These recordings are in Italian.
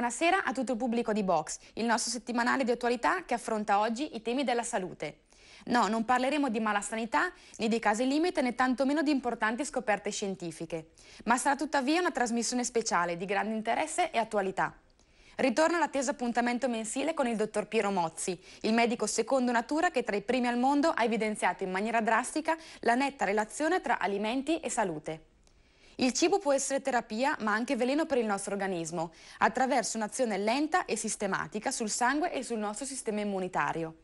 buonasera a tutto il pubblico di Box, il nostro settimanale di attualità che affronta oggi i temi della salute. No, non parleremo di mala sanità, né di casi limite, né tantomeno di importanti scoperte scientifiche, ma sarà tuttavia una trasmissione speciale di grande interesse e attualità. Ritorno all'atteso appuntamento mensile con il dottor Piero Mozzi, il medico secondo natura che tra i primi al mondo ha evidenziato in maniera drastica la netta relazione tra alimenti e salute. Il cibo può essere terapia ma anche veleno per il nostro organismo, attraverso un'azione lenta e sistematica sul sangue e sul nostro sistema immunitario.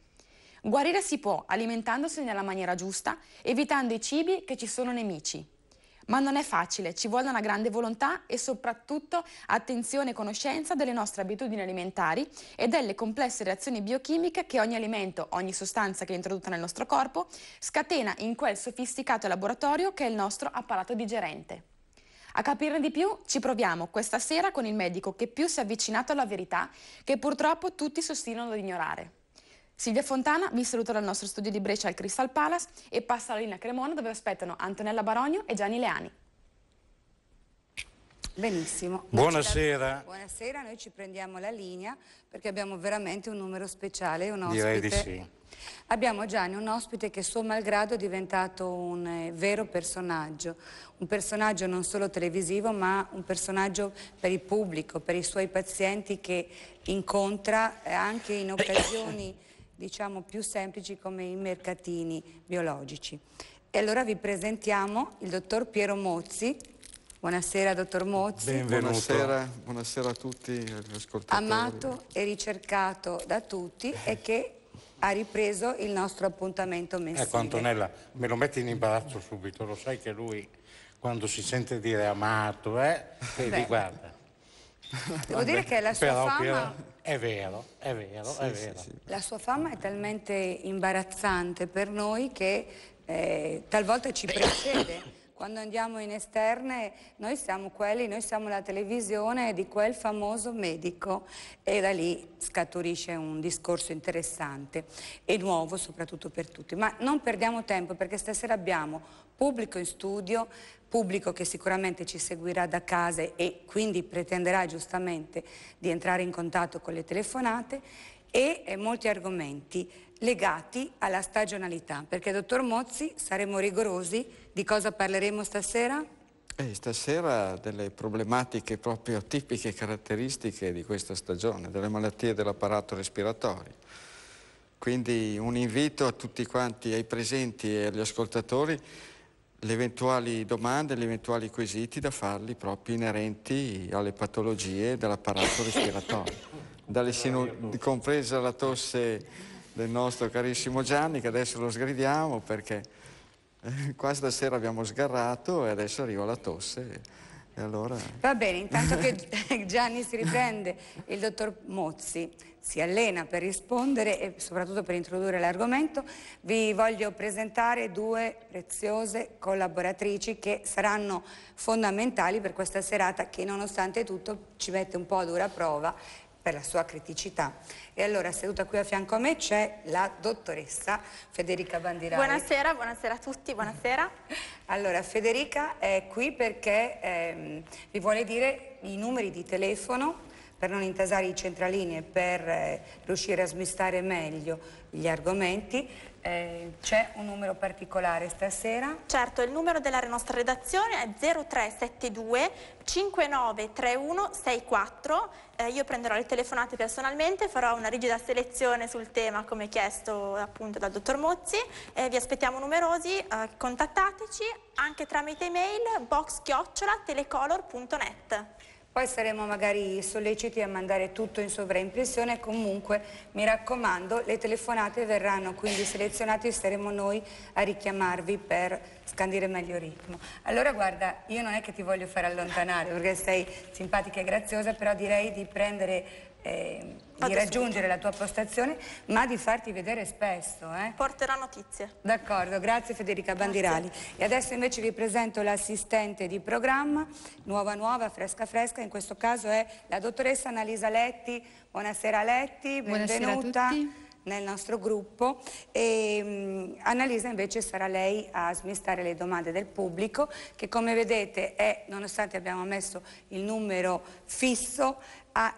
Guarire si può alimentandosi nella maniera giusta, evitando i cibi che ci sono nemici. Ma non è facile, ci vuole una grande volontà e soprattutto attenzione e conoscenza delle nostre abitudini alimentari e delle complesse reazioni biochimiche che ogni alimento, ogni sostanza che è introdotta nel nostro corpo, scatena in quel sofisticato laboratorio che è il nostro apparato digerente. A capirne di più ci proviamo questa sera con il medico che più si è avvicinato alla verità che purtroppo tutti sostengono ad ignorare. Silvia Fontana vi saluta dal nostro studio di Brescia al Crystal Palace e passa alla linea Cremona dove aspettano Antonella Barogno e Gianni Leani. Benissimo. Buonasera. Buonasera, noi ci prendiamo la linea perché abbiamo veramente un numero speciale, un ospite. Direi di sì Abbiamo Gianni, un ospite che suo malgrado è diventato un eh, vero personaggio, un personaggio non solo televisivo ma un personaggio per il pubblico, per i suoi pazienti che incontra eh, anche in occasioni diciamo più semplici come i mercatini biologici. E allora vi presentiamo il dottor Piero Mozzi, Buonasera dottor Mozzi. Benvenuto. Buonasera, buonasera a tutti gli ascoltatori. Amato e ricercato da tutti e che ha ripreso il nostro appuntamento mensile. Ecco eh, Antonella, me lo metti in imbarazzo subito, lo sai che lui quando si sente dire amato, eh, e eh, li guarda. Devo dire che la sua però, fama... è vero, è vero, sì, è vero. Sì, sì. La sua fama è talmente imbarazzante per noi che eh, talvolta ci precede quando andiamo in esterne noi siamo quelli, noi siamo la televisione di quel famoso medico e da lì scaturisce un discorso interessante e nuovo soprattutto per tutti. Ma non perdiamo tempo perché stasera abbiamo pubblico in studio, pubblico che sicuramente ci seguirà da casa e quindi pretenderà giustamente di entrare in contatto con le telefonate e eh, molti argomenti legati alla stagionalità, perché dottor Mozzi saremo rigorosi di cosa parleremo stasera? Eh, stasera delle problematiche proprio tipiche, e caratteristiche di questa stagione, delle malattie dell'apparato respiratorio. Quindi un invito a tutti quanti, ai presenti e agli ascoltatori, le eventuali domande, gli eventuali quesiti da farli proprio inerenti alle patologie dell'apparato respiratorio, Dalle sinu- compresa la tosse del nostro carissimo Gianni, che adesso lo sgridiamo perché Qua stasera abbiamo sgarrato e adesso arriva la tosse. Allora... Va bene, intanto che Gianni si riprende, il dottor Mozzi si allena per rispondere e soprattutto per introdurre l'argomento, vi voglio presentare due preziose collaboratrici che saranno fondamentali per questa serata che nonostante tutto ci mette un po' a dura prova per la sua criticità. E allora seduta qui a fianco a me c'è la dottoressa Federica Bandirai. Buonasera, buonasera a tutti, buonasera. Allora Federica è qui perché ehm, vi vuole dire i numeri di telefono per non intasare i centralini e per eh, riuscire a smistare meglio gli argomenti eh, c'è un numero particolare stasera? Certo, il numero della nostra redazione è 0372 593164. Eh, io prenderò le telefonate personalmente, farò una rigida selezione sul tema come chiesto appunto dal dottor Mozzi. Eh, vi aspettiamo numerosi, eh, contattateci anche tramite email box-telecolor.net poi saremo magari solleciti a mandare tutto in sovraimpressione, comunque mi raccomando le telefonate verranno quindi selezionate e saremo noi a richiamarvi per scandire meglio il ritmo. Allora guarda, io non è che ti voglio far allontanare perché sei simpatica e graziosa, però direi di prendere eh, di raggiungere subito. la tua postazione, ma di farti vedere spesso. Eh? Porterò notizie. D'accordo, grazie Federica grazie. Bandirali. E adesso invece vi presento l'assistente di programma, nuova nuova, fresca fresca, in questo caso è la dottoressa Annalisa Letti. Buonasera Letti, benvenuta. nel nostro gruppo e um, Annalisa invece sarà lei a smistare le domande del pubblico che come vedete è, nonostante abbiamo messo il numero fisso,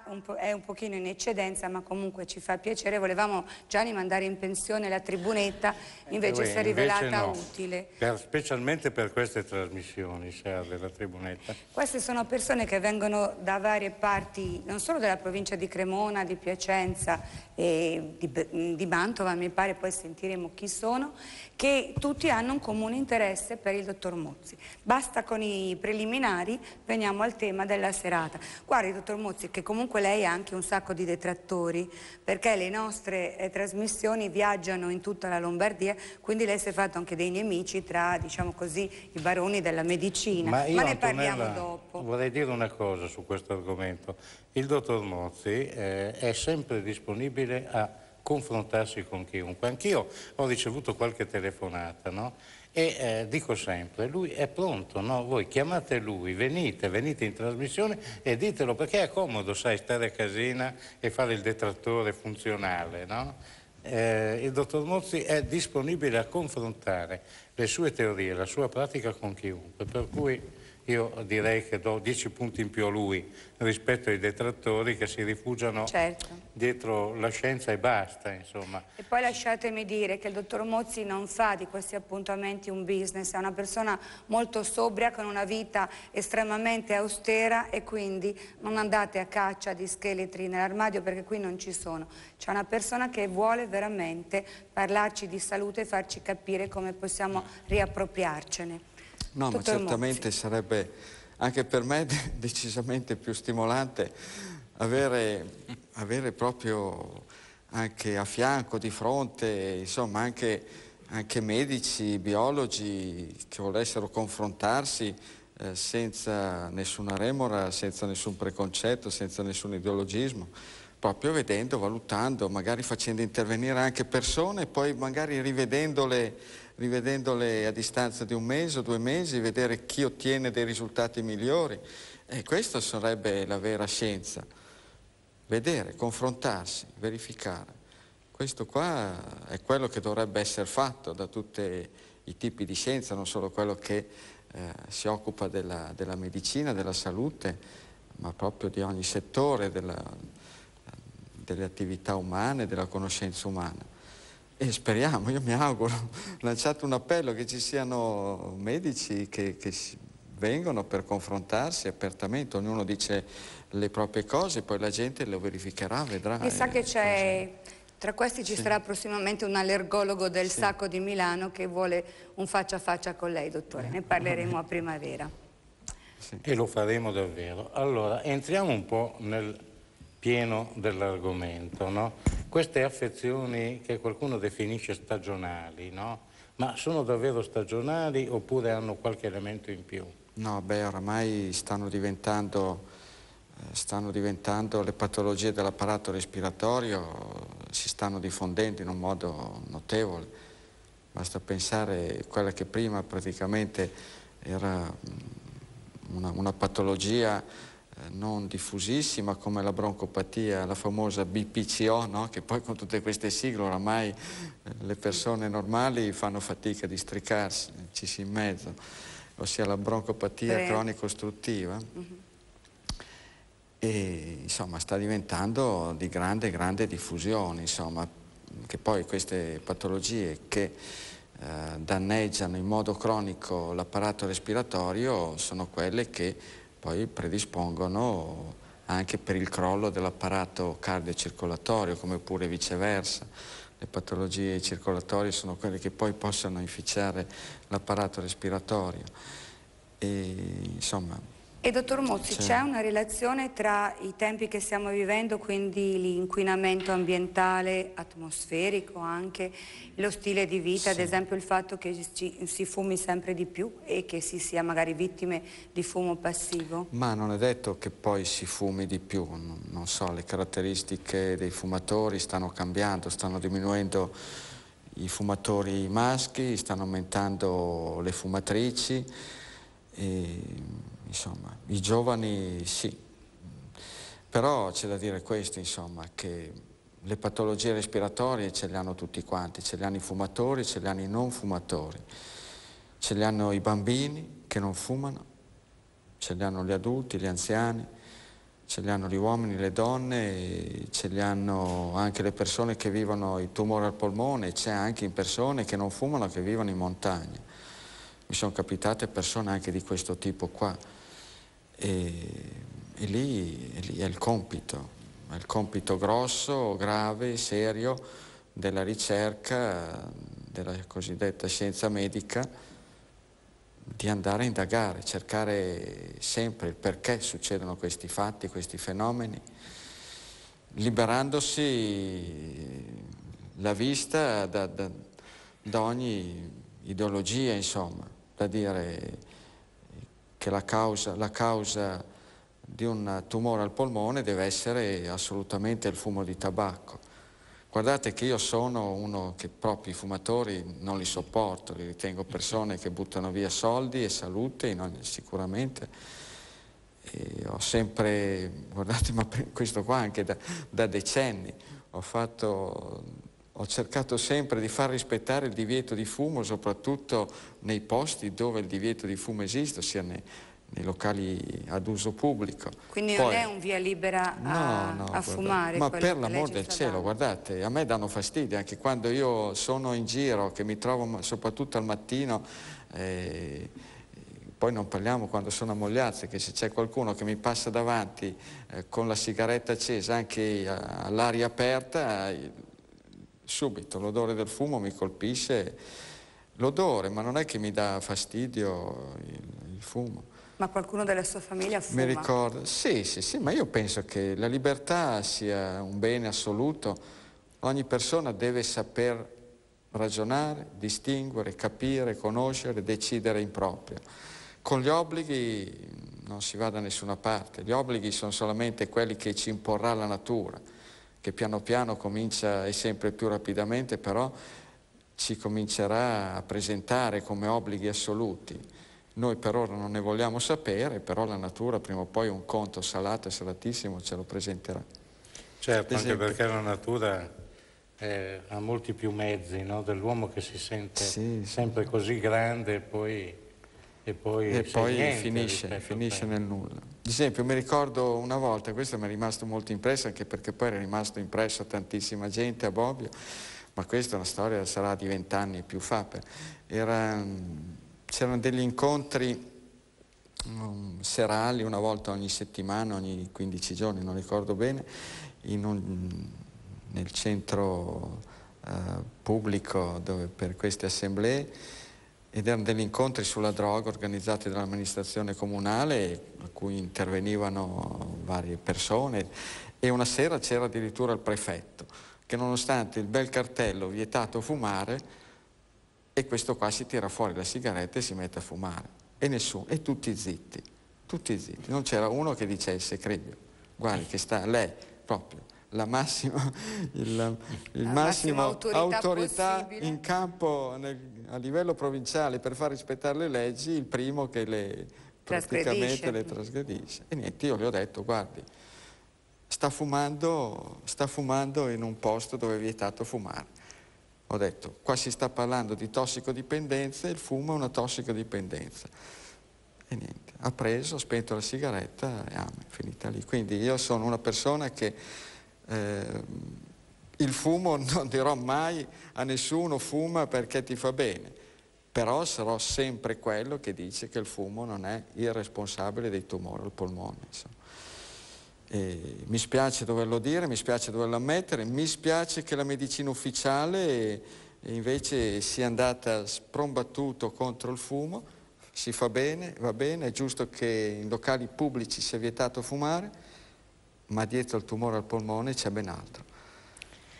un è un pochino in eccedenza ma comunque ci fa piacere, volevamo Gianni mandare in pensione la tribunetta, eh, invece eh, si è rivelata no. utile. Per, specialmente per queste trasmissioni serve la tribunetta. Queste sono persone che vengono da varie parti, non solo della provincia di Cremona, di Piacenza, e di, di Mantova, mi pare, poi sentiremo chi sono, che tutti hanno un comune interesse per il dottor Mozzi. Basta con i preliminari, veniamo al tema della serata. Guarda, il dottor Mozzi che comunque lei ha anche un sacco di detrattori perché le nostre eh, trasmissioni viaggiano in tutta la Lombardia, quindi lei si è fatto anche dei nemici tra, diciamo così, i baroni della medicina. Ma, io, Ma ne parliamo dopo. Vorrei dire una cosa su questo argomento. Il dottor Mozzi eh, è sempre disponibile a confrontarsi con chiunque. Anch'io ho ricevuto qualche telefonata, no? e eh, dico sempre, lui è pronto, no? voi chiamate lui, venite, venite in trasmissione e ditelo perché è comodo, sai, stare a casina e fare il detrattore funzionale. No? Eh, il dottor Mozzi è disponibile a confrontare le sue teorie, la sua pratica con chiunque, per cui io direi che do 10 punti in più a lui rispetto ai detrattori che si rifugiano certo. dietro la scienza e basta. Insomma. E poi lasciatemi dire che il dottor Mozzi non fa di questi appuntamenti un business, è una persona molto sobria con una vita estremamente austera e quindi non andate a caccia di scheletri nell'armadio perché qui non ci sono. C'è una persona che vuole veramente parlarci di salute e farci capire come possiamo riappropriarcene. No, Dottor ma certamente Mozzi. sarebbe anche per me decisamente più stimolante avere, avere, proprio anche a fianco, di fronte, insomma anche, anche medici, biologi che volessero confrontarsi eh, senza nessuna remora, senza nessun preconcetto, senza nessun ideologismo proprio vedendo, valutando, magari facendo intervenire anche persone e poi magari rivedendole rivedendole a distanza di un mese o due mesi, vedere chi ottiene dei risultati migliori. E questa sarebbe la vera scienza. Vedere, confrontarsi, verificare. Questo qua è quello che dovrebbe essere fatto da tutti i tipi di scienza, non solo quello che eh, si occupa della, della, medicina, della salute, ma proprio di ogni settore della, delle attività umane, della conoscenza umana. E speriamo, io mi auguro, lanciate un appello che ci siano medici che, che vengono per confrontarsi apertamente, ognuno dice le proprie cose, poi la gente lo verificherà, vedrà. Mi sa eh, che c'è, tra questi ci sì. sarà prossimamente un allergologo del sì. Sacco di Milano che vuole un faccia a faccia con lei, dottore, ne parleremo a primavera. Sì. E lo faremo davvero. Allora, entriamo un po' nel pieno dell'argomento. No? Queste affezioni che qualcuno definisce stagionali, no? ma sono davvero stagionali oppure hanno qualche elemento in più? No, beh, oramai stanno diventando, eh, stanno diventando le patologie dell'apparato respiratorio, si stanno diffondendo in un modo notevole. Basta pensare a quella che prima praticamente era mm, una, una patologia eh, non diffusissima come la broncopatia, la famosa BPCO, no? che poi con tutte queste sigle oramai eh, le persone normali fanno fatica a districarsi, ci si in mezzo, ossia la broncopatia cronico-ostruttiva. Uh mm-hmm. -huh. E insomma sta diventando di grande, grande diffusione, insomma, che poi queste patologie che eh, danneggiano in modo cronico l'apparato respiratorio sono quelle che poi predispongono anche per il crollo dell'apparato cardiocircolatorio, come pure viceversa. Le patologie circolatorie sono quelle che poi possono inficiare l'apparato respiratorio. E, insomma, e dottor Mozzi, c'è una relazione tra i tempi che stiamo vivendo, quindi l'inquinamento ambientale, atmosferico anche, lo stile di vita, sì. ad esempio il fatto che ci, si fumi sempre di più e che si sia magari vittime di fumo passivo? Ma non è detto che poi si fumi di più, non, non so, le caratteristiche dei fumatori stanno cambiando, stanno diminuendo i fumatori maschi, stanno aumentando le fumatrici. E insomma. I giovani sì, però c'è da dire questo, insomma, che le patologie respiratorie ce le hanno tutti quanti, ce le hanno i fumatori, ce le hanno i non fumatori, ce le hanno i bambini che non fumano, ce le hanno gli adulti, gli anziani, ce le hanno gli uomini, le donne, ce le hanno anche le persone che vivono i tumori al polmone, c'è anche in persone che non fumano che vivono in montagna. Mi sono capitate persone anche di questo tipo qua. E, e, lì, e lì è il compito, è il compito grosso, grave, serio della ricerca della cosiddetta scienza medica di andare a indagare, cercare sempre il perché succedono questi fatti, questi fenomeni, liberandosi la vista da, da, da ogni ideologia, insomma, da dire che la causa, la causa di un tumore al polmone deve essere assolutamente il fumo di tabacco. Guardate che io sono uno che proprio i fumatori non li sopporto, li ritengo persone che buttano via soldi e salute ogni, sicuramente. E ho sempre, guardate, ma questo qua anche da, da decenni, ho fatto ho cercato sempre di far rispettare il divieto di fumo, soprattutto nei posti dove il divieto di fumo esiste, ossia nei, nei locali ad uso pubblico. Quindi Poi, non è un via libera a, no, no, a fumare? Ma per l'amor del cielo, guardate, a me danno fastidio, anche quando io sono in giro, che mi trovo soprattutto al mattino... Eh, poi non parliamo quando sono a ammogliate, che se c'è qualcuno che mi passa davanti eh, con la sigaretta accesa anche all'aria aperta, eh, subito l'odore del fumo mi colpisce, l'odore, ma non è che mi dà fastidio il, il fumo. Ma qualcuno della sua famiglia fuma? Mi ricordo, sì, sì, sì, ma io penso che la libertà sia un bene assoluto. Ogni persona deve saper ragionare, distinguere, capire, conoscere, decidere in proprio. Con gli obblighi non si va da nessuna parte, gli obblighi sono solamente quelli che ci imporrà la natura che piano piano comincia e sempre più rapidamente però ci comincerà a presentare come obblighi assoluti. Noi per ora non ne vogliamo sapere, però la natura prima o poi un conto salato e salatissimo ce lo presenterà. Certo, anche perché la natura eh, ha molti più mezzi no? dell'uomo che si sente sì, sempre sì. così grande e poi e poi, e poi finisce, finisce nel nulla. Ad esempio mi ricordo una volta, questo mi è rimasto molto impressa anche perché poi era rimasto impresso a tantissima gente a Bobbio, ma questa è una storia sarà di vent'anni più fa. Mm, c'erano degli incontri um, serali una volta ogni settimana, ogni 15 giorni, non ricordo bene, un, nel centro uh, pubblico dove, per queste assemblee ed erano degli incontri sulla droga organizzati dall'amministrazione comunale a cui intervenivano varie persone e una sera c'era addirittura il prefetto che nonostante il bel cartello vietato fumare e questo qua si tira fuori la sigaretta e si mette a fumare e nessuno, e tutti zitti, tutti zitti, non c'era uno che dicesse Cribio, guardi che sta lei proprio la massima, il, il massimo autorità, autorità in campo nel, a livello provinciale per far rispettare le leggi il primo che le praticamente le trasgredisce. E niente, io gli ho detto, guardi, sta fumando, sta fumando in un posto dove è vietato fumare. Ho detto, qua si sta parlando di tossicodipendenza e il fumo è una tossicodipendenza. E niente, ha preso, ha spento la sigaretta e ah, è finita lì. Quindi io sono una persona che... Eh, il fumo non dirò mai a nessuno fuma perché ti fa bene, però sarò sempre quello che dice che il fumo non è il responsabile dei tumori al polmone. mi spiace doverlo dire, mi spiace doverlo ammettere, mi spiace che la medicina ufficiale eh, invece sia andata sprombattuto contro il fumo, si fa bene, va bene, è giusto che in locali pubblici sia vietato fumare, ma dietro al tumore al polmone c'è ben altro.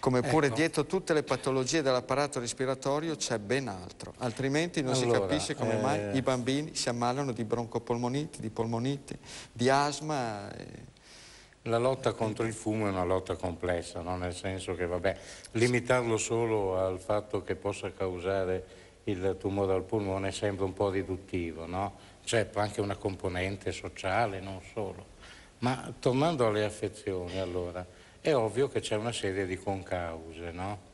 Come pure ecco. dietro tutte le patologie dell'apparato respiratorio c'è ben altro, altrimenti non allora, si capisce come eh... mai i bambini si ammalano di broncopolmoniti, di polmoniti, di asma. E... La lotta contro il fumo è una lotta complessa, no? nel senso che vabbè, limitarlo solo al fatto che possa causare il tumore al polmone sembra un po' riduttivo, no? c'è anche una componente sociale, non solo. Ma tornando alle affezioni allora, è ovvio che c'è una serie di concause, no?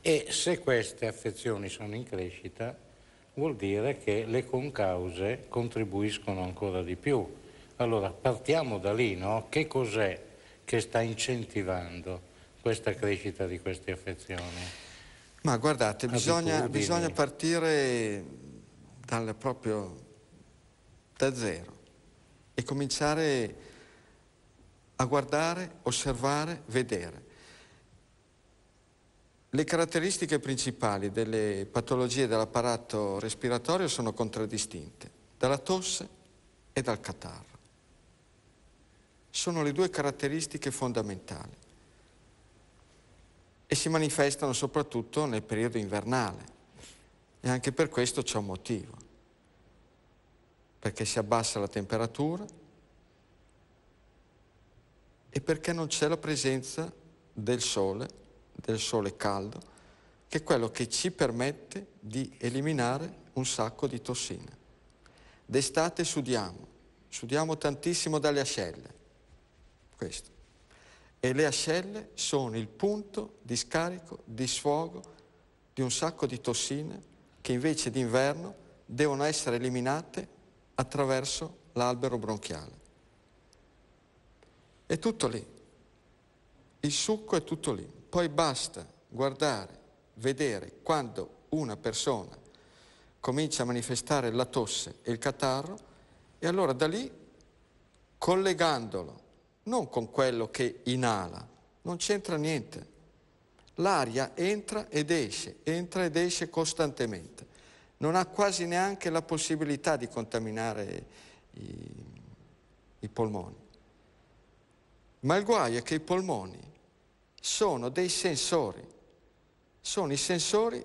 E se queste affezioni sono in crescita, vuol dire che le concause contribuiscono ancora di più. Allora partiamo da lì, no? Che cos'è che sta incentivando questa crescita di queste affezioni? Ma guardate, bisogna, bisogna, partire proprio da zero e cominciare a guardare, osservare, vedere. Le caratteristiche principali delle patologie dell'apparato respiratorio sono contraddistinte dalla tosse e dal catarro. Sono le due caratteristiche fondamentali e si manifestano soprattutto nel periodo invernale e anche per questo c'è un motivo, perché si abbassa la temperatura e perché non c'è la presenza del sole, del sole caldo, che è quello che ci permette di eliminare un sacco di tossine. D'estate sudiamo, sudiamo tantissimo dalle ascelle, questo. E le ascelle sono il punto di scarico, di sfogo di un sacco di tossine che invece d'inverno devono essere eliminate attraverso l'albero bronchiale. È tutto lì. Il succo è tutto lì. Poi basta guardare, vedere quando una persona comincia a manifestare la tosse e il catarro e allora da lì collegandolo non con quello che inala, non c'entra niente. L'aria entra ed esce, entra ed esce costantemente. Non ha quasi neanche la possibilità di contaminare i, i polmoni. Ma il guaio è che i polmoni sono dei sensori, sono i sensori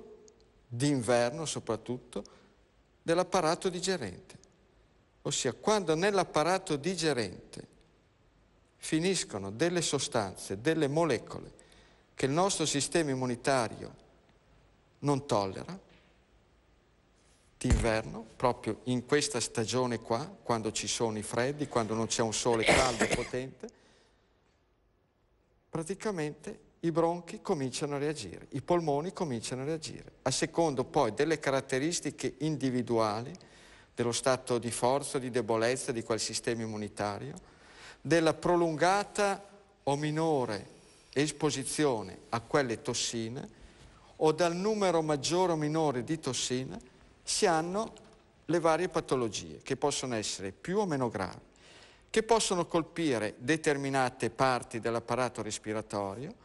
d'inverno soprattutto dell'apparato digerente. Ossia, quando nell'apparato digerente finiscono delle sostanze, delle molecole che il nostro sistema immunitario non tollera, d'inverno, proprio in questa stagione qua, quando ci sono i freddi, quando non c'è un sole caldo e potente, praticamente i bronchi cominciano a reagire, i polmoni cominciano a reagire, a secondo poi delle caratteristiche individuali, dello stato di forza, di debolezza di quel sistema immunitario, della prolungata o minore esposizione a quelle tossine o dal numero maggiore o minore di tossine si hanno le varie patologie che possono essere più o meno gravi che possono colpire determinate parti dell'apparato respiratorio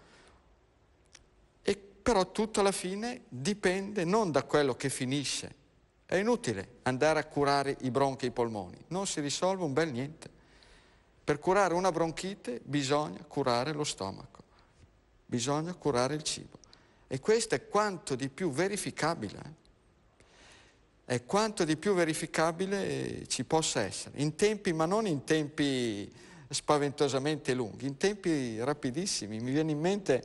e però tutto alla fine dipende non da quello che finisce. È inutile andare a curare i bronchi e i polmoni, non si risolve un bel niente. Per curare una bronchite bisogna curare lo stomaco, bisogna curare il cibo. E questo è quanto di più verificabile. Eh è quanto di più verificabile ci possa essere, in tempi, ma non in tempi spaventosamente lunghi, in tempi rapidissimi. Mi viene in mente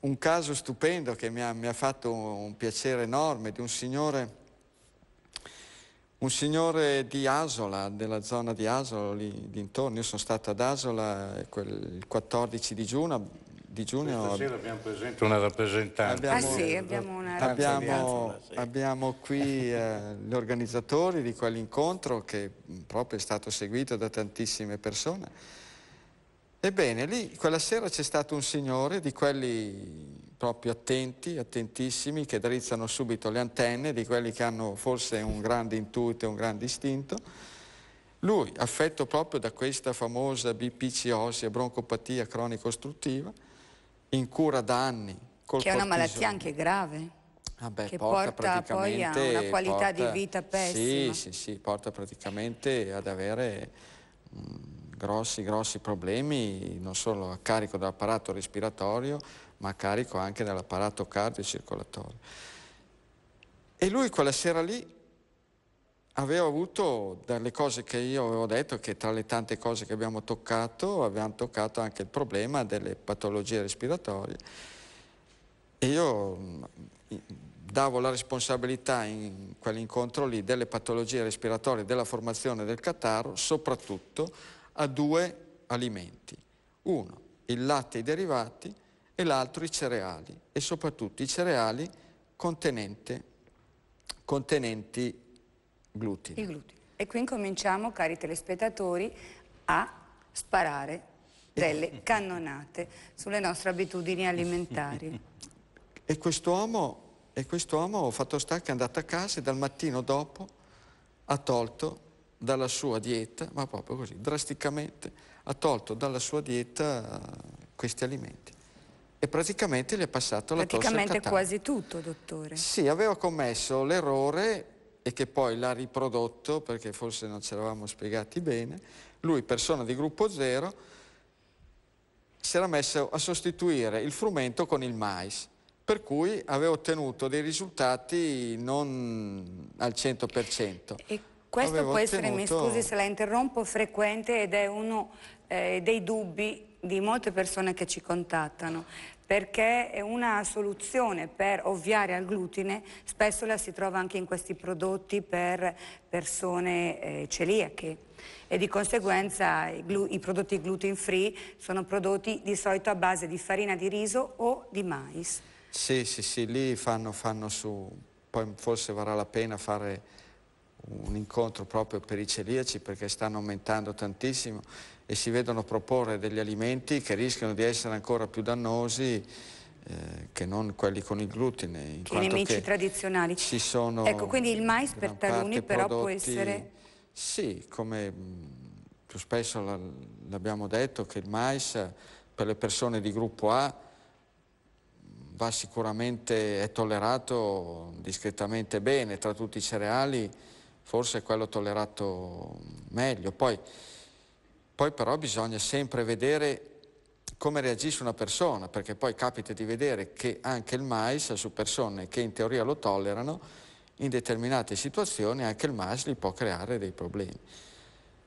un caso stupendo che mi ha, mi ha fatto un piacere enorme di un signore, un signore di Asola, della zona di Asola, lì dintorni. Io sono stato ad Asola il 14 di giugno, di giugno... Questa sera abbiamo presente una rappresentante. Abbiamo, ah sì, abbiamo una rappresentante. Abbiamo, qui eh, gli organizzatori di quell'incontro che proprio è stato seguito da tantissime persone. Ebbene, lì quella sera c'è stato un signore di quelli proprio attenti, attentissimi, che drizzano subito le antenne, di quelli che hanno forse un grande intuito e un grande istinto. Lui, affetto proprio da questa famosa BPCO, ossia broncopatia cronico-ostruttiva, in cura da anni. Col che è una malattia anche grave. Ah beh, che porta, porta poi a una qualità porta, di vita pessima. Sì, sì, sì, porta praticamente ad avere mm, grossi, grossi problemi, non solo a carico dell'apparato respiratorio, ma a carico anche dell'apparato cardiocircolatorio. E lui quella sera lì avevo avuto dalle cose che io avevo detto che tra le tante cose che abbiamo toccato abbiamo toccato anche il problema delle patologie respiratorie e io mm, davo la responsabilità in quell'incontro lì delle patologie respiratorie della formazione del catarro soprattutto a due alimenti uno il latte e i derivati e l'altro i cereali e soprattutto i cereali contenenti glutine. I glutine. E qui cominciamo, cari telespettatori, a sparare delle cannonate sulle nostre abitudini alimentari. E quest'uomo, e fatto sta che è andato a casa e dal mattino dopo ha tolto dalla sua dieta, ma proprio così, drasticamente, ha tolto dalla sua dieta eh, questi alimenti. E praticamente gli è passato la tosse Praticamente quasi tutto, dottore. Sì, aveva commesso l'errore e che poi l'ha riprodotto, perché forse non ce l'avevamo spiegati bene, lui, persona di gruppo zero, si era messo a sostituire il frumento con il mais, per cui aveva ottenuto dei risultati non al 100%. E questo aveva può essere, mi scusi se la interrompo, frequente ed è uno eh, dei dubbi di molte persone che ci contattano, perché è una soluzione per ovviare al glutine, spesso la si trova anche in questi prodotti per persone eh, celiache e di conseguenza i, glu- i prodotti gluten free sono prodotti di solito a base di farina di riso o di mais. Sì, sì, sì, lì fanno, fanno su, poi forse varrà la pena fare un incontro proprio per i celiaci perché stanno aumentando tantissimo e si vedono proporre degli alimenti che rischiano di essere ancora più dannosi eh, che non quelli con il glutine. In I nemici tradizionali. Ci sono ecco, quindi il mais per taluni però prodotti, può essere... Sì, come mm, più spesso l'abbiamo detto, che il mais per le persone di gruppo A mm, va sicuramente, è tollerato discretamente bene, tra tutti i cereali forse è quello tollerato meglio. Poi, poi però bisogna sempre vedere come reagisce una persona, perché poi capita di vedere che anche il mais su persone che in teoria lo tollerano, in determinate situazioni anche il mais gli può creare dei problemi.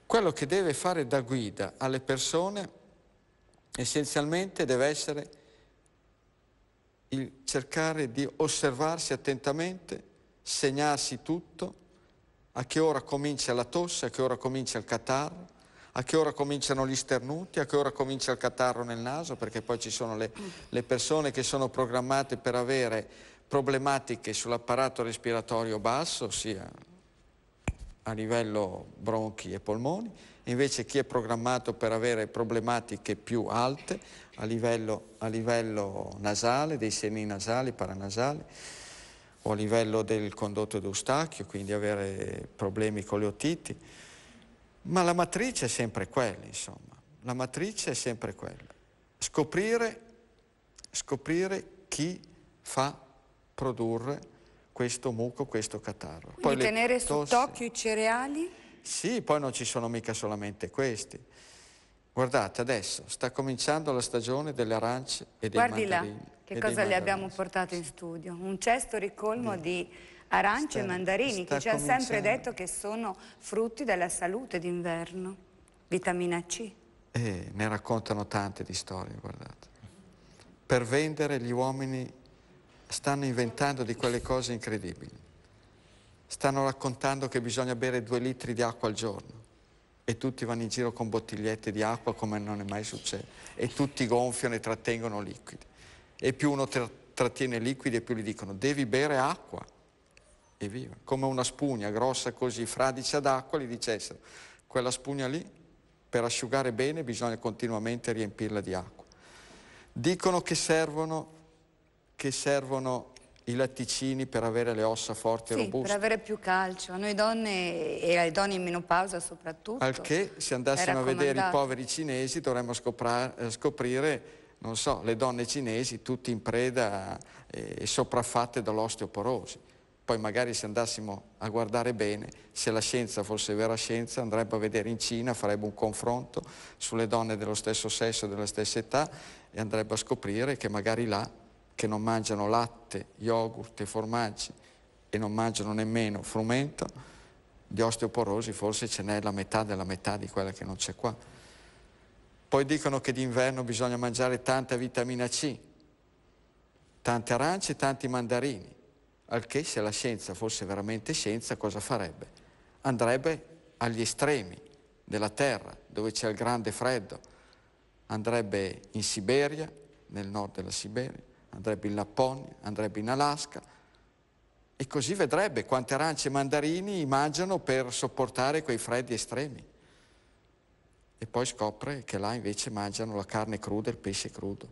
Quello che deve fare da guida alle persone essenzialmente deve essere il cercare di osservarsi attentamente, segnarsi tutto, a che ora comincia la tosse, a che ora comincia il catarro, a che ora cominciano gli sternuti, a che ora comincia il catarro nel naso, perché poi ci sono le, le persone che sono programmate per avere problematiche sull'apparato respiratorio basso, ossia a livello bronchi e polmoni, invece chi è programmato per avere problematiche più alte a livello, a livello nasale, dei seni nasali, paranasali, o a livello del condotto d'eustachio, quindi avere problemi con le otiti. Ma la matrice è sempre quella, insomma, la matrice è sempre quella. Scoprire, scoprire chi fa produrre questo muco, questo catarro. Poi Quindi tenere sott'occhio i cereali? Sì, poi non ci sono mica solamente questi. Guardate, adesso sta cominciando la stagione delle arance e dei Guardi mandarini. Guardi là, che cosa le abbiamo portato in studio? Un cesto ricolmo sì. di arance e mandarini, che ci ha sempre detto che sono frutti della salute d'inverno, vitamina C. Eh, ne raccontano tante di storie, guardate. Per vendere gli uomini stanno inventando di quelle cose incredibili. Stanno raccontando che bisogna bere due litri di acqua al giorno e tutti vanno in giro con bottigliette di acqua come non è mai successo e tutti gonfiano e trattengono liquidi. E più uno trattiene liquidi e più gli dicono devi bere acqua e viva, come una spugna grossa così, fradicia d'acqua, gli dicessero, quella spugna lì per asciugare bene bisogna continuamente riempirla di acqua. Dicono che servono, che servono i latticini per avere le ossa forti sì, e robuste. per avere più calcio. A noi donne, e alle donne in menopausa soprattutto. Al che se andassimo a vedere i poveri cinesi dovremmo eh, scoprire, non so, le donne cinesi tutte in preda e eh, sopraffatte dall'osteoporosi. Poi magari se andassimo a guardare bene, se la scienza fosse vera scienza, andrebbe a vedere in Cina, farebbe un confronto sulle donne dello stesso sesso, della stessa età e andrebbe a scoprire che magari là, che non mangiano latte, yogurt e formaggi e non mangiano nemmeno frumento, di osteoporosi forse ce n'è la metà della metà di quella che non c'è qua. Poi dicono che d'inverno bisogna mangiare tanta vitamina C, tante arance e tanti mandarini al che se la scienza fosse veramente scienza cosa farebbe? Andrebbe agli estremi della Terra, dove c'è il grande freddo, andrebbe in Siberia, nel nord della Siberia, andrebbe in Lapponia, andrebbe in Alaska e così vedrebbe quante arance e mandarini mangiano per sopportare quei freddi estremi. E poi scopre che là invece mangiano la carne cruda e il pesce crudo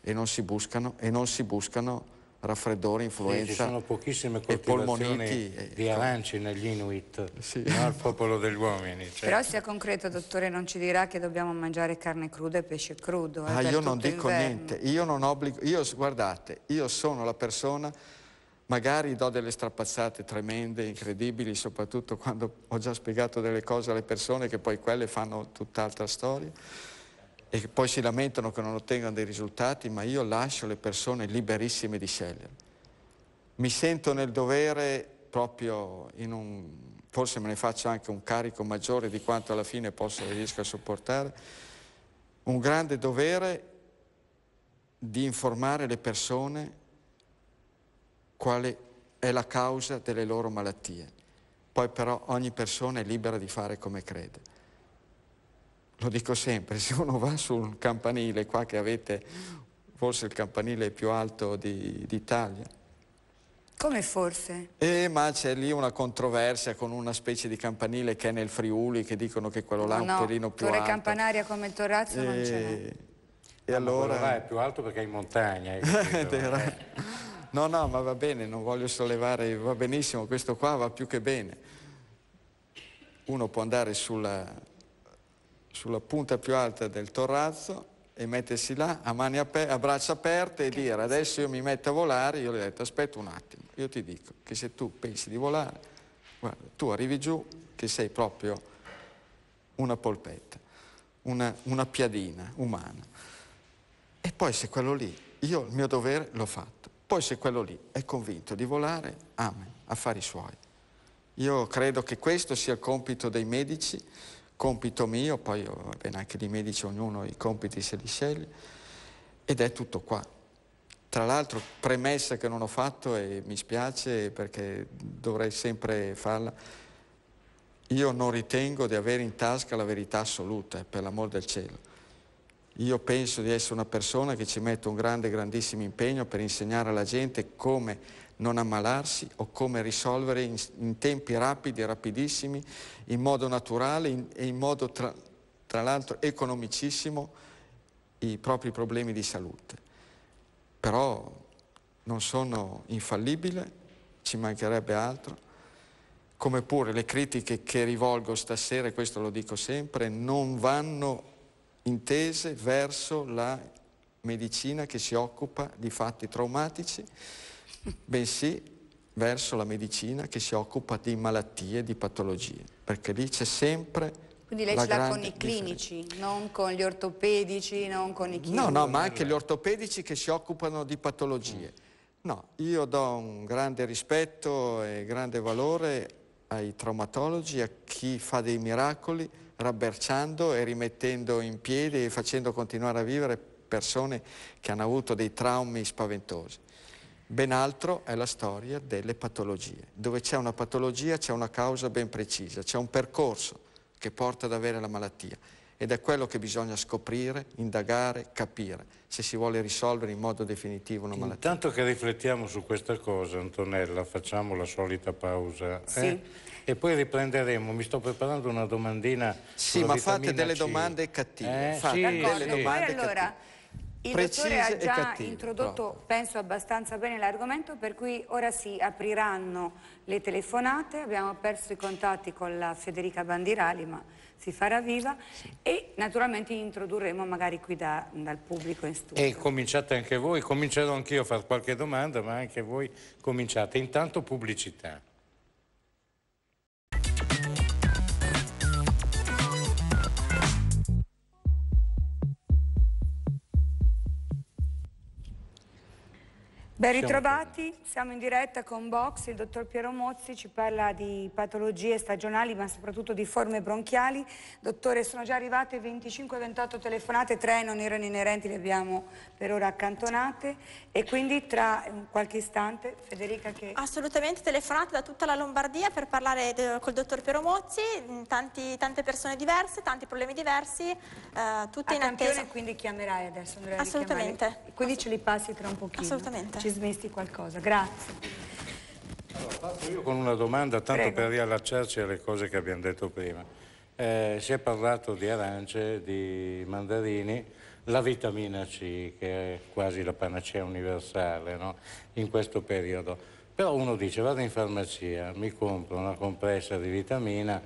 e non si buscano, e non si buscano raffreddore, influenza sì, pochissime e di ecco. aranci negli Inuit, sì. no, al popolo degli uomini. Certo. Però sia concreto, dottore, non ci dirà che dobbiamo mangiare carne cruda e pesce crudo. Eh, ah, io non dico inverno. niente, io non obbligo, io, guardate, io sono la persona, magari do delle strapazzate tremende, incredibili, soprattutto quando ho già spiegato delle cose alle persone che poi quelle fanno tutt'altra storia e poi si lamentano che non ottengano dei risultati, ma io lascio le persone liberissime di scegliere. Mi sento nel dovere proprio in un... forse me ne faccio anche un carico maggiore di quanto alla fine posso e riesco a sopportare, un grande dovere di informare le persone quale è la causa delle loro malattie. Poi però ogni persona è libera di fare come crede lo dico sempre, se uno va sul campanile qua che avete, forse il campanile più alto d'Italia. Come forse? Eh, ma c'è lì una controversia con una specie di campanile che è nel Friuli, che dicono che quello là è un pelino più alto. No, campanaria come il Torrazzo e... non eh, ce n'è. E allora... Quello là è più alto perché è in montagna. Eh. no, no, ma va bene, non voglio sollevare, va benissimo, questo qua va più che bene. Uno può andare sulla sulla punta più alta del torrazzo e mettersi là a, mani aper- a braccia aperte e dire adesso io mi metto a volare, io gli ho detto aspetta un attimo, io ti dico che se tu pensi di volare, guarda, tu arrivi giù che sei proprio una polpetta, una, una piadina umana. E poi se quello lì, io il mio dovere l'ho fatto, poi se quello lì è convinto di volare, amen, affari suoi. Io credo che questo sia il compito dei medici compito mio, poi bene anche di medici, ognuno i compiti se li sceglie, ed è tutto qua. Tra l'altro premessa che non ho fatto e mi spiace perché dovrei sempre farla, io non ritengo di avere in tasca la verità assoluta, eh, per l'amor del cielo. Io penso di essere una persona che ci mette un grande, grandissimo impegno per insegnare alla gente come non ammalarsi o come risolvere in, in tempi rapidi, rapidissimi, in modo naturale in, e in modo tra, tra l'altro economicissimo i propri problemi di salute. Però non sono infallibile, ci mancherebbe altro come pure le critiche che rivolgo stasera, e questo lo dico sempre, non vanno intese verso la medicina che si occupa di fatti traumatici bensì verso la medicina che si occupa di malattie, di patologie, perché lì c'è sempre... Quindi lei ce l'ha con i clinici, differenza. non con gli ortopedici, non con i chirurghi? No, no, ma anche gli ortopedici che si occupano di patologie. No, io do un grande rispetto e grande valore ai traumatologi, a chi fa dei miracoli rabberciando e rimettendo in piedi e facendo continuare a vivere persone che hanno avuto dei traumi spaventosi. Ben altro è la storia delle patologie. Dove c'è una patologia c'è una causa ben precisa, c'è un percorso che porta ad avere la malattia ed è quello che bisogna scoprire, indagare, capire se si vuole risolvere in modo definitivo una malattia. Intanto che riflettiamo su questa cosa, Antonella, facciamo la solita pausa. Eh? Sì. Eh? E poi riprenderemo, mi sto preparando una domandina. Sì, ma fate delle C. domande cattive. Eh? Fate sì, delle sì. domande allora, cattive. Il precise ha già introdotto, proprio. penso, abbastanza bene l'argomento, per cui ora si apriranno le telefonate, abbiamo perso i contatti con la Federica Bandirali, ma si farà viva sì. e naturalmente introdurremo magari qui da, dal pubblico in studio. E cominciate anche voi, comincerò anch'io a fare qualche domanda, ma anche voi cominciate. Intanto pubblicità. Ben ritrovati, siamo in diretta con Box, il dottor Piero Mozzi ci parla di patologie stagionali ma soprattutto di forme bronchiali. Dottore, sono già arrivate 25-28 telefonate, tre non erano inerenti, le abbiamo per ora accantonate e quindi tra qualche istante Federica che... Assolutamente telefonate da tutta la Lombardia per parlare de, col dottor Piero Mozzi, mm, tanti, tante persone diverse, tanti problemi diversi, eh, tutte A in attesa. quindi chiamerai adesso, Andrea. Assolutamente. Quindi Assolutamente. ce li passi tra un pochino. Assolutamente. Ci dismesti qualcosa. Grazie. Allora, parto io con una domanda, tanto Prego. per riallacciarci alle cose che abbiamo detto prima. Eh, si è parlato di arance, di mandarini, la vitamina C, che è quasi la panacea universale no? in questo periodo. Però uno dice, vado in farmacia, mi compro una compressa di vitamina,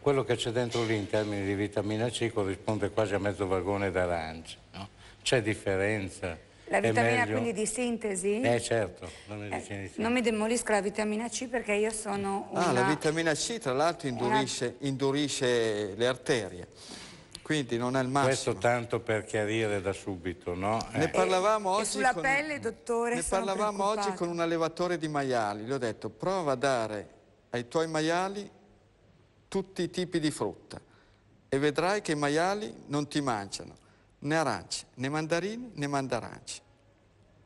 quello che c'è dentro lì in termini di vitamina C corrisponde quasi a mezzo vagone d'arancia. No? C'è differenza? La vitamina meglio... quindi di sintesi? Eh certo, la eh, medicina di sintesi. non mi demolisco la vitamina C perché io sono una... Ah, la vitamina C tra l'altro indurisce, una... indurisce le arterie quindi non è il massimo. Questo tanto per chiarire da subito, no? Ne eh, parlavamo oggi e sulla con, pelle, dottore, Ne parlavamo oggi con un allevatore di maiali, gli ho detto prova a dare ai tuoi maiali tutti i tipi di frutta e vedrai che i maiali non ti mangiano né arance, né mandarini, né mandaranci.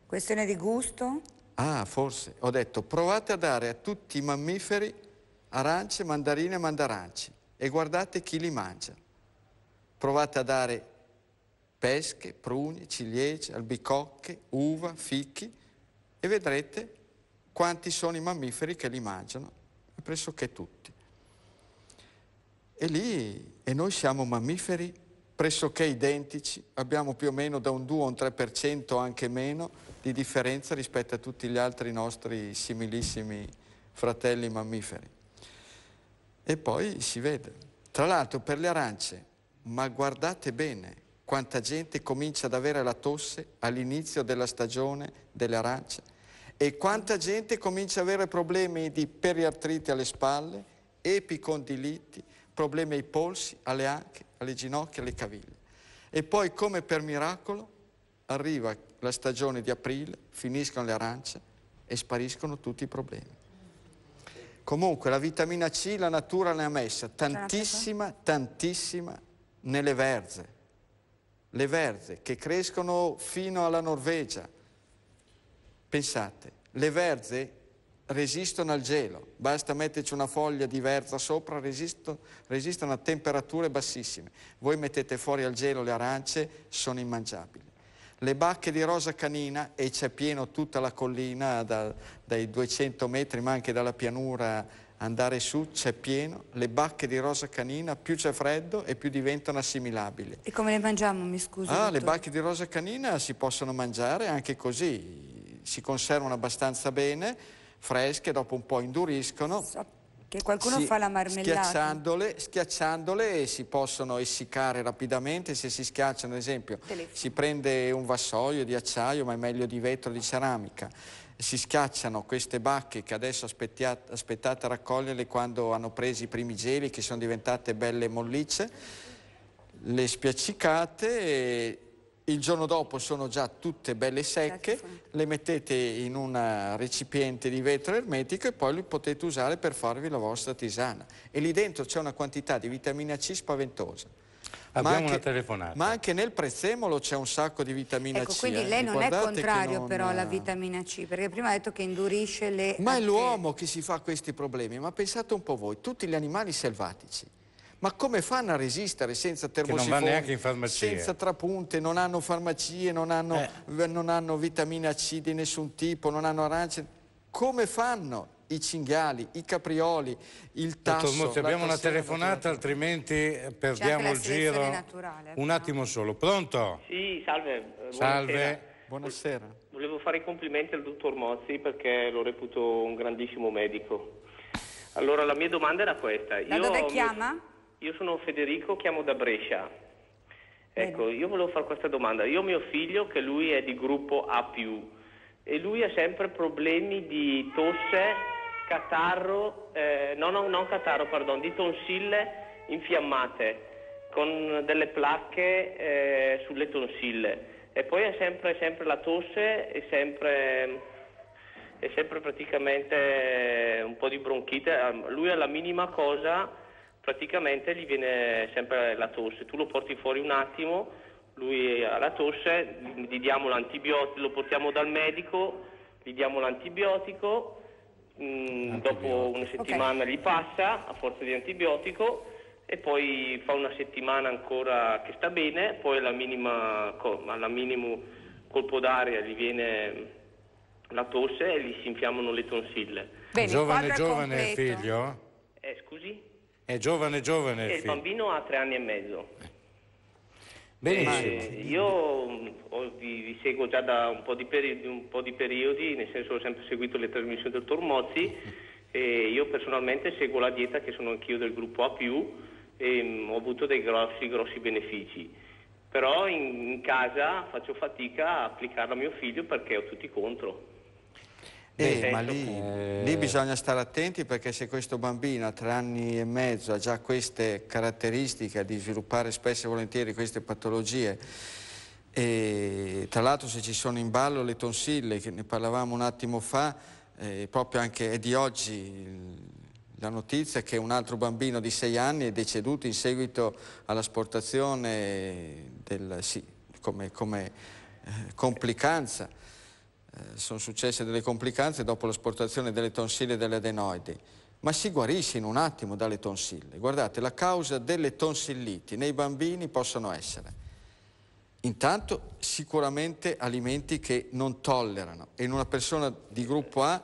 Questione di gusto? Ah, forse. Ho detto provate a dare a tutti i mammiferi arance, mandarine e mandaranci e guardate chi li mangia. Provate a dare pesche, pruni, ciliegie, albicocche, uva, fichi e vedrete quanti sono i mammiferi che li mangiano, pressoché tutti. E lì, e noi siamo mammiferi pressoché identici, abbiamo più o meno da un 2 a un 3% anche meno di differenza rispetto a tutti gli altri nostri similissimi fratelli mammiferi. E poi si vede. Tra l'altro per le arance, ma guardate bene quanta gente comincia ad avere la tosse all'inizio della stagione delle arance e quanta gente comincia ad avere problemi di periartrite alle spalle, epicondiliti, problemi ai polsi, alle anche alle ginocchia, alle caviglie. E poi, come per miracolo, arriva la stagione di aprile, finiscono le arance e spariscono tutti i problemi. Comunque la vitamina C la natura ne ha messa tantissima, certo. tantissima nelle verze. Le verze che crescono fino alla Norvegia. Pensate, le verze resistono al gelo, basta metterci una foglia diversa sopra, resisto, resistono a temperature bassissime. Voi mettete fuori al gelo le arance, sono immangiabili. Le bacche di rosa canina, e c'è pieno tutta la collina, da, dai 200 metri, ma anche dalla pianura andare su c'è pieno, le bacche di rosa canina più c'è freddo e più diventano assimilabili. E come le mangiamo, mi scusi? Ah, dottore. le bacche di rosa canina si possono mangiare anche così, si conservano abbastanza bene, fresche, dopo un po' induriscono. che qualcuno si, fa la marmellata. Schiacciandole, schiacciandole si possono essiccare rapidamente, se si schiacciano, ad esempio, Telefono. si prende un vassoio di acciaio, ma è meglio di vetro, di ceramica, si schiacciano queste bacche che adesso aspettate a raccoglierle quando hanno preso i primi geli, che sono diventate belle mollicce, le spiaccicate e il giorno dopo sono già tutte belle secche, le mettete in un eh, recipiente di vetro ermetico e poi li potete usare per farvi la vostra tisana. E lì dentro c'è una quantità di vitamina C spaventosa. Abbiamo anche, una telefonata. Ma anche nel prezzemolo c'è un sacco di vitamina ecco, C. Quindi eh. lei non è contrario non... però alla eh, vitamina C, perché prima ha detto che indurisce le... Ma è l'uomo che si fa questi problemi, ma pensate un po' voi, tutti gli animali selvatici ma come fanno a resistere senza termosifoni? Che non va neanche in farmacia. Senza trapunte, non hanno farmacie, non hanno, eh. non hanno vitamina C di nessun tipo, non hanno arance. Come fanno? i cinghiali, i caprioli, il tasso. Dottor Mozzi, abbiamo una telefonata, altrimenti eh, perdiamo il giro. Naturale, Un attimo solo. Pronto? Sì, salve. Eh, salve. Buonasera. Buonasera. Volevo fare i complimenti al dottor Mozzi perché lo reputo un grandissimo medico. Allora, la mia domanda era questa. Da Io dove chiama? Mio... Io sono Federico, chiamo da Brescia. Ecco, io volevo fare questa domanda. Io ho mio figlio che lui è di gruppo A+, e lui ha sempre problemi di tosse, catarro, eh, no, no, non catarro, pardon, di tonsille infiammate con delle placche eh, sulle tonsille e poi ha sempre, sempre la tosse e sempre, sempre, praticamente un po' di bronchite. Ehm, lui alla minima cosa praticamente gli viene sempre la tosse. Tu lo porti fuori un attimo, lui ha la tosse, gli diamo l'antibiotico, lo portiamo dal medico, gli diamo l'antibiotico, mh, mm, dopo una settimana okay. gli passa a forza di antibiotico e poi fa una settimana ancora che sta bene, poi alla minima, alla minimo colpo d'aria gli viene la tosse e gli si infiammano le tonsille. Bene, giovane, giovane completo. figlio? Eh, scusi? È giovane, giovane. Il, il bambino ha tre anni e mezzo. Eh, benissimo. Eh, io mm, vi, vi, seguo già da un po, periodi, un po, di periodi, nel senso ho sempre seguito le trasmissioni del dottor Mozzi e io personalmente seguo la dieta che sono anch'io del gruppo A+, e mm, ho avuto dei grossi, grossi benefici. Però in, in casa faccio fatica a applicarla a mio figlio perché ho tutti contro. Eh, ma ecco, lì, eh, lì, bisogna stare attenti perché se questo bambino a tre anni e mezzo ha già queste caratteristiche di sviluppare spesso e volentieri queste patologie e tra l'altro se ci sono in ballo le tonsille che ne parlavamo un attimo fa eh, proprio anche è di oggi la notizia che un altro bambino di sei anni è deceduto in seguito all'asportazione sì, come, come eh, complicanza eh, sono successe delle complicanze dopo l'asportazione delle tonsille e delle adenoidi, ma si guarisce in un attimo dalle tonsille. Guardate, la causa delle tonsilliti nei bambini possono essere intanto sicuramente alimenti che non tollerano e in una persona di gruppo A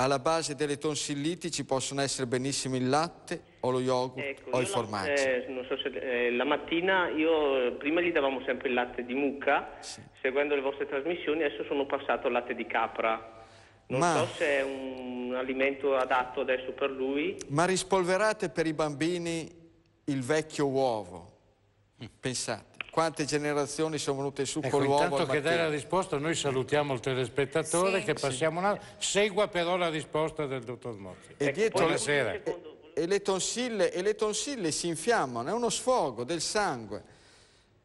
alla base delle tonsilliti ci possono essere benissimo il latte o lo yogurt ecco, o i formaggi. Eh, so se, eh, la mattina io eh, prima gli davamo sempre il latte di mucca, sì. seguendo le vostre trasmissioni adesso sono passato al latte di capra. Non ma, so se è un alimento adatto adesso per lui. Ma rispolverate per i bambini il vecchio uovo. Pensate quante generazioni sono venute su ecco, con l'uovo intanto che dai la risposta noi salutiamo il telespettatore sì, che passiamo sì. un segua però la risposta del dottor Mozzi e ecco, dietro le, sera. E, le tonsille, e le tonsille si infiammano è uno sfogo del sangue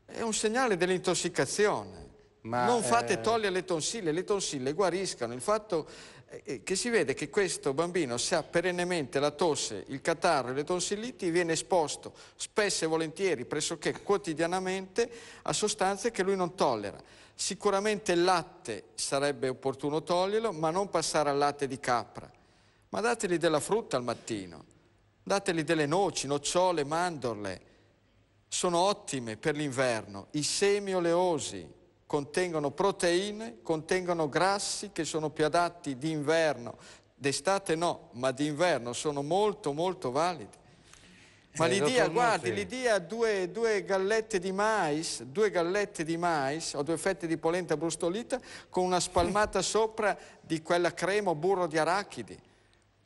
è un segnale dell'intossicazione ma, non fate eh... togliere le tonsille, le tonsille guariscano. Il fatto eh, eh, che si vede che questo bambino se ha perennemente la tosse, il catarro e le tonsilliti viene esposto spesso e volentieri, pressoché quotidianamente, a sostanze che lui non tollera. Sicuramente il latte sarebbe opportuno toglierlo, ma non passare al latte di capra. Ma dateli della frutta al mattino, dateli delle noci, nocciole, mandorle. Sono ottime per l'inverno, i semi oleosi, contengono proteine, contengono grassi che sono più adatti d'inverno, d'estate no, ma d'inverno sono molto molto validi. Eh, ma eh, dia, guardi, l'idea due, due gallette di mais, due gallette di mais o due fette di polenta brustolita con una spalmata sopra di quella crema o burro di arachidi.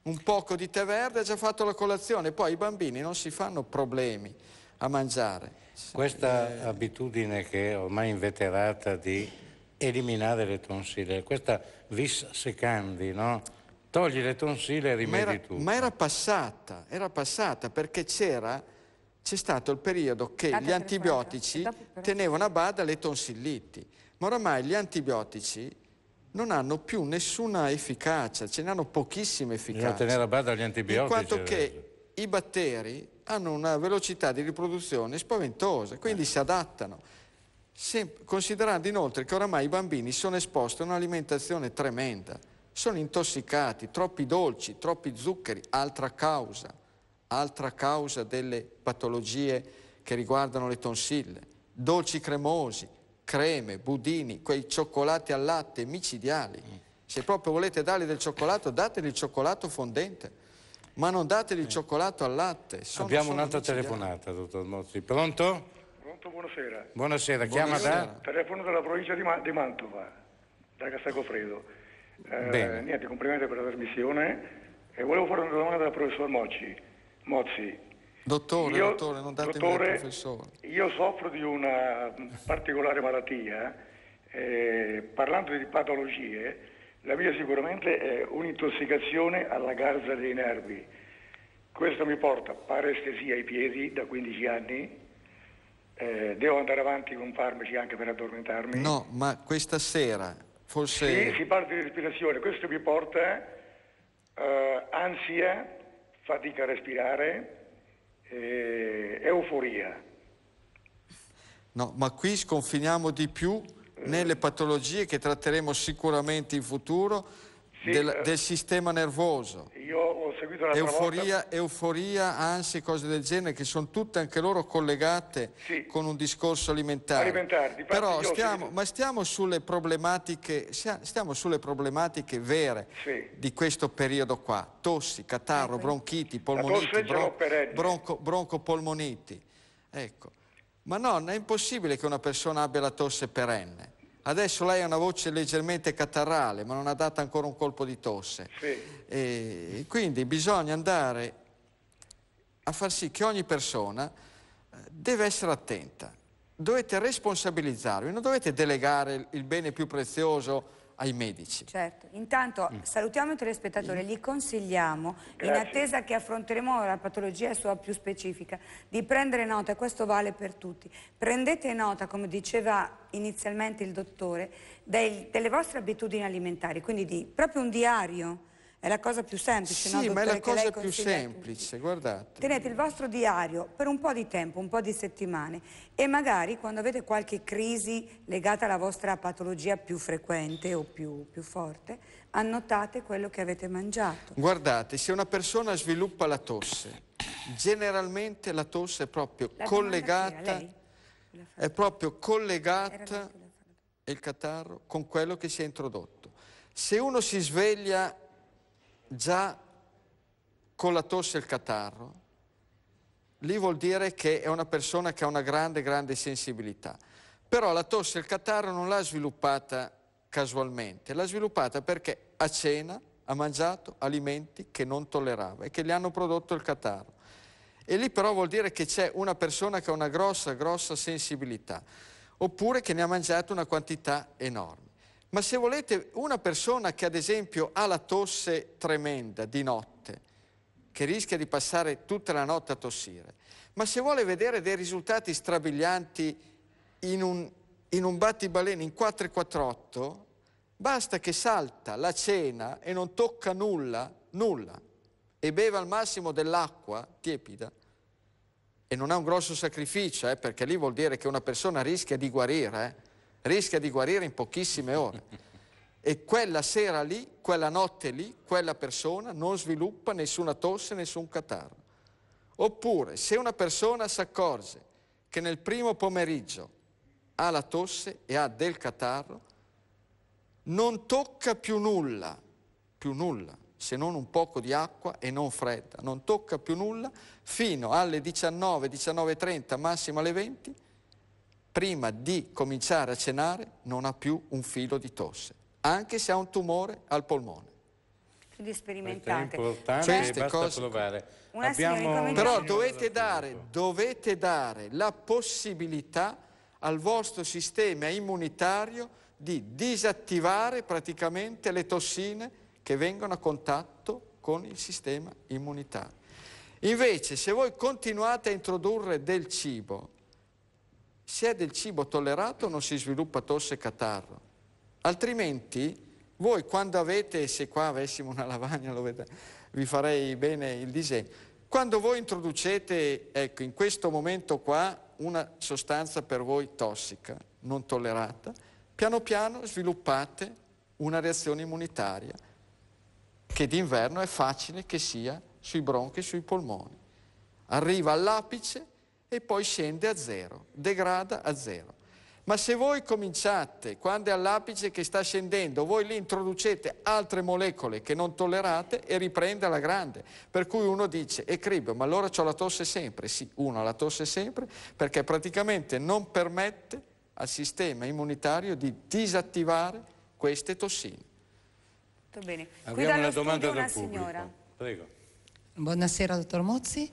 Un poco di tè verde ha già fatto la colazione, poi i bambini non si fanno problemi a mangiare. Questa abitudine che è ormai inveterata di eliminare le tonsille, questa vis secandi, no? Togli le tonsille e rimedi ma tutto. Ma era passata, era passata perché c'era, c'è stato il periodo che gli antibiotici tenevano a bada le tonsilliti, ma oramai gli antibiotici non hanno più nessuna efficacia, ce ne hanno pochissime efficacia. Bisogna tenere a bada gli antibiotici. In quanto eh. che i batteri hanno una velocità di riproduzione spaventosa, quindi eh. si adattano. Sem- considerando inoltre che oramai i bambini sono esposti a un'alimentazione tremenda, sono intossicati, troppi dolci, troppi zuccheri, altra causa, altra causa delle patologie che riguardano le tonsille, dolci cremosi, creme, budini, quei cioccolati al latte micidiali. Se proprio volete dargli del cioccolato, dategli il cioccolato fondente ma non dategli il cioccolato al latte. Sono, Abbiamo un'altra telefonata, dottor Mozzi. Pronto? Pronto, buonasera. Buonasera, buonasera. chiama da? Telefono dalla provincia di, Ma- di Mantova, da Castelcofredo. Eh, niente, complimenti per la trasmissione. E volevo fare una domanda al professor Mozzi. Mozzi. Dottore, io, dottore, non datemi dottore, professore. Io soffro di una particolare malattia, eh, eh parlando di patologie, la mia sicuramente è un'intossicazione alla garza dei nervi. Questo mi porta parestesia ai piedi da 15 anni. Eh, devo andare avanti con farmaci anche per addormentarmi. No, ma questa sera forse... Sì, si parte di respirazione. Questo mi porta eh, ansia, fatica a respirare, eh, euforia. No, ma qui sconfiniamo di più nelle patologie che tratteremo sicuramente in futuro sì, del, eh, del, sistema nervoso. Io ho seguito l'altra euforia, volta. euforia, ansie, cose del genere, che sono tutte anche loro collegate sì. con un discorso alimentare. alimentare Però stiamo, ma stiamo sulle problematiche, stiamo sulle problematiche vere sì. di questo periodo qua. Tossi, catarro, mm-hmm. bronchiti, polmoniti, bron- bronco, broncopolmoniti. Ecco. Ma non è impossibile che una persona abbia la tosse perenne. Adesso lei ha una voce leggermente catarrale, ma non ha dato ancora un colpo di tosse. Sì. quindi bisogna andare a far sì che ogni persona eh, deve essere attenta. Dovete responsabilizzarvi, non dovete delegare il bene più prezioso ai medici. Certo, intanto mm. salutiamo i telespettatori, gli mm. consigliamo, Grazie. in attesa che affronteremo la patologia sua più specifica, di prendere nota, questo vale per tutti, prendete nota, come diceva inizialmente il dottore, del, delle vostre abitudini alimentari, quindi di proprio un diario, è la cosa più semplice, sì, no, Sì, ma è la cosa più semplice, guardate. Tenete il vostro diario per un po' di tempo, un po' di settimane e magari quando avete qualche crisi legata alla vostra patologia più frequente o più, più forte, annotate quello che avete mangiato. Guardate, se una persona sviluppa la tosse, generalmente la tosse è proprio la collegata... È proprio collegata il catarro con quello che si è introdotto. Se uno si sveglia già con la tosse e il catarro, lì vuol dire che è una persona che ha una grande, grande sensibilità. Però la tosse e il catarro non l'ha sviluppata casualmente, l'ha sviluppata perché a cena ha mangiato alimenti che non tollerava e che gli hanno prodotto il catarro. E lì però vuol dire che c'è una persona che ha una grossa, grossa sensibilità, oppure che ne ha mangiato una quantità enorme. Ma se volete una persona che ad esempio ha la tosse tremenda di notte, che rischia di passare tutta la notte a tossire, ma se vuole vedere dei risultati strabilianti in un, in un battibaleno in 448, basta che salta la cena e non tocca nulla, nulla, e beva al massimo dell'acqua tiepida, e non ha un grosso sacrificio, eh, perché lì vuol dire che una persona rischia di guarire, eh rischia di guarire in pochissime ore. E quella sera lì, quella notte lì, quella persona non sviluppa nessuna tosse, nessun catarro. Oppure, se una persona si accorge che nel primo pomeriggio ha la tosse e ha del catarro, non tocca più nulla, più nulla, se non un poco di acqua e non fredda, non tocca più nulla fino alle 19, 19.30, massimo alle 20, prima di cominciare a cenare non ha più un filo di tosse, anche se ha un tumore al polmone. Quindi sperimentate. è cioè, Queste cose... provare. Abbiamo... Però dovete dare, dovete dare la possibilità al vostro sistema immunitario di disattivare praticamente le tossine che vengono a contatto con il sistema immunitario. Invece, se voi continuate a introdurre del cibo se è del cibo tollerato non si sviluppa tosse e catarro. Altrimenti voi quando avete, se qua avessimo una lavagna vede, vi farei bene il disegno, quando voi introducete, ecco, in questo momento qua, una sostanza per voi tossica, non tollerata, piano piano sviluppate una reazione immunitaria che d'inverno è facile che sia sui bronchi e sui polmoni. Arriva all'apice e poi scende a zero, degrada a zero. Ma se voi cominciate, quando è all'apice che sta scendendo, voi lì introducete altre molecole che non tollerate e riprende alla grande. Per cui uno dice, e cribio, ma allora ho la tosse sempre. Sì, uno ha la tosse sempre perché praticamente non permette al sistema immunitario di disattivare queste tossine. Tutto bene. Abbiamo una domanda da una pubblico. Signora. Prego. Buonasera, dottor Mozzi.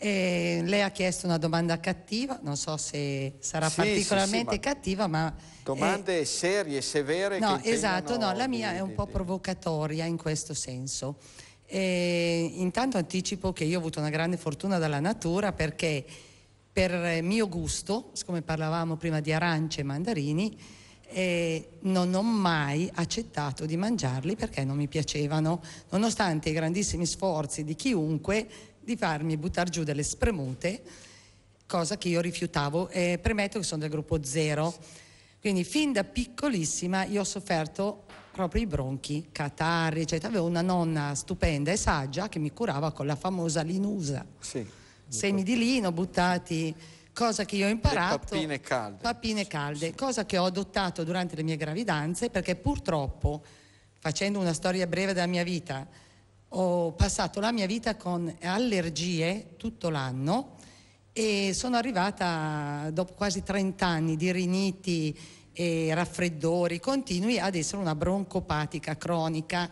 Eh, lei ha chiesto una domanda cattiva, non so se sarà sì, particolarmente sì, sì, cattiva, ma... Domande eh, serie, severe. No, esatto, no, la mia è un po' provocatoria in questo senso. Eh, intanto anticipo che io ho avuto una grande fortuna dalla natura perché per mio gusto, siccome parlavamo prima di arance e mandarini, eh, non ho mai accettato di mangiarli perché non mi piacevano, nonostante i grandissimi sforzi di chiunque di farmi buttare giù delle spremute, cosa che io rifiutavo. e premetto che sono del gruppo zero, quindi fin da piccolissima io ho sofferto proprio i bronchi, catarri, eccetera. Avevo una nonna stupenda e saggia che mi curava con la famosa linusa. Sì, Semi di lino buttati, cosa che io ho imparato. Le pappine calde. Pappine calde, sì. cosa che ho adottato durante le mie gravidanze perché purtroppo, facendo una storia breve della mia vita, ho passato la mia vita con allergie tutto l'anno e sono arrivata dopo quasi 30 anni di riniti e raffreddori continui ad essere una broncopatica cronica,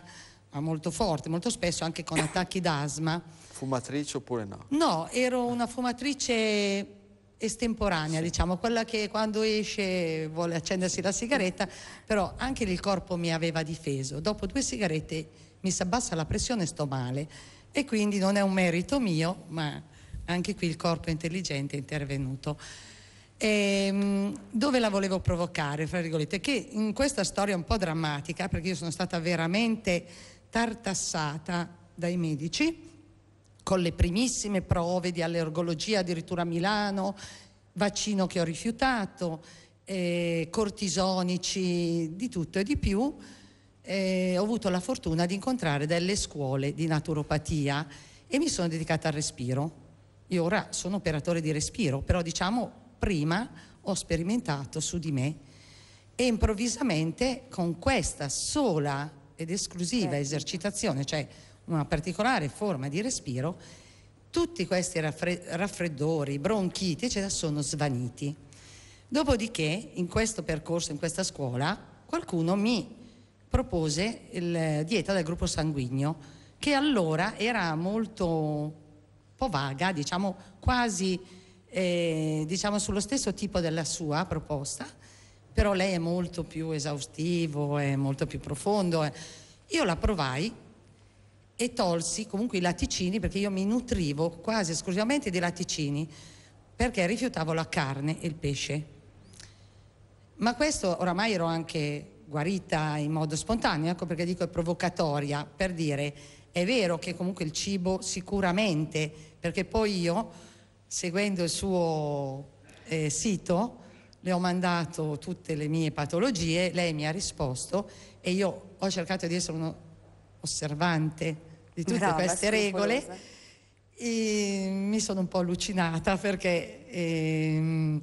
ma molto forte, molto spesso anche con attacchi d'asma. Fumatrice oppure no? No, ero una fumatrice estemporanea, sì. diciamo, quella che quando esce vuole accendersi la sigaretta, però anche il corpo mi aveva difeso. Dopo due sigarette mi si abbassa la pressione e sto male. E quindi non è un merito mio, ma anche qui il corpo intelligente è intervenuto. E, ehm, dove la volevo provocare, fra virgolette? Che in questa storia un po' drammatica, perché io sono stata veramente tartassata dai medici, con le primissime prove di allergologia addirittura a Milano, vaccino che ho rifiutato, eh, cortisonici, di tutto e di più eh, ho avuto la fortuna di incontrare delle scuole di naturopatia e mi sono dedicata al respiro. Io ora sono operatore di respiro, però diciamo prima ho sperimentato su di me e improvvisamente con questa sola ed esclusiva eh. esercitazione, cioè una particolare forma di respiro, tutti questi raffreddori, bronchiti, eccetera, sono svaniti. Dopodiché, in questo percorso, in questa scuola, qualcuno mi propose la eh, dieta del gruppo sanguigno, che allora era molto un po' vaga, diciamo quasi eh, diciamo sullo stesso tipo della sua proposta, però lei è molto più esaustivo, è molto più profondo. Eh. Io la provai e tolsi comunque i latticini perché io mi nutrivo quasi esclusivamente di latticini perché rifiutavo la carne e il pesce. Ma questo oramai ero anche guarita in modo spontaneo, ecco perché dico è provocatoria, per dire è vero che comunque il cibo sicuramente, perché poi io seguendo il suo eh, sito le ho mandato tutte le mie patologie, lei mi ha risposto e io ho cercato di essere uno osservante di tutte Brava, queste regole. E mi sono un po' allucinata perché... Ehm,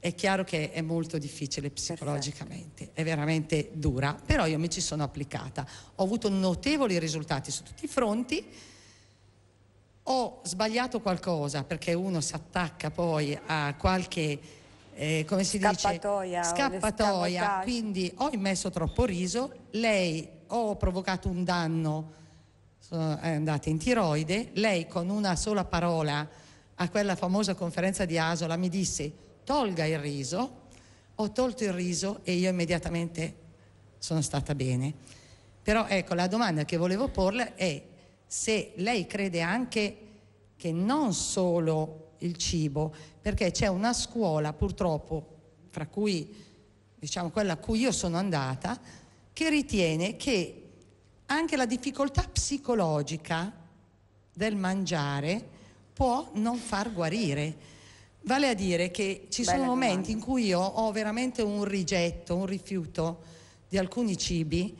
è chiaro che è molto difficile psicologicamente, Perfetto. è veramente dura, però io mi ci sono applicata. Ho avuto notevoli risultati su tutti i fronti. Ho sbagliato qualcosa perché uno si attacca poi a qualche eh, come si scappatoia, dice scappatoia, quindi ho immesso troppo riso, lei ho provocato un danno, sono, è andata in tiroide, lei con una sola parola a quella famosa conferenza di Asola mi disse tolga il riso, ho tolto il riso e io immediatamente sono stata bene. Però ecco, la domanda che volevo porle è se lei crede anche che non solo il cibo, perché c'è una scuola purtroppo, fra cui diciamo quella a cui io sono andata, che ritiene che anche la difficoltà psicologica del mangiare può non far guarire Vale a dire che ci Bella sono momenti in cui io ho veramente un rigetto, un rifiuto di alcuni cibi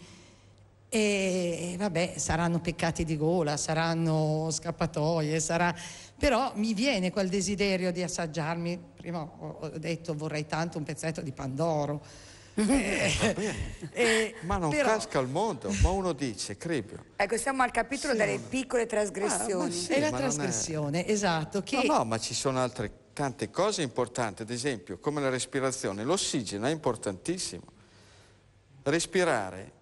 e vabbè, saranno peccati di gola, saranno scappatoie, sarà... però mi viene quel desiderio di assaggiarmi, prima ho detto vorrei tanto un pezzetto di Pandoro. Eh, eh, eh, ma non però... casca il mondo, ma uno dice, credo. Ecco, siamo al capitolo sì, delle piccole ah, trasgressioni. Ah, sì, e la trasgressione, è... esatto. Che... No, no, ma ci sono altre tante cose importanti, ad esempio come la respirazione. L'ossigeno è importantissimo. Respirare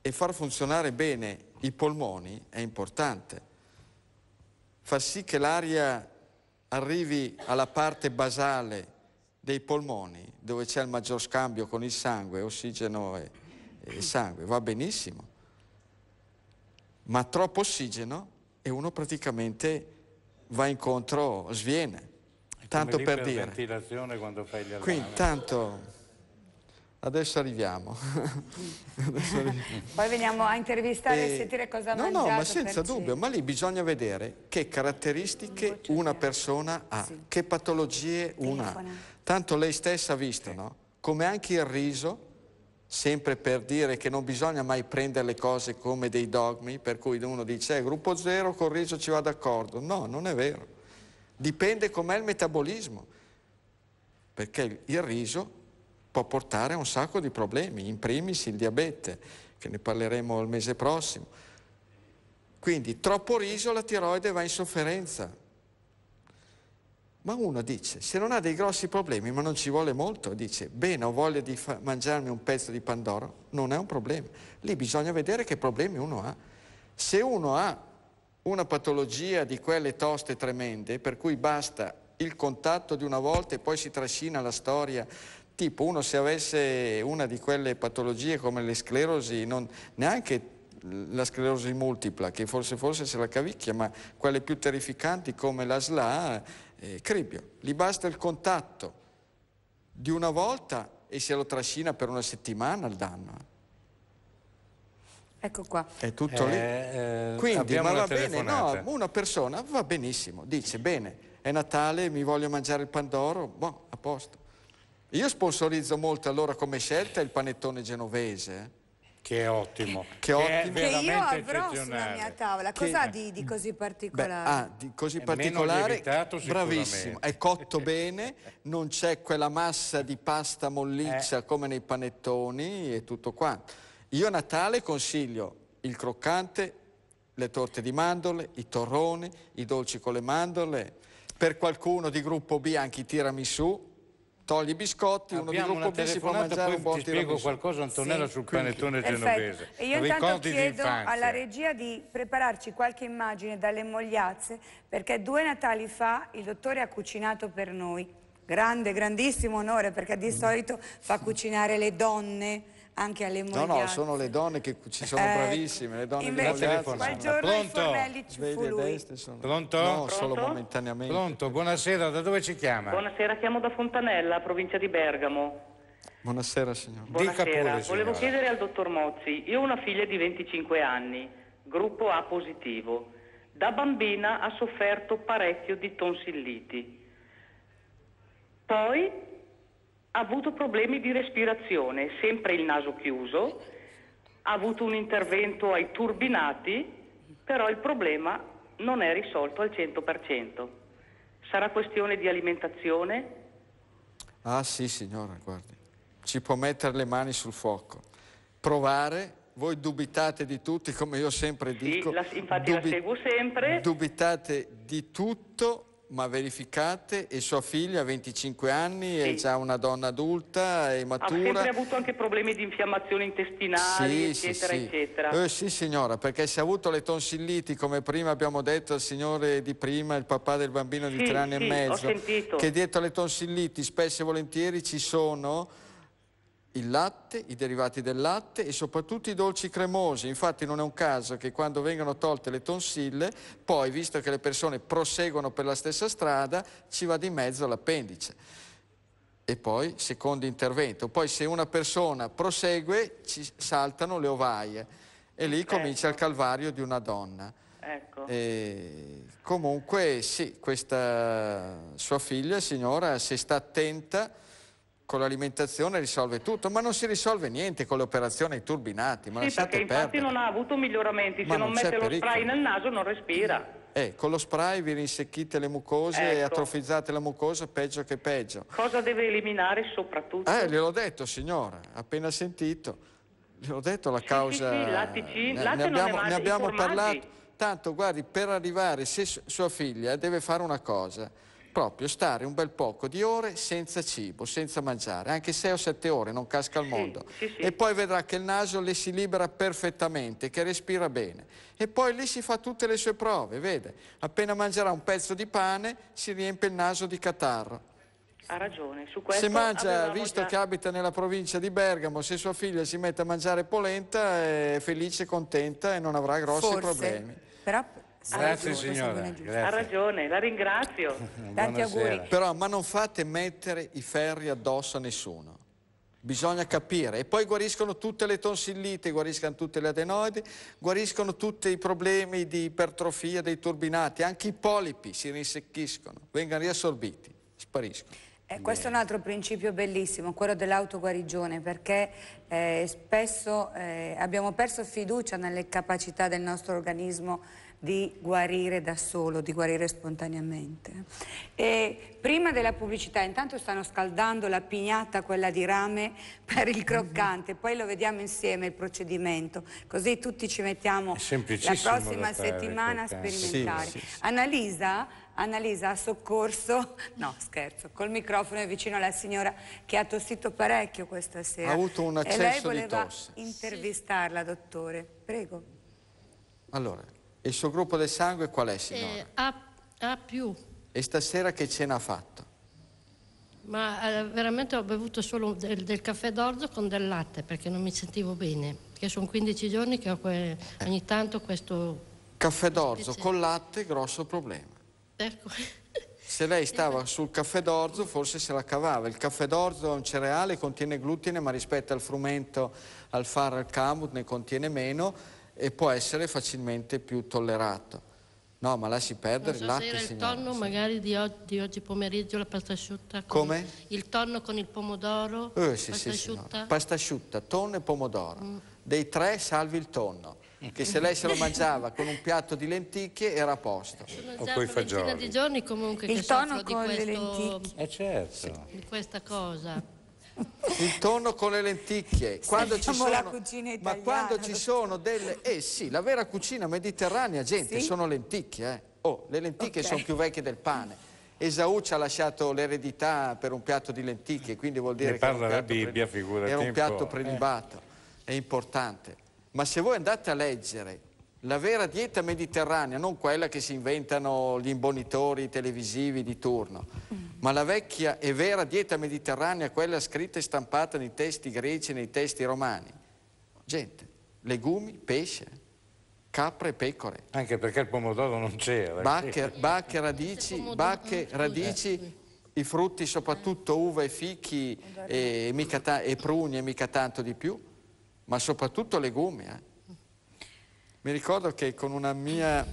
e far funzionare bene i polmoni è importante. Fa sì che l'aria arrivi alla parte basale dei polmoni, dove c'è il maggior scambio con il sangue, ossigeno e, e sangue, va benissimo. Ma troppo ossigeno e uno praticamente va incontro, sviene tanto per dire. quando fai gli Quindi tanto... Adesso arriviamo. Adesso arriviamo. Poi veniamo a intervistare e, e eh, sentire cosa ha no, No, no, ma senza dubbio, sì. ma lì bisogna vedere che caratteristiche una persona ha, sì. che patologie Telefona. una ha. Tanto lei stessa ha visto, no? Come anche il riso, sempre per dire che non bisogna mai prendere le cose come dei dogmi, per cui uno dice, eh, gruppo zero, col riso ci va d'accordo. No, non è vero. Dipende com'è il metabolismo, perché il riso può portare a un sacco di problemi, in primis il diabete, che ne parleremo il mese prossimo. Quindi troppo riso la tiroide va in sofferenza. Ma uno dice, se non ha dei grossi problemi, ma non ci vuole molto, dice, bene, ho voglia di fa- mangiarmi un pezzo di pandoro, non è un problema. Lì bisogna vedere che problemi uno ha. Se uno ha una patologia di quelle toste tremende per cui basta il contatto di una volta e poi si trascina la storia tipo uno se avesse una di quelle patologie come le sclerosi non, neanche la sclerosi multipla che forse, forse se la cavicchia ma quelle più terrificanti come la SLA eh, cribio, gli basta il contatto di una volta e se lo trascina per una settimana il danno Ecco qua. È tutto lì. Eh, eh, Quindi, ma va bene, no, una persona va benissimo, dice bene, è Natale, mi voglio mangiare il pandoro, boh, a posto. Io sponsorizzo molto allora come scelta il panettone genovese. Eh. Che è ottimo. Che, che, ottimo. che io avrò sulla mia tavola. Cosa ha di, di, così ah, particolare? Beh, ah, di così è particolare, lievitato, bravissimo. È cotto bene, non c'è quella massa di pasta molliccia eh. come nei panettoni e tutto quanto io a Natale consiglio il croccante, le torte di mandorle, i torroni, i dolci con le mandorle, per qualcuno di gruppo B anche i tiramisù, togli i biscotti, uno Abbiamo di gruppo B si può mangiare poi un buon ti tiramisù. spiego qualcosa Antonella sì. sul panettone Perfetto. genovese. E io intanto Ricordi chiedo alla regia di prepararci qualche immagine dalle mogliazze, perché due Natali fa il dottore ha cucinato per noi. Grande, grandissimo onore, perché di solito fa cucinare le donne, anche alle mogli. No, no, sono le donne che ci sono eh, bravissime, le donne invece, che vogliono. Quel giorno Pronto? Fornelli ci Vedi, fu lui. Sono... Pronto? No, Pronto? solo momentaneamente. Pronto, buonasera, da dove ci chiama? Buonasera, chiamo da Fontanella, provincia di Bergamo. Buonasera signora. Buonasera, pure, signora. volevo chiedere al dottor Mozzi, io ho una figlia di 25 anni, gruppo A positivo. Da bambina ha sofferto parecchio di tonsilliti. Poi ha avuto problemi di respirazione, sempre il naso chiuso, ha avuto un intervento ai turbinati, però il problema non è risolto al 100%. Sarà questione di alimentazione? Ah sì signora, guardi, ci può mettere le mani sul fuoco, provare voi dubitate di tutti, come io sempre dico. la, infatti dubi- la seguo sempre. Dubitate di tutto ma verificate, e sua figlia ha 25 anni, sì. è già una donna adulta e matura. Ha sempre avuto anche problemi di infiammazione intestinale, sì, eccetera, sì, eccetera. Eh, sì, signora, perché se ha avuto le tonsilliti, come prima abbiamo detto al signore di prima, il papà del bambino di tre anni e mezzo, che dietro le tonsilliti spesso e volentieri ci sono il latte, i derivati del latte e soprattutto i dolci cremosi. Infatti non è un caso che quando vengono tolte le tonsille, poi, visto che le persone proseguono per la stessa strada, ci va di mezzo l'appendice e poi secondo intervento. Poi se una persona prosegue ci saltano le ovaie e lì eh. comincia ecco. il calvario di una donna. Ecco. E comunque sì, questa sua figlia, signora, se sta attenta con l'alimentazione risolve tutto, ma non si risolve niente con le operazioni ai turbinati. Ma sì, perché infatti perdere. non ha avuto miglioramenti, ma se non, non mette lo spray nel naso non respira. Eh, con lo spray vi rinsecchite le mucose ecco. e atrofizzate la mucosa peggio che peggio. Cosa deve eliminare soprattutto? Eh, gliel'ho detto signora, appena sentito. Gliel'ho detto la sì, causa... Sì, sì, lattici, ne, latte ne abbiamo, ne abbiamo parlato. Tanto, guardi, per arrivare, se sua figlia deve fare una cosa proprio stare un bel poco di ore senza cibo, senza mangiare, anche 6 o 7 ore, non casca al mondo. Sì, sì, sì. E poi vedrà che il naso le si libera perfettamente, che respira bene. E poi lì si fa tutte le sue prove, vede? Appena mangerà un pezzo di pane si riempie il naso di catarro. Ha ragione, su questo Se mangia, visto già... che abita nella provincia di Bergamo, se sua figlia si mette a mangiare polenta è felice, contenta e non avrà grossi Forse. problemi. Però Grazie ragione, signora. Grazie. Ha ragione, la ringrazio. Tanti auguri. Però, ma non fate mettere i ferri addosso a nessuno. Bisogna capire. E poi guariscono tutte le tonsillite, guariscono tutte le adenoidi, guariscono tutti i problemi di ipertrofia dei turbinati. Anche i polipi si rinsecchiscono, vengono riassorbiti, spariscono. Eh, questo è un altro principio bellissimo, quello dell'autoguarigione, perché eh, spesso eh, abbiamo perso fiducia nelle capacità del nostro organismo di guarire da solo, di guarire spontaneamente. E prima della pubblicità, intanto stanno scaldando la pignata, quella di rame, per il croccante, poi lo vediamo insieme il procedimento, così tutti ci mettiamo la prossima settimana a sperimentare. Sì, sì, sì. Annalisa, Annalisa ha soccorso, no scherzo, col microfono è vicino alla signora che ha tossito parecchio questa sera. Ha avuto un accesso di tosse. E lei voleva intervistarla, dottore. Prego. Allora, il suo gruppo del sangue qual è, eh, signora? Eh, a, a più. E stasera che cena ha fatto? Ma eh, veramente ho bevuto solo del, del caffè d'orzo con del latte perché non mi sentivo bene. Che sono 15 giorni che ho que... eh. ogni tanto questo. Caffè d'orzo con latte, grosso problema. Ecco. Se lei stava ecco. sul caffè d'orzo forse se la cavava. Il caffè d'orzo è un cereale, contiene glutine ma rispetto al frumento, al far, al camut ne contiene meno e può essere facilmente più tollerato. No, ma lasci perdere so il latte, era il tonno sì. magari di oggi, di oggi, pomeriggio, la pasta asciutta. Come? Il tonno con il pomodoro, eh, sì, pasta sì, asciutta. Signora. Pasta asciutta, tonno e pomodoro. Mm. Dei tre salvi il tonno, che se lei se lo mangiava con un piatto di lenticchie era a posto. Sono o già una fagioli. di giorni comunque il che tonno con questo, le lenticchie. Eh certo. Di questa cosa il tonno con le lenticchie quando ci sono, italiana, ma quando ci sono delle eh sì la vera cucina mediterranea gente sì? sono lenticchie eh. oh, le lenticchie okay. sono più vecchie del pane Esau ci ha lasciato l'eredità per un piatto di lenticchie quindi vuol dire ne che era un, Bibbia, pre... era un piatto eh. prelibato eh. è importante ma se voi andate a leggere la vera dieta mediterranea, non quella che si inventano gli imbonitori televisivi di turno, ma la vecchia e vera dieta mediterranea, quella scritta e stampata nei testi greci e nei testi romani. Gente, legumi, pesce, capre e pecore. Anche perché il pomodoro non c'era. Eh. Bacche, bacche, radici, bacche, radici, eh. i frutti, soprattutto uva e fichi e, e, mica, e pruni e mica tanto di più, ma soprattutto legumi. Eh. Mi ricordo che con una mia,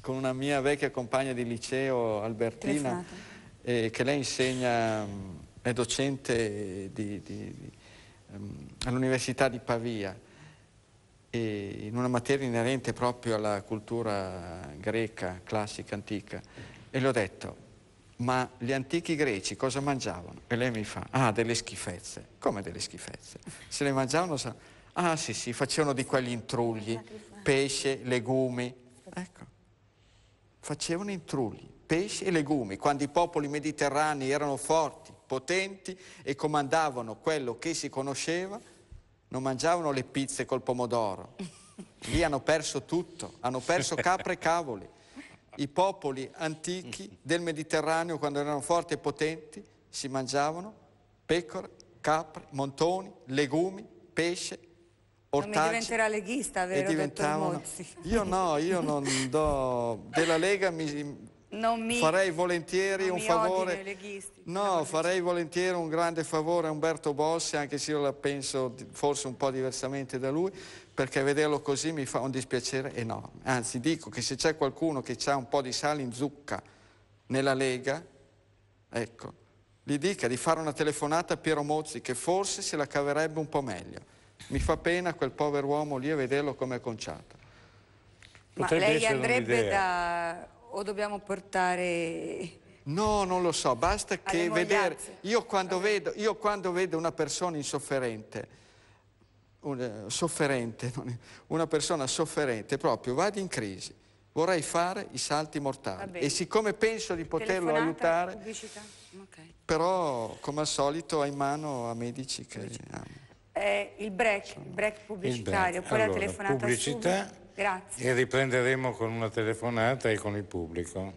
con una mia vecchia compagna di liceo, Albertina, eh, che lei insegna, è docente di, di, di, um, all'Università di Pavia, in una materia inerente proprio alla cultura greca, classica, antica. E le ho detto, ma gli antichi greci cosa mangiavano? E lei mi fa, ah, delle schifezze. Come delle schifezze? Se le mangiavano... Sa- Ah sì sì, facevano di quegli intrugli, pesce, legumi, ecco, facevano intrugli, pesce e legumi, quando i popoli mediterranei erano forti, potenti e comandavano quello che si conosceva, non mangiavano le pizze col pomodoro, lì hanno perso tutto, hanno perso capre e cavoli. I popoli antichi del Mediterraneo, quando erano forti e potenti, si mangiavano pecore, capre, montoni, legumi, pesce Ortacci. Non mi diventerà leghista, vero, diventavano... Mozzi? Io no, io non do... Della Lega mi... Mi... farei volentieri non un favore. No, farei volentieri un grande favore a Umberto Bossi, anche se io la penso forse un po' diversamente da lui, perché vederlo così mi fa un dispiacere enorme. Anzi, dico che se c'è qualcuno che ha un po' di sale in zucca nella Lega, ecco, gli dica di fare una telefonata a Piero Mozzi che forse se la caverebbe un po' meglio. Mi fa pena quel povero uomo lì a vederlo come è conciato. Ma lei andrebbe da... o dobbiamo portare... No, non lo so, basta che vedere... Io quando, okay. vedo, io quando vedo una persona insofferente, un, eh, sofferente, una persona sofferente, proprio vado in crisi. Vorrei fare i salti mortali e siccome penso di poterlo Telefonata, aiutare, okay. però come al solito ha in mano a medici che... Pubblicità. Eh, il, break, il break pubblicitario, poi allora, la telefonata pubblicità subito. Grazie. e riprenderemo con una telefonata e con il pubblico.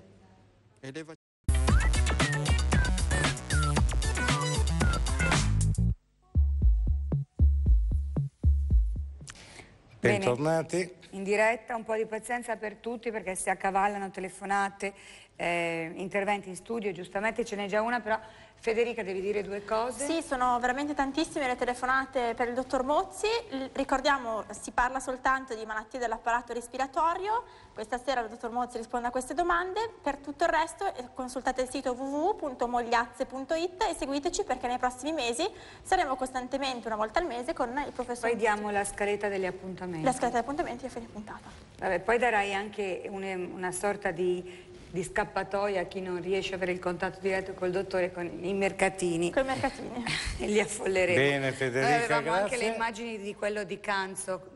Bentornati. Bene. In diretta un po' di pazienza per tutti perché si accavallano telefonate, eh, interventi in studio, giustamente ce n'è già una però Federica, devi dire due cose? Sì, sono veramente tantissime le telefonate per il dottor Mozzi. Ricordiamo, si parla soltanto di malattie dell'apparato respiratorio. Questa sera il dottor Mozzi risponde a queste domande. Per tutto il resto eh, consultate il sito www.mogliazze.it e seguiteci perché nei prossimi mesi saremo costantemente, una volta al mese, con il professor Poi diamo Mozzi. la scaletta degli appuntamenti. La scaletta degli appuntamenti a fine puntata. Vabbè, poi darai anche una sorta di di scappatoia a chi non riesce ad avere il contatto diretto col dottore con i mercatini. Con i mercatini. e li affolleremo. Bene Federica, Noi avevamo grazie. anche le immagini di quello di Canzo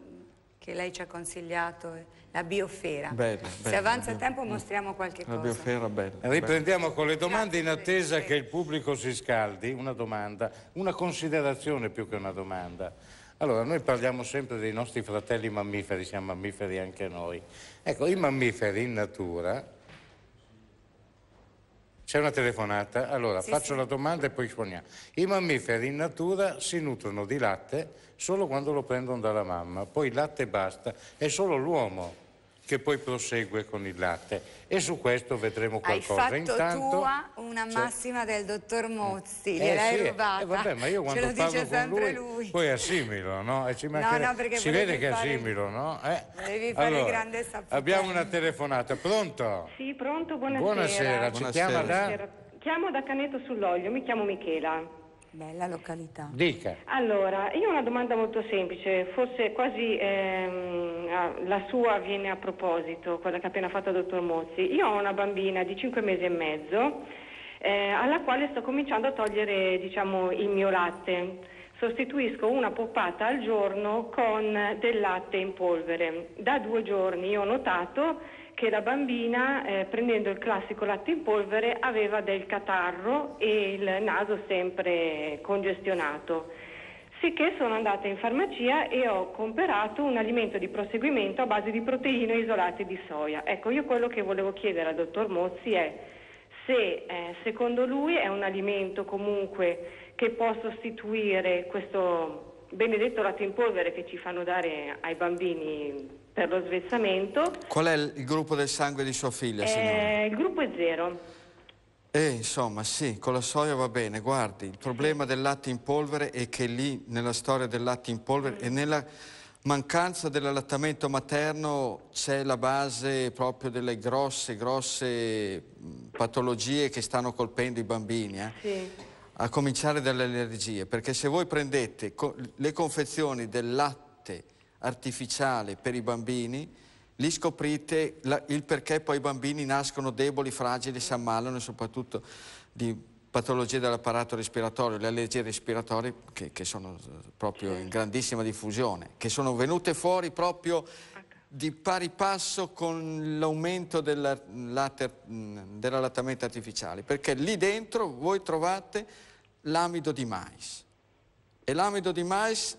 che lei ci ha consigliato eh, la biofera. Bene, bene, Se avanza bene. tempo mostriamo qualche cosa. La biofera bella. Riprendiamo con le domande in attesa che il pubblico si scaldi. Una domanda, una considerazione più che una domanda. Allora, noi parliamo sempre dei nostri fratelli mammiferi, siamo mammiferi anche noi. Ecco, i mammiferi in natura c'è una telefonata, allora sì, faccio sì. la domanda e poi rispondiamo. I mammiferi in natura si nutrono di latte solo quando lo prendono dalla mamma, poi latte basta, è solo l'uomo che poi prosegue con il latte. E su questo vedremo qualcosa. Hai fatto Intanto, tua una massima del dottor Mozzi, eh, gliel'hai sì, eh, rubata. Eh, vabbè, ma io quando Ce lo dice sempre lui, lui, poi assimilo, no? E ci no, no si vede che fare... assimilo, no? Eh? Devi fare allora, grande sapere. Abbiamo una telefonata, pronto? Sì, pronto, buonasera. Buonasera, buonasera. ci chiama da... Chiamo da Caneto sull'Olio, mi chiamo Michela. Bella località. Dica. Allora, io ho una domanda molto semplice, forse quasi ehm, la sua viene a proposito, quella che ha appena fatto il dottor Mozzi. Io ho una bambina di 5 mesi e mezzo eh, alla quale sto cominciando a togliere diciamo, il mio latte. Sostituisco una poppata al giorno con del latte in polvere. Da due giorni ho notato che la bambina eh, prendendo il classico latte in polvere aveva del catarro e il naso sempre congestionato. Sicché sono andata in farmacia e ho comperato un alimento di proseguimento a base di proteine isolate di soia. Ecco, io quello che volevo chiedere al dottor Mozzi è se eh, secondo lui è un alimento comunque che può sostituire questo benedetto latte in polvere che ci fanno dare ai bambini per lo svezzamento. Qual è il gruppo del sangue di sua figlia? Eh, il gruppo è zero. Eh, insomma, sì, con la soia va bene. Guardi, il problema del latte in polvere è che lì, nella storia del latte in polvere e nella mancanza dell'allattamento materno c'è la base proprio delle grosse, grosse mm, patologie che stanno colpendo i bambini. Eh? Sì a cominciare dalle allergie, perché se voi prendete co le confezioni del latte artificiale per i bambini, lì scoprite il perché poi i bambini nascono deboli, fragili, si ammalano soprattutto di patologie dell'apparato respiratorio, le allergie respiratorie che, che, sono eh, proprio in grandissima diffusione, che sono venute fuori proprio di pari passo con l'aumento mm, dell'allattamento dell artificiale, perché lì dentro voi trovate l'amido di mais. E l'amido di mais,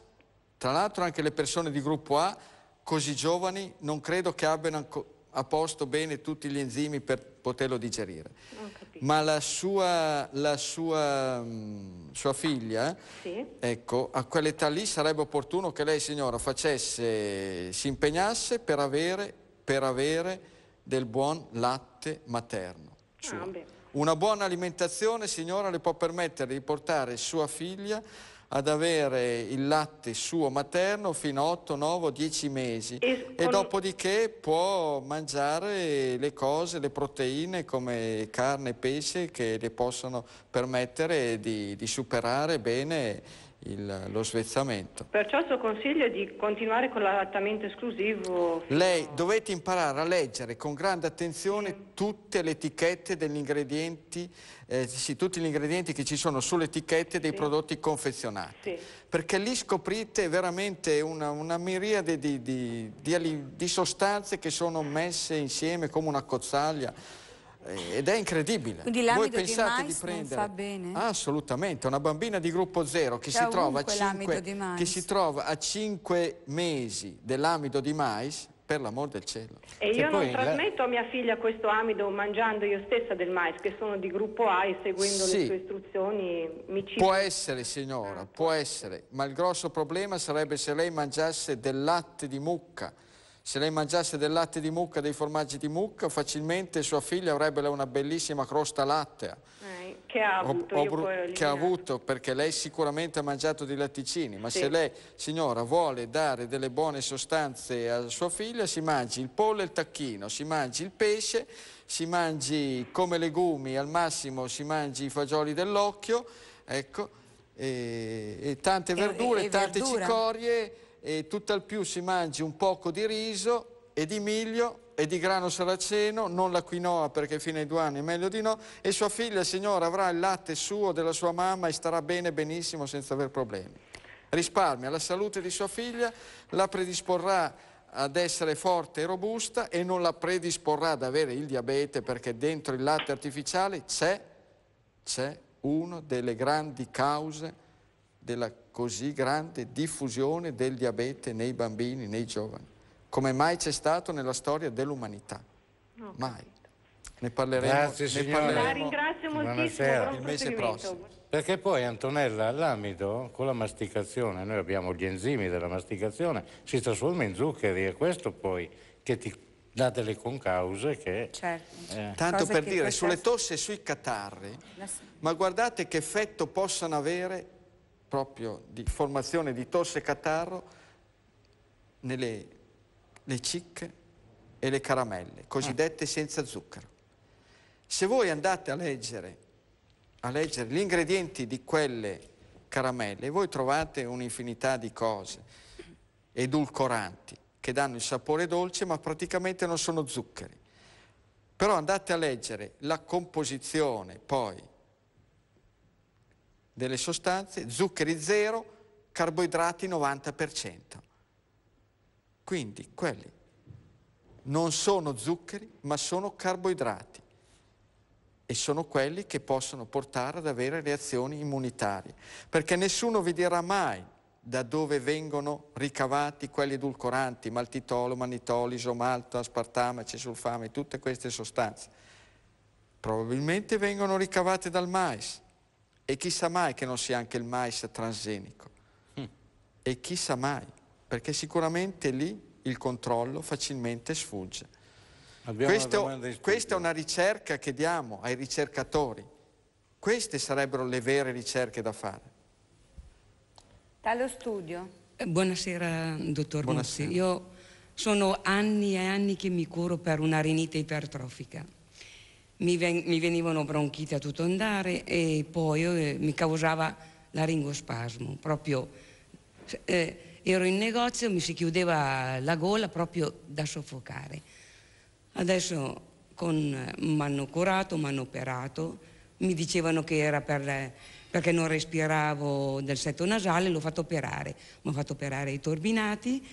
tra l'altro anche le persone di gruppo A, così giovani, non credo che abbiano a posto bene tutti gli enzimi per poterlo digerire. Ma la sua, la sua, mh, mm, sua figlia, sì. ecco, a quell'età lì sarebbe opportuno che lei, signora, facesse, si impegnasse per avere, per avere del buon latte materno. Ah, una buona alimentazione, signora, le può permettere di portare sua figlia ad avere il latte suo materno fino a 8, 9, 10 mesi e, e dopodiché può mangiare le cose, le proteine come carne e pesce che le possono permettere di, di superare bene il, lo svezzamento. Perciò il suo consiglio è di continuare con l'allattamento esclusivo. Lei a... dovete imparare a leggere con grande attenzione sì. tutte le etichette degli ingredienti, eh, sì, tutti gli ingredienti che ci sono sulle etichette dei sì. prodotti confezionati. Perché lì scoprite veramente una, una miriade di, di, di, di sostanze che sono messe insieme come una cozzaglia eh, ed è incredibile. Quindi Voi pensate di, di prendere... fa bene? Assolutamente, una bambina di gruppo zero che, si trova, 5, che si trova a 5 mesi dell'amido di mais per l'amor del cielo. E io non trasmetto la... a mia figlia questo amido mangiando io stessa del mais, che sono di gruppo A e seguendo sì. le sue istruzioni mi ci... Può essere signora, può essere, ma il grosso problema sarebbe se lei mangiasse del latte di mucca, se lei mangiasse del latte di mucca, dei formaggi di mucca, facilmente sua figlia avrebbe una bellissima crosta lattea. Eh, che ha avuto, o, o, che ha eh. avuto perché lei sicuramente ha mangiato dei latticini, ma sì. se lei, signora, vuole dare delle buone sostanze a sua figlia, si mangi il pollo e il tacchino, si mangi il pesce, si mangi come legumi, al massimo si mangi i fagioli dell'occhio, ecco, e, e tante e, verdure, e, tante verdura. cicorie e tutt'al più si mangi un poco di riso e di miglio e di grano saraceno, non la quinoa perché fino ai due anni è meglio di no, e sua figlia, signora, avrà il latte suo della sua mamma e starà bene benissimo senza aver problemi. Risparmia la salute di sua figlia, la predisporrà ad essere forte e robusta e non la predisporrà ad avere il diabete perché dentro il latte artificiale c'è, c'è una delle grandi cause della così grande diffusione del diabete nei bambini, nei giovani, come mai c'è stato nella storia dell'umanità. No. Mai. Ne parleremo. Grazie ne signora. Parleremo la ringrazio moltissimo. Il mese prossimo. Perché poi Antonella, l'amido con la masticazione, noi abbiamo gli enzimi della masticazione, si trasforma in zuccheri e questo poi che ti dà delle concause che... Certo. Eh. Tanto Cosa per dire, questa... sulle tosse e sui catarri, la... ma guardate che effetto possano avere proprio di formazione di tosse catarro nelle le cicche e le caramelle, cosiddette ah. senza zucchero. Se voi andate a leggere, a leggere gli ingredienti di quelle caramelle, voi trovate un'infinità di cose, edulcoranti, che danno il sapore dolce, ma praticamente non sono zuccheri. Però andate a leggere la composizione poi delle sostanze, zuccheri zero, carboidrati 90%. Quindi quelli non sono zuccheri ma sono carboidrati e sono quelli che possono portare ad avere reazioni immunitarie, perché nessuno vi dirà mai da dove vengono ricavati quelli edulcoranti, maltitolo, manitolo, isomalto, aspartame, cesulfame, tutte queste sostanze. Probabilmente vengono ricavate dal mais, e chissà mai che non sia anche il mais transgenico. Mm. E chissà mai, perché sicuramente lì il controllo facilmente sfugge. Questo, questa è una ricerca che diamo ai ricercatori. Queste sarebbero le vere ricerche da fare. Dallo studio. Eh, buonasera, dottor Buonasera. Muzzi. Io sono anni e anni che mi curo per una rinite ipertrofica mi, ven- mi venivano bronchite a tutto andare e poi eh, mi causava laringospasmo, proprio eh, ero in negozio, mi si chiudeva la gola proprio da soffocare. Adesso eh, mi hanno curato, mi hanno operato, mi dicevano che era per, perché non respiravo del setto nasale, l'ho fatto operare, mi hanno fatto operare i turbinati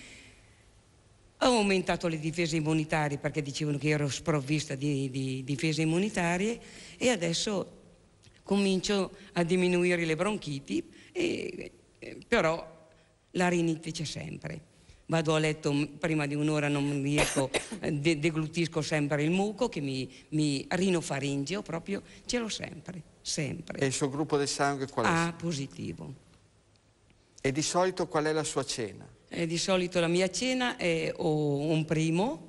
ho aumentato le difese immunitarie perché dicevano che ero sprovvista di, di difese immunitarie e adesso comincio a diminuire le bronchiti, e, eh, però la rinite c'è sempre. Vado a letto mm, prima di un'ora, non riesco, eh, de- deglutisco sempre il muco che mi, mi rinofaringeo proprio, ce l'ho sempre, sempre. E il suo gruppo del sangue qual è? A positivo. E di solito qual è la sua cena? Eh, di solito la mia cena è o un primo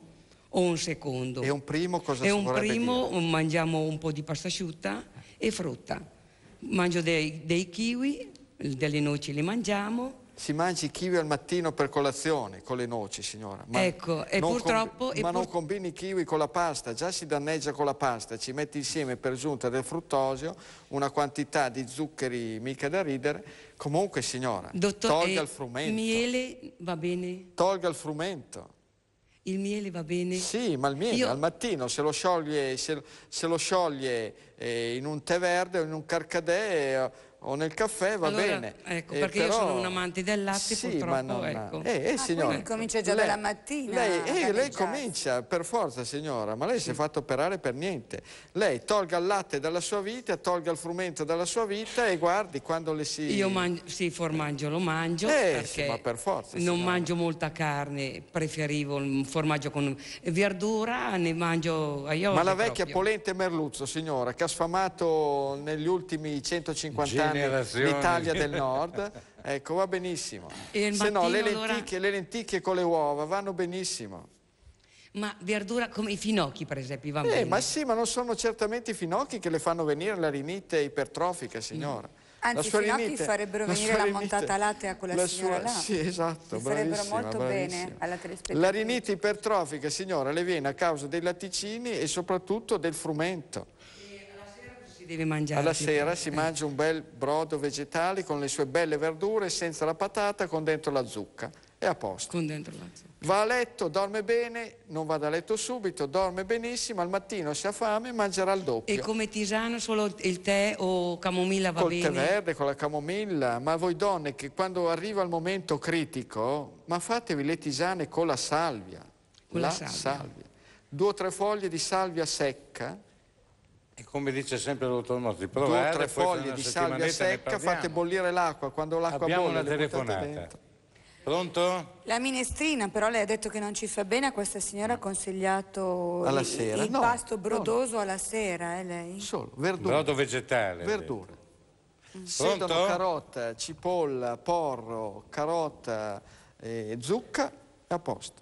o un secondo. E un primo cosa succede? E un primo dire? mangiamo un po' di pasta asciutta e frutta. Mangio dei, dei kiwi, delle noci le mangiamo, si mangi kiwi al mattino per colazione con le noci, signora. Ma ecco, e purtroppo... E ma pur... non combini kiwi con la pasta, già si danneggia con la pasta. Ci metti insieme per giunta del fruttosio una quantità di zuccheri mica da ridere. Comunque, signora, Dottor, tolga eh, il frumento. Il miele va bene? Tolga il frumento. Il miele va bene? Sì, ma il miele Io... al mattino se lo scioglie, se, se lo scioglie eh, in un tè verde o in un carcadè... Eh, o nel caffè va allora, bene. Ecco, eh, perché però... io sono un amante del latte sì, purtroppo. Ma non... ecco. eh, eh, ah, signora, comincia già lei, dalla mattina. Lei, eh, lei comincia per forza signora, ma lei sì. si è fatta operare per niente. Lei tolga il latte dalla sua vita, tolga il frumento dalla sua vita e guardi quando le si... Io mangio, sì, formaggio lo mangio eh, sì, ma per forza, non mangio molta carne, preferivo un formaggio con verdura, ne mangio a io. Ma la vecchia proprio. polente merluzzo signora, che ha sfamato negli ultimi 150 Gene. anni l'Italia del Nord, ecco, va benissimo. E Se no, le lenticchie, allora... le lenticchie con le uova vanno benissimo. Ma verdura come i finocchi, per esempio, vanno eh, bene? Ma sì, ma non sono certamente i finocchi che le fanno venire la rinite ipertrofica, signora. No. Mm. Anzi, i finocchi limite, farebbero venire la, la montata latte a quella la signora sua, là. Sì, esatto, Farebbero molto bravissima. bene alla telespettatrice. La rinite ipertrofica, signora, le viene a causa dei latticini e soprattutto del frumento deve mangiare. Alla sera si mangia un bel brodo vegetale con le sue belle verdure, senza la patata, con dentro la zucca. È a posto. Con dentro la zucca. Va a letto, dorme bene, non va da letto subito, dorme benissimo, al mattino se ha fame mangerà il doppio. E come tisano solo il tè o camomilla va Col bene? Col tè verde, con la camomilla, ma voi donne che quando arriva il momento critico, ma fatevi le tisane con la salvia. Con la, la salvia. salvia. Due o tre foglie di salvia secca, e come dice sempre il dottor Mozzi, provate Due o tre foglie di salvia secca, fate bollire l'acqua, quando l'acqua bolle... Abbiamo una telefonata. Pronto? La minestrina, però lei ha detto che non ci fa bene, a questa signora ha consigliato alla sera. il no, pasto brodoso no. alla sera, eh lei? Solo, verdure. Brodo vegetale. Verdure. Mm. Sedano, carota, cipolla, porro, carota, eh, zucca e a posto.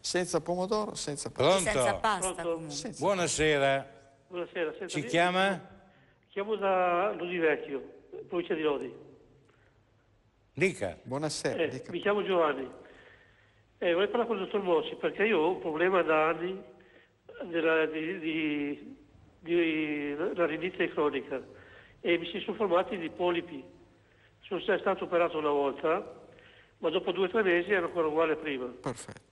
Senza pomodoro, senza pasta. Pronto? Senza pasta Pronto. Senza Buonasera. Buonasera, senta, Ci chiama? Chiamo da Ludivecchio, provincia di Lodi. Dica. Buonasera. Eh, dica. Mi chiamo Giovanni. Eh, vorrei parlare con il dottor Moci perché io ho un problema da anni della, di, di, di, la rinite cronica e mi si sono formati di polipi. Sono stato operato una volta, ma dopo due o tre mesi ero ancora uguale prima. Perfetto.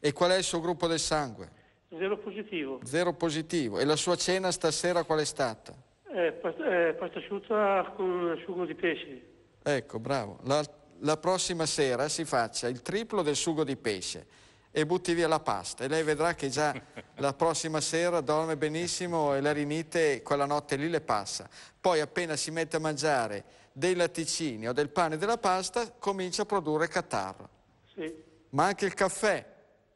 E qual è il suo gruppo del sangue? Zero positivo. Zero positivo. E la sua cena stasera qual è stata? Eh, eh, pasta, asciutta con sugo di pesce. Ecco, bravo. La, la, prossima sera si faccia il triplo del sugo di pesce e butti via la pasta e lei vedrà che già la prossima sera dorme benissimo e la rinite quella notte lì le passa. Poi appena si mette a mangiare dei latticini o del pane e della pasta comincia a produrre catarro. Sì. Ma anche il caffè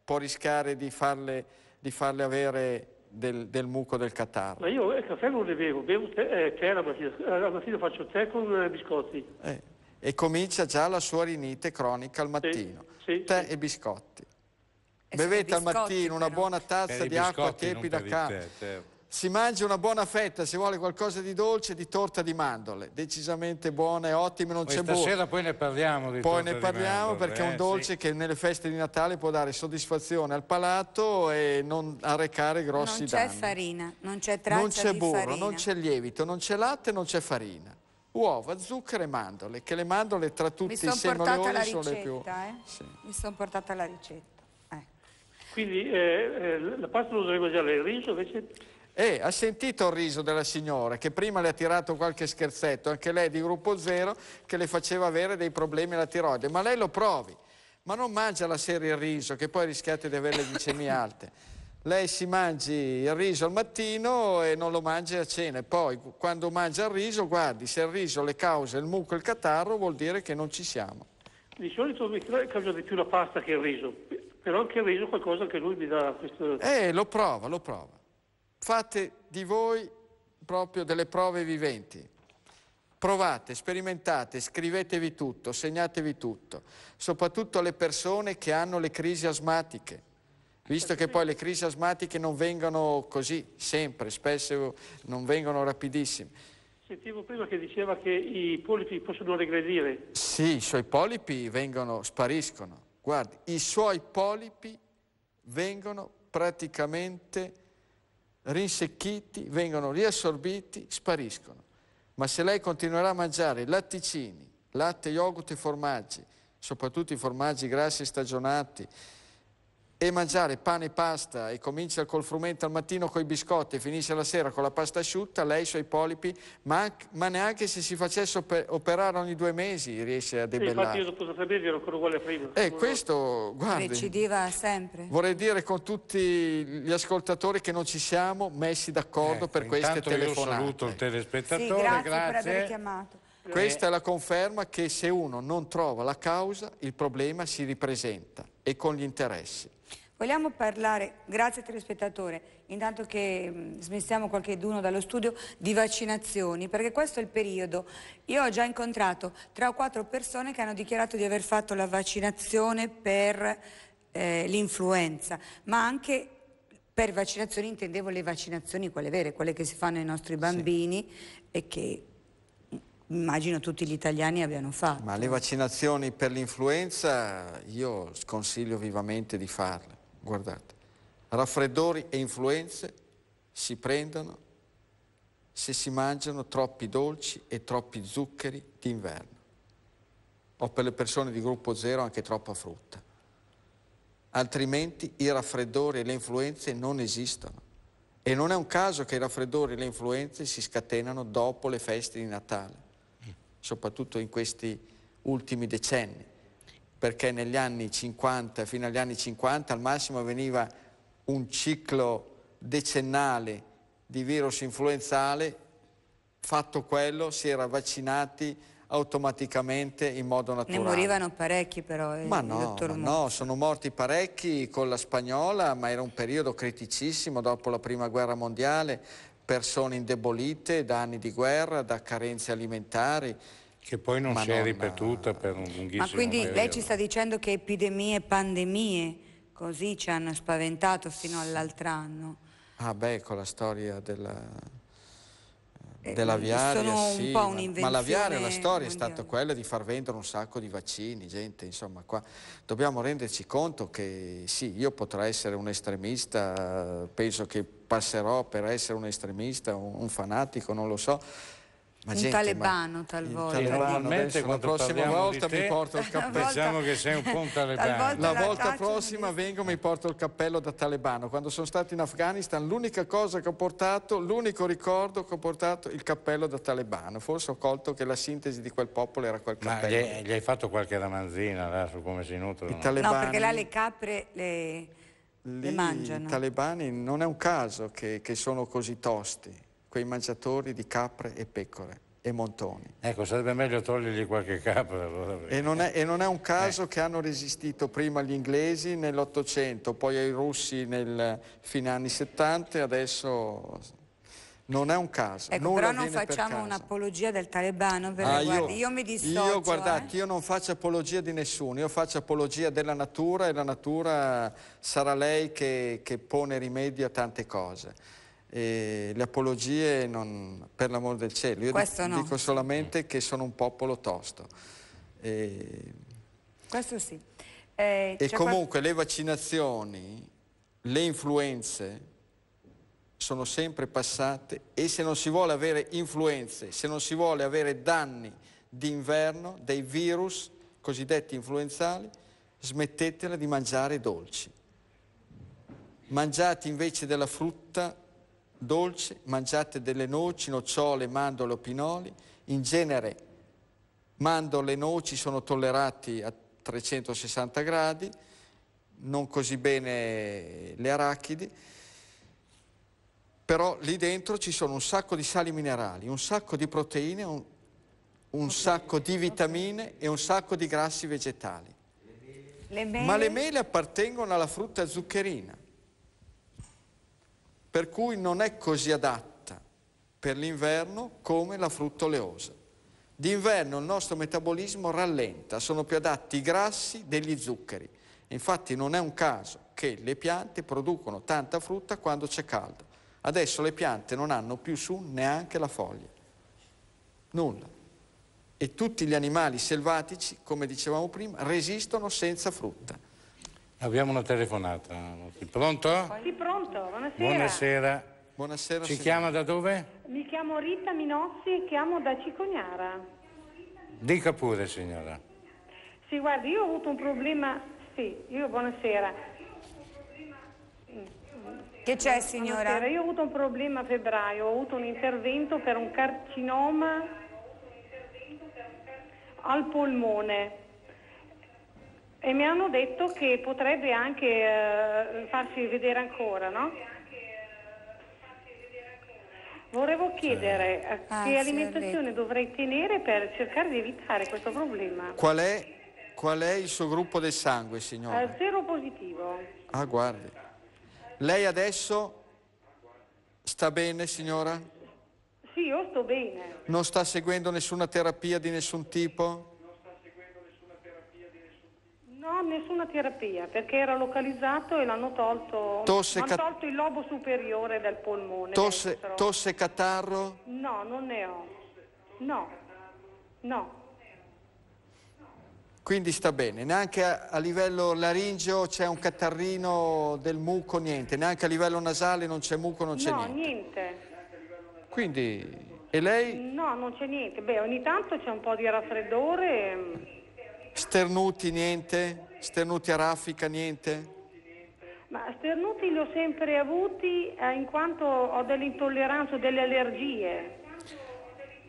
può rischiare di farle di farle avere del, del, muco del catarro. Ma io il caffè non ne bevo, bevo tè, eh, tè la mattina, eh, la mattina faccio tè con eh, biscotti. Eh, e comincia già la sua rinite cronica al mattino. Sì, sì, tè sì. e biscotti. E eh, Bevete biscotti, al mattino una buona tazza di acqua tepida. Ca- si mangia una buona fetta, se vuole qualcosa di dolce, di torta di mandorle, decisamente buone, ottime, non c'è buono. Stasera poi ne parliamo di Poi ne parliamo mandorle, perché è un eh, dolce sì. che nelle feste di Natale può dare soddisfazione al palato e non arrecare grossi non danni. Non c'è farina, non c'è traccia Non c'è burro, farina. non c'è lievito, non c'è latte, non c'è farina. Uova, zucchero e mandorle, che le mandorle tra tutti i semi sono le più... Eh? Sì. Mi sono portata la ricetta. Ecco. Eh. Quindi eh, la pasta lo useremo già lei, il riso invece... Eh, ha sentito il riso della signora che prima le ha tirato qualche scherzetto, anche lei di gruppo zero, che le faceva avere dei problemi alla tiroide. Ma lei lo provi, ma non mangia la serie il riso, che poi rischiate di avere le glicemie alte. Lei si mangi il riso al mattino e non lo mangi a cena. E poi, quando mangia il riso, guardi, se il riso le causa il mucco e il catarro, vuol dire che non ci siamo. Di solito mi causa di più la pasta che il riso, però anche il riso è qualcosa che lui mi dà questo... Eh, lo prova, lo prova. Fate di voi proprio delle prove viventi. Provate, sperimentate, scrivetevi tutto, segnatevi tutto, soprattutto alle persone che hanno le crisi asmatiche, visto che poi le crisi asmatiche non vengono così, sempre, spesso non vengono rapidissime. Sentivo prima che diceva che i polipi possono regredire. Sì, i suoi polipi vengono, spariscono. Guardi, i suoi polipi vengono praticamente rinsecchiti, vengono riassorbiti, spariscono. Ma se lei continuerà a mangiare latticini, latte, yogurt e formaggi, soprattutto i formaggi grassi e stagionati, e mangiare pane e pasta e comincia col frumento al mattino con i biscotti e finisce la sera con la pasta asciutta, lei i suoi polipi, ma, ma, neanche se si facesse operare ogni due mesi riesce a debellare. Sì, infatti io posso sapere, ero ancora uguale prima. eh, questo, guardi, Recidiva sempre. vorrei dire con tutti gli ascoltatori che non ci siamo messi d'accordo eh, per queste telefonate. Io saluto il telespettatore, sì, grazie, grazie per aver chiamato. Eh. Questa è la conferma che se uno non trova la causa, il problema si ripresenta e con gli interessi. Vogliamo parlare, grazie telespettatore, intanto che mm, smessiamo smissiamo qualche d'uno dallo studio, di vaccinazioni, perché questo è il periodo. Io ho già incontrato tre o quattro persone che hanno dichiarato di aver fatto la vaccinazione per eh, l'influenza, ma anche per vaccinazioni intendevo le vaccinazioni, quelle vere, quelle che si fanno ai nostri bambini sì. e che mm, immagino tutti gli italiani abbiano fatto. Ma le vaccinazioni per l'influenza io sconsiglio vivamente di farle guardate, raffreddori e influenze si prendono se si mangiano troppi dolci e troppi zuccheri d'inverno o per le persone di gruppo zero anche troppa frutta. Altrimenti i raffreddori e le influenze non esistono. E non è un caso che i raffreddori e le influenze si scatenano dopo le feste di Natale, soprattutto in questi ultimi decenni perché negli anni 50, fino agli anni 50 al massimo veniva un ciclo decennale di virus influenzale, fatto quello si era vaccinati automaticamente in modo naturale. Ne morivano parecchi però, eh, ma no, ma no, sono morti parecchi con la spagnola, ma era un periodo criticissimo dopo la prima guerra mondiale, persone indebolite da anni di guerra, da carenze alimentari, che poi non Madonna. si è ripetuta per un lunghissimo Ma quindi periodo. lei ci sta dicendo che epidemie e pandemie così ci hanno spaventato fino all'altro anno. Ah beh, con la storia della, eh, della mm, viaria, sono sì, un po' un'invenzione ma la viaria, la storia mondiale. è stata quella di far vendere un sacco di vaccini, gente, insomma, qua dobbiamo renderci conto che sì, io potrei essere un estremista, penso che passerò per essere un estremista, un, un fanatico, non lo so, ma un gente, talebano talvolta. Normalmente la prossima volta mi porto il cappello. Volta... Diciamo che sei un po' un talebano. La, la volta prossima vengo e mi porto il cappello da talebano. Quando sono stato in Afghanistan l'unica cosa che ho portato, l'unico ricordo che ho portato, il cappello da talebano. Forse ho colto che la sintesi di quel popolo era quel cappello. Ma gli, gli hai fatto qualche ramanzina là, su come si nutrono? Talebani... No, perché là le capre le, Lì, le mangiano. I talebani non è un caso che, che sono così tosti quei mangiatori di capre e pecore e montoni. Ecco, sarebbe meglio togliergli qualche capra. Allora. E, non è, e, non è, un caso eh. che hanno resistito prima gli inglesi nell'Ottocento, poi ai russi nel fine anni 70 e adesso non è un caso. Ecco, però non facciamo un'apologia del talebano, ah, io, io, mi dissocio. Io, eh. guardate, eh? io non faccio apologia di nessuno, io faccio apologia della natura e la natura sarà lei che, che pone rimedio a tante cose e le apologie non, per l'amor del cielo. Io dico, no. dico solamente che sono un popolo tosto. E... Questo sì. Eh, e comunque le vaccinazioni, le influenze sono sempre passate e se non si vuole avere influenze, se non si vuole avere danni d'inverno dei virus cosiddetti influenzali, smettetela di mangiare dolci. Mangiate invece della frutta dolce, mangiate delle noci, nocciole, mandorle o pinoli. In genere mandorle e noci sono tollerati a 360 gradi, non così bene le arachidi, però lì dentro ci sono un sacco di sali minerali, un sacco di proteine, un, un sacco di vitamine e un sacco di grassi vegetali. Le mele? Ma le mele appartengono alla frutta zuccherina per cui non è così adatta per l'inverno come la fruttoleosa. D'inverno il nostro metabolismo rallenta, sono più adatti i grassi degli zuccheri. Infatti non è un caso che le piante producono tanta frutta quando c'è caldo. Adesso le piante non hanno più su neanche la foglia. Nulla. E tutti gli animali selvatici, come dicevamo prima, resistono senza frutta. Abbiamo una telefonata. Pronto? Sì, pronto, buonasera. Buonasera. Buonasera Ci signora. chiama da dove? Mi chiamo Rita Minozzi e chiamo da Cicognara. Dica pure, signora. Sì, guardi, io ho avuto un problema... Sì, io buonasera. Che c'è, signora? Buonasera. Io ho avuto un problema a febbraio, ho avuto un intervento per un carcinoma al polmone e mi hanno detto che potrebbe anche eh, farsi vedere ancora, no? Volevo chiedere eh, ah, che alimentazione dovrei tenere per cercare di evitare questo problema. Qual è, qual è il suo gruppo del sangue, signora? Eh, zero positivo. Ah, guardi. Lei adesso sta bene, signora? Sì, io sto bene. Non sta seguendo nessuna terapia di nessun tipo? No, nessuna terapia, perché era localizzato e l'hanno tolto, tosse, cat... tolto il lobo superiore del polmone. Tosse, tosse catarro? No, non ne ho. No, no. Quindi sta bene, neanche a, a livello laringeo c'è un catarrino del muco, niente, neanche a livello nasale non c'è muco, non c'è no, niente. No, niente. Quindi, e lei? No, non c'è niente. Beh, ogni tanto c'è un po' di raffreddore. Mm, Sternuti niente? Sternuti a raffica niente? Ma sternuti li ho sempre avuti eh, in quanto ho dell'intolleranza, delle allergie.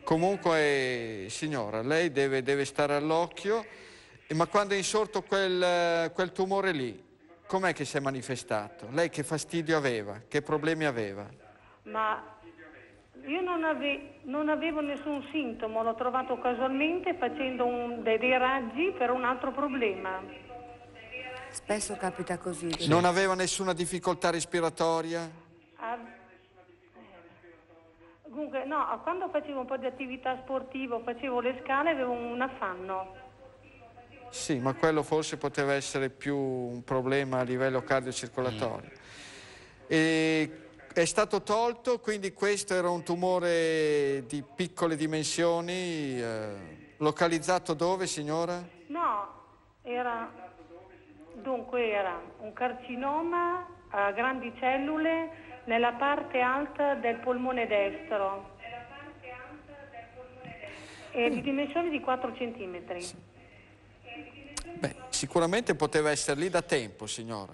Comunque, signora, lei deve, deve stare all'occhio, ma quando è insorto quel, quel tumore lì, com'è che si è manifestato? Lei che fastidio aveva? Che problemi aveva? Ma io non, ave- non avevo nessun sintomo, l'ho trovato casualmente facendo un- dei, dei raggi per un altro problema. Spesso capita così. Non aveva nessuna difficoltà respiratoria? Av- ah, eh. no, quando facevo un po' di attività sportiva, facevo le scale, avevo un affanno. Sì, ma quello forse poteva essere più un problema a livello cardiocircolatorio. E è stato tolto, quindi questo era un tumore di piccole dimensioni, eh, localizzato dove signora? No, era, dunque era un carcinoma a grandi cellule nella parte alta del polmone destro. E di dimensioni di 4 centimetri. Beh, sicuramente poteva essere lì da tempo, signora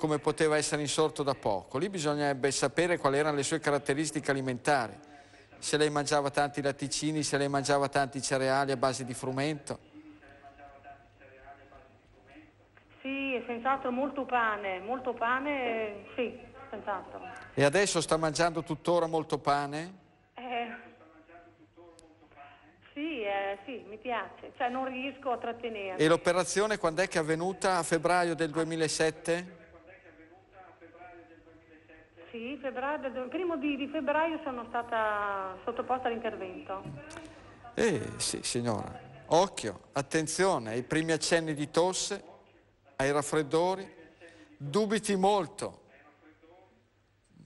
come poteva essere insorto da poco. Lì bisognerebbe sapere quali erano le sue caratteristiche alimentari, se lei mangiava tanti latticini, se lei mangiava tanti cereali a base di frumento. Sì, senz'altro molto pane, molto pane, sì, senz'altro. E adesso sta mangiando tuttora molto pane? Eh... Sì, eh, sì, mi piace, cioè non riesco a trattenermi. E l'operazione quando è che è avvenuta? A febbraio del 2007? Sì, febbraio, primo di, di febbraio sono stata sottoposta all'intervento. Eh sì, signora. Occhio, attenzione ai primi accenni di tosse, ai raffreddori. Dubiti molto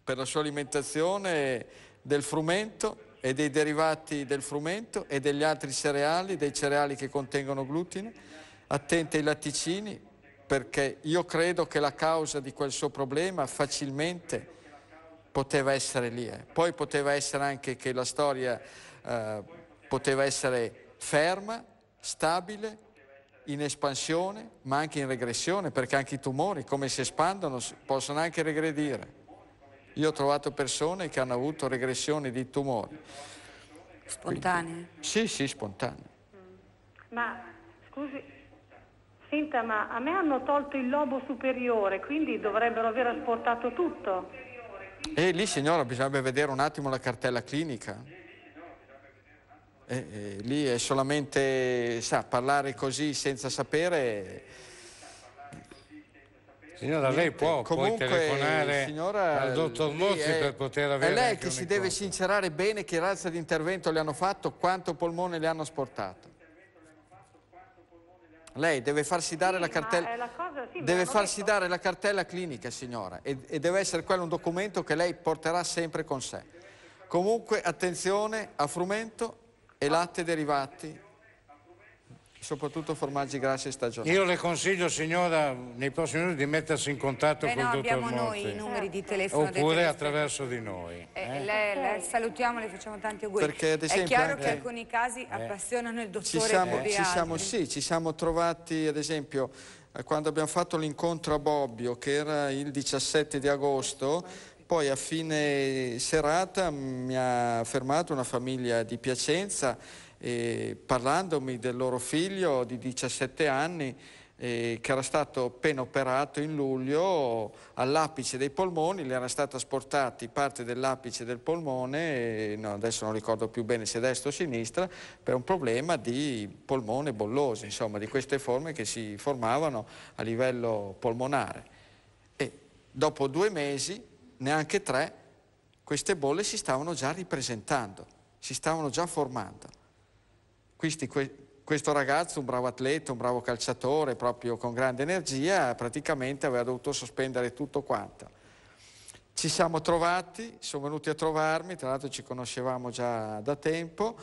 per la sua alimentazione del frumento e dei derivati del frumento e degli altri cereali, dei cereali che contengono glutine. Attente ai latticini perché io credo che la causa di quel suo problema facilmente poteva essere lì. Eh. Poi poteva essere anche che la storia eh, poteva essere ferma, stabile, in espansione, ma anche in regressione, perché anche i tumori, come si espandono, possono anche regredire. Io ho trovato persone che hanno avuto regressioni di tumori. Spontanee? sì, sì, spontanee. Mm. Ma scusi, senta, ma a me hanno tolto il lobo superiore, quindi dovrebbero aver asportato tutto. E lì signora bisognerebbe vedere un attimo la cartella clinica. E, e, lì è solamente sa, parlare così senza sapere. Signora, lei può, Comunque, telefonare signora, al dottor Mozzi è, per poter avere... È lei che si deve sincerare bene che razza di intervento le hanno fatto, quanto polmone le hanno sportato. Lei deve farsi dare, sì, la, cartella, eh, la, cosa, sì, deve farsi dare la cartella clinica, signora, e, e deve essere quello un documento che lei porterà sempre con sé. Comunque attenzione a frumento e latte derivati soprattutto formaggi grassi stagionali. Io le consiglio signora nei prossimi minuti di mettersi in contatto Beh, con no, il dottor Monti. abbiamo noi i numeri di telefono. Oppure attraverso di noi. Eh, eh? Le, le, salutiamo, le facciamo tanti auguri. Perché ad esempio, È chiaro anche... che alcuni casi eh. appassionano il dottore ci siamo, ci siamo, sì, ci siamo trovati ad esempio eh, quando abbiamo fatto l'incontro a Bobbio che era il 17 di agosto poi a fine serata mi ha fermato una famiglia di Piacenza eh, parlandomi del loro figlio di 17 anni eh, che era stato appena operato in luglio all'apice dei polmoni, le era stata sportata parte dell'apice del polmone, eh, no, adesso non ricordo più bene se destra o sinistra, per un problema di polmone bolloso, insomma di queste forme che si formavano a livello polmonare. E dopo due mesi, neanche tre, queste bolle si stavano già ripresentando, si stavano già formando. Questi, que, questo ragazzo, un bravo atleta, un bravo calciatore, proprio con grande energia, praticamente aveva dovuto sospendere tutto quanto. Ci siamo trovati, sono venuti a trovarmi, tra l'altro ci conoscevamo già da tempo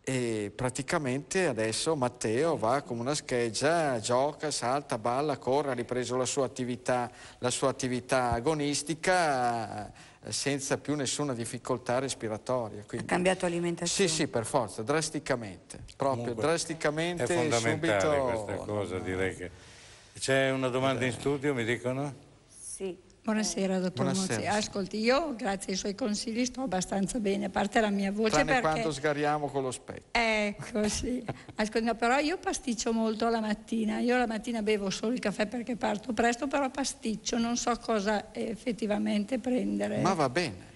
e praticamente adesso Matteo va come una scheggia, gioca, salta, balla, corre, ha ripreso la sua attività, la sua attività agonistica senza più nessuna difficoltà respiratoria. Quindi, ha cambiato alimentazione? Sì, sì, per forza, drasticamente, proprio Comunque, drasticamente. È fondamentale subito... questa cosa, no, no. direi che... C'è una domanda in eh. studio, mi dicono? Sì. Buonasera dottor Buonasera. Mozzi. Ascolti, io grazie ai suoi consigli sto abbastanza bene, a parte la mia voce Tranne perché... quando sgariamo con lo specchio. Ecco, sì. Ascolti, no, però io pasticcio molto la mattina. Io la mattina bevo solo il caffè perché parto presto, però pasticcio, non so cosa effettivamente prendere. Ma va bene.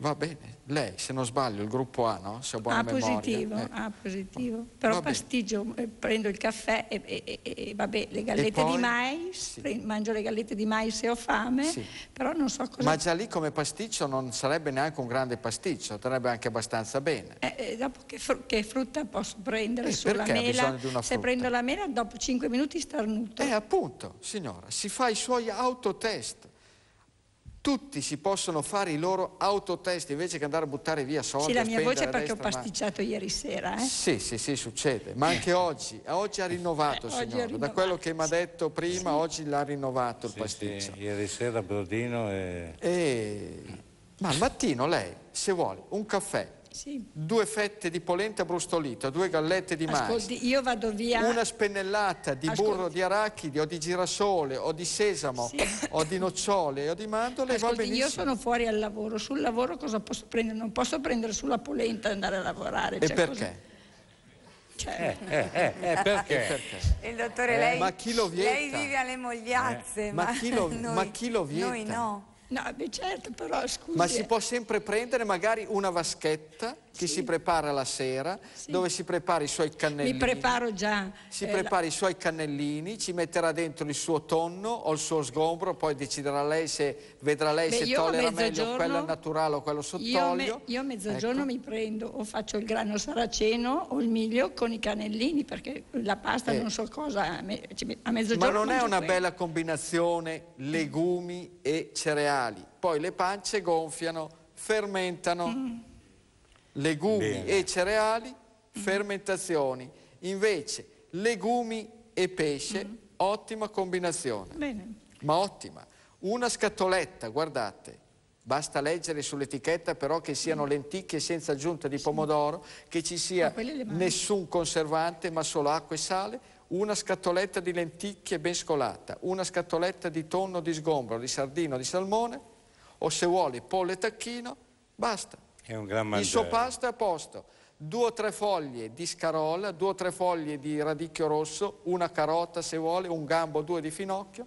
Va bene, lei se non sbaglio, il gruppo A, no? Se ho buona ah, memoria. Positivo, eh. Ah, positivo, però va pastigio, bene. Eh, prendo il caffè e, e, e vabbè, le gallette poi, di mais, sì. mangio le gallette di mais se ho fame, sì. però non so cosa... Ma già lì come pasticcio non sarebbe neanche un grande pasticcio, sarebbe anche abbastanza bene. Eh, eh, dopo che, fr che, frutta posso prendere eh, sulla mela? Se prendo la mela dopo 5 minuti starnuto. Eh appunto, signora, si fa i suoi autotest tutti si possono fare i loro autotest invece che andare a buttare via soldi. Sì, la mia voce è perché destra, ho pasticciato ma... ieri sera. Eh? Sì, sì, sì, succede. Ma anche oggi, eh, oggi ha rinnovato, eh, signora. Rinnovato, da quello che mi ha detto prima, sì. oggi l'ha rinnovato il sì, pasticcio. Sì. Ieri sera Brodino è... e... Ma al mattino lei, se vuole, un caffè, sì. due fette di polenta brustolita, due gallette di Ascolti, mais, via... una spennellata di Ascolti. burro di arachidi o di girasole o di sesamo sì. o di nocciole o di mandorle Ascolti, va benissimo. Io sono fuori al lavoro, sul lavoro cosa posso prendere? Non posso prendere sulla polenta e andare a lavorare. E cioè, perché? Cosa... Cioè... Eh, eh, eh, eh perché? perché? Il dottore eh, lei, ma chi lo vieta? lei vive alle mogliazze, eh, ma, ma, chi lo, noi, ma chi lo vieta? Noi no. No, beh certo, però scusi. Ma si eh. può sempre prendere magari una vaschetta? che sì. si prepara la sera, sì. dove si prepara i suoi cannellini. Mi preparo già. Si eh, prepara la... i suoi cannellini, ci metterà dentro il suo tonno o il suo sgombro, poi deciderà lei se vedrà lei Beh, se tollera meglio quello naturale o quello sott'olio. Io, a mezzogiorno ecco. mi prendo o faccio il grano saraceno o il miglio con i cannellini, perché la pasta eh. non so cosa, a, me, a mezzogiorno... Ma non è una bella combinazione legumi e cereali? Poi le pance gonfiano, fermentano... Mm legumi Bene. e cereali, fermentazioni. Invece legumi e pesce, mm. ottima combinazione. Bene. Ma ottima. Una scatoletta, guardate, Basta leggere sull'etichetta però che siano lenticchie senza aggiunta di pomodoro, che ci sia ah, nessun conservante ma solo acqua e sale, una scatoletta di lenticchie ben scolata, una scatoletta di tonno di sgombro, di sardino, di salmone o se vuole pollo e tacchino, basta. È un gran mangiare. Il suo pasto è a posto. Due o tre foglie di scarola, due o tre foglie di radicchio rosso, una carota se vuole, un gambo, due di finocchio.